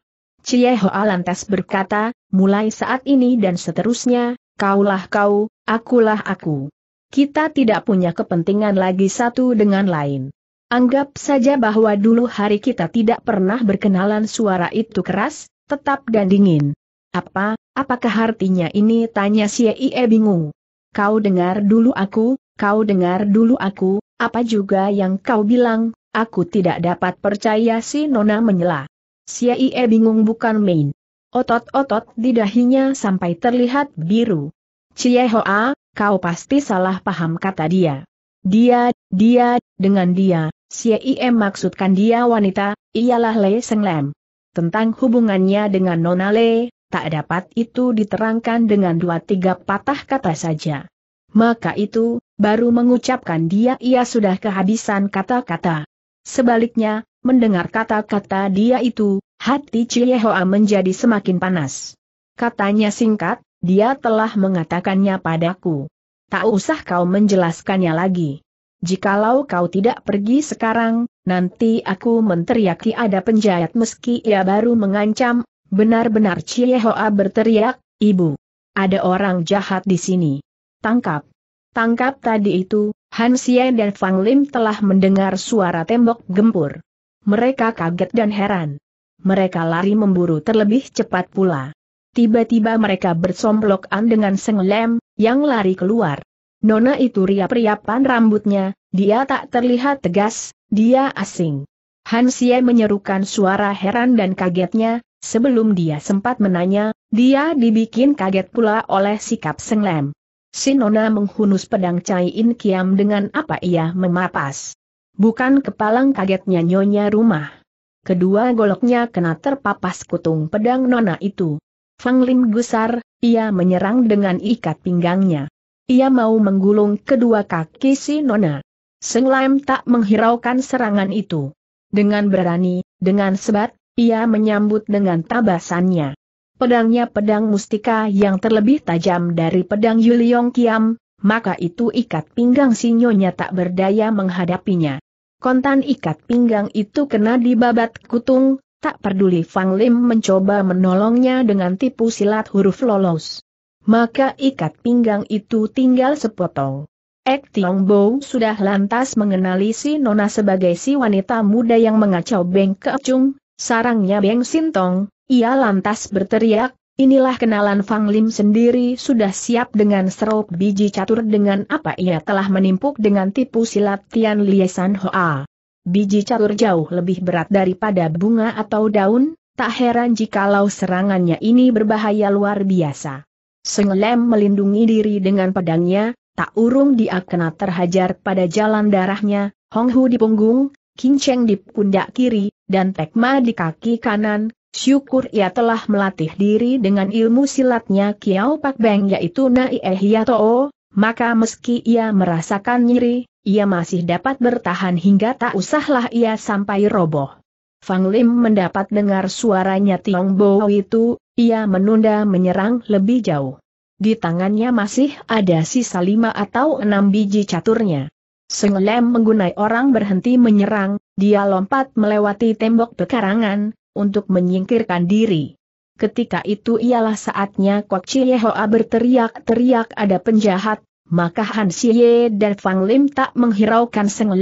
Cie Hoa lantas berkata, mulai saat ini dan seterusnya, kaulah kau, akulah aku. Kita tidak punya kepentingan lagi satu dengan lain. Anggap saja bahwa dulu hari kita tidak pernah berkenalan suara itu keras, tetap dan dingin. Apa, apakah artinya ini tanya si Ie bingung. Kau dengar dulu aku, kau dengar dulu aku, apa juga yang kau bilang, aku tidak dapat percaya si Nona menyela. Si Ie bingung bukan main. Otot-otot di dahinya sampai terlihat biru. Cie Hoa, kau pasti salah paham kata dia. Dia, dia, dengan dia, Siem maksudkan dia wanita, ialah Le Seng Lem. Tentang hubungannya dengan Nona Le, tak dapat itu diterangkan dengan dua tiga patah kata saja. Maka itu, baru mengucapkan dia ia sudah kehabisan kata-kata. Sebaliknya, mendengar kata-kata dia itu, hati Cie Hoa menjadi semakin panas. Katanya singkat, dia telah mengatakannya padaku. Tak usah kau menjelaskannya lagi. Jikalau kau tidak pergi sekarang, nanti aku menteriaki ada penjahat meski ia baru mengancam, benar-benar Cie Hoa berteriak, Ibu, ada orang jahat di sini. Tangkap. Tangkap tadi itu, Han Xian dan Fang Lim telah mendengar suara tembok gempur. Mereka kaget dan heran. Mereka lari memburu terlebih cepat pula. Tiba-tiba mereka bersomblokan dengan Seng Lem, yang lari keluar. Nona itu riap-riapan rambutnya, dia tak terlihat tegas, dia asing. Hansie menyerukan suara heran dan kagetnya, sebelum dia sempat menanya, dia dibikin kaget pula oleh sikap senglem. Si Nona menghunus pedang Cai In Kiam dengan apa ia memapas. Bukan kepalang kagetnya nyonya rumah. Kedua goloknya kena terpapas kutung pedang Nona itu. Fang Lim gusar, ia menyerang dengan ikat pinggangnya. Ia mau menggulung kedua kaki si Nona. Seng Lam tak menghiraukan serangan itu. Dengan berani, dengan sebat, ia menyambut dengan tabasannya. Pedangnya pedang mustika yang terlebih tajam dari pedang Yuliong Kiam, maka itu ikat pinggang si Nyonya tak berdaya menghadapinya. Kontan ikat pinggang itu kena dibabat kutung, tak peduli Fang Lim mencoba menolongnya dengan tipu silat huruf lolos maka ikat pinggang itu tinggal sepotong. Ek Tiong Bo sudah lantas mengenali si Nona sebagai si wanita muda yang mengacau Beng Keacung, sarangnya Beng Sintong, ia lantas berteriak, inilah kenalan Fang Lim sendiri sudah siap dengan serup biji catur dengan apa ia telah menimpuk dengan tipu silat Tian Liesan Hoa. Biji catur jauh lebih berat daripada bunga atau daun, tak heran jikalau serangannya ini berbahaya luar biasa. Senglem melindungi diri dengan pedangnya, tak urung dia kena terhajar pada jalan darahnya, Hong Hu di punggung, King Cheng di pundak kiri, dan Tek Ma di kaki kanan, syukur ia telah melatih diri dengan ilmu silatnya Kiao Pak Beng yaitu Nai Eh Yato maka meski ia merasakan nyeri, ia masih dapat bertahan hingga tak usahlah ia sampai roboh. Fang Lim mendapat dengar suaranya Tiong Bo itu, ia menunda menyerang lebih jauh. Di tangannya masih ada sisa lima atau enam biji caturnya. Sengelem menggunai orang berhenti menyerang, dia lompat melewati tembok pekarangan, untuk menyingkirkan diri. Ketika itu ialah saatnya Kok Hoa berteriak-teriak ada penjahat, maka Han Xie dan Fang Lim tak menghiraukan Seng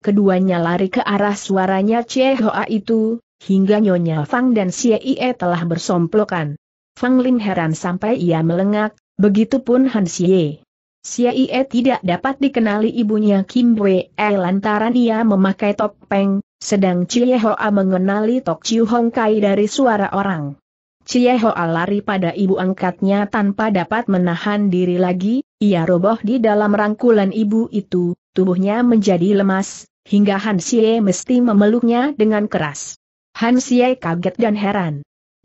keduanya lari ke arah suaranya Hoa itu, hingga Nyonya Fang dan Xie telah bersomplokan. Fang Lin heran sampai ia melengak, begitupun Han Xie. Xie tidak dapat dikenali ibunya Kim Wei e lantaran ia memakai topeng, sedang Chie Hoa mengenali Tok Chiu Hong Kai dari suara orang. Chie Hoa lari pada ibu angkatnya tanpa dapat menahan diri lagi, ia roboh di dalam rangkulan ibu itu, tubuhnya menjadi lemas, hingga Han Xie mesti memeluknya dengan keras. Han Xie kaget dan heran.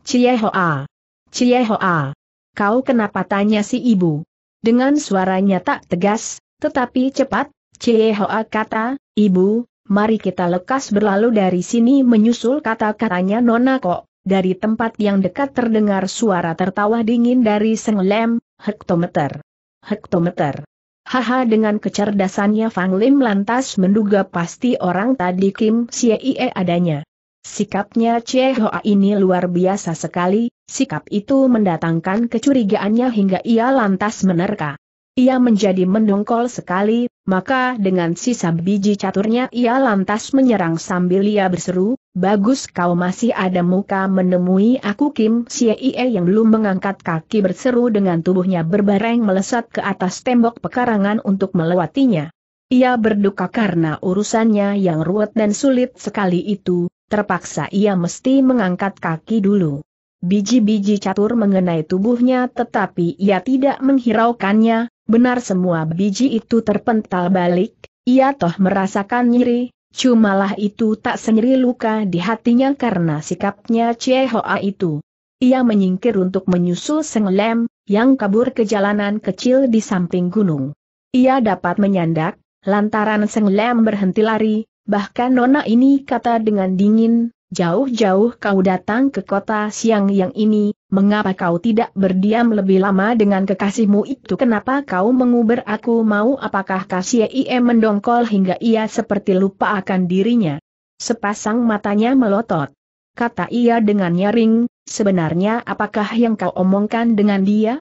Cie Hoa! Cie Hoa! Kau kenapa tanya si ibu? Dengan suaranya tak tegas, tetapi cepat, Cie Hoa kata, Ibu, mari kita lekas berlalu dari sini menyusul kata-katanya Nona Kok. Dari tempat yang dekat terdengar suara tertawa dingin dari senglem, hektometer. Hektometer. Haha dengan kecerdasannya Fang Lim lantas menduga pasti orang tadi Kim Siee adanya. Sikapnya Chie Hoa ini luar biasa sekali, sikap itu mendatangkan kecurigaannya hingga ia lantas menerka. Ia menjadi mendongkol sekali, maka dengan sisa biji caturnya ia lantas menyerang sambil ia berseru, Bagus kau masih ada muka menemui aku Kim Xie yang belum mengangkat kaki berseru dengan tubuhnya berbareng melesat ke atas tembok pekarangan untuk melewatinya. Ia berduka karena urusannya yang ruwet dan sulit sekali itu, terpaksa ia mesti mengangkat kaki dulu. Biji-biji catur mengenai tubuhnya tetapi ia tidak menghiraukannya, benar semua biji itu terpental balik, ia toh merasakan nyeri, cumalah itu tak senyeri luka di hatinya karena sikapnya Hoa itu. Ia menyingkir untuk menyusul Seng Lem, yang kabur ke jalanan kecil di samping gunung. Ia dapat menyandak, lantaran Seng Lem berhenti lari, Bahkan nona ini kata dengan dingin, jauh-jauh kau datang ke kota siang yang ini, mengapa kau tidak berdiam lebih lama dengan kekasihmu itu? Kenapa kau menguber aku mau apakah kasih IE mendongkol hingga ia seperti lupa akan dirinya? Sepasang matanya melotot. Kata ia dengan nyaring, sebenarnya apakah yang kau omongkan dengan dia?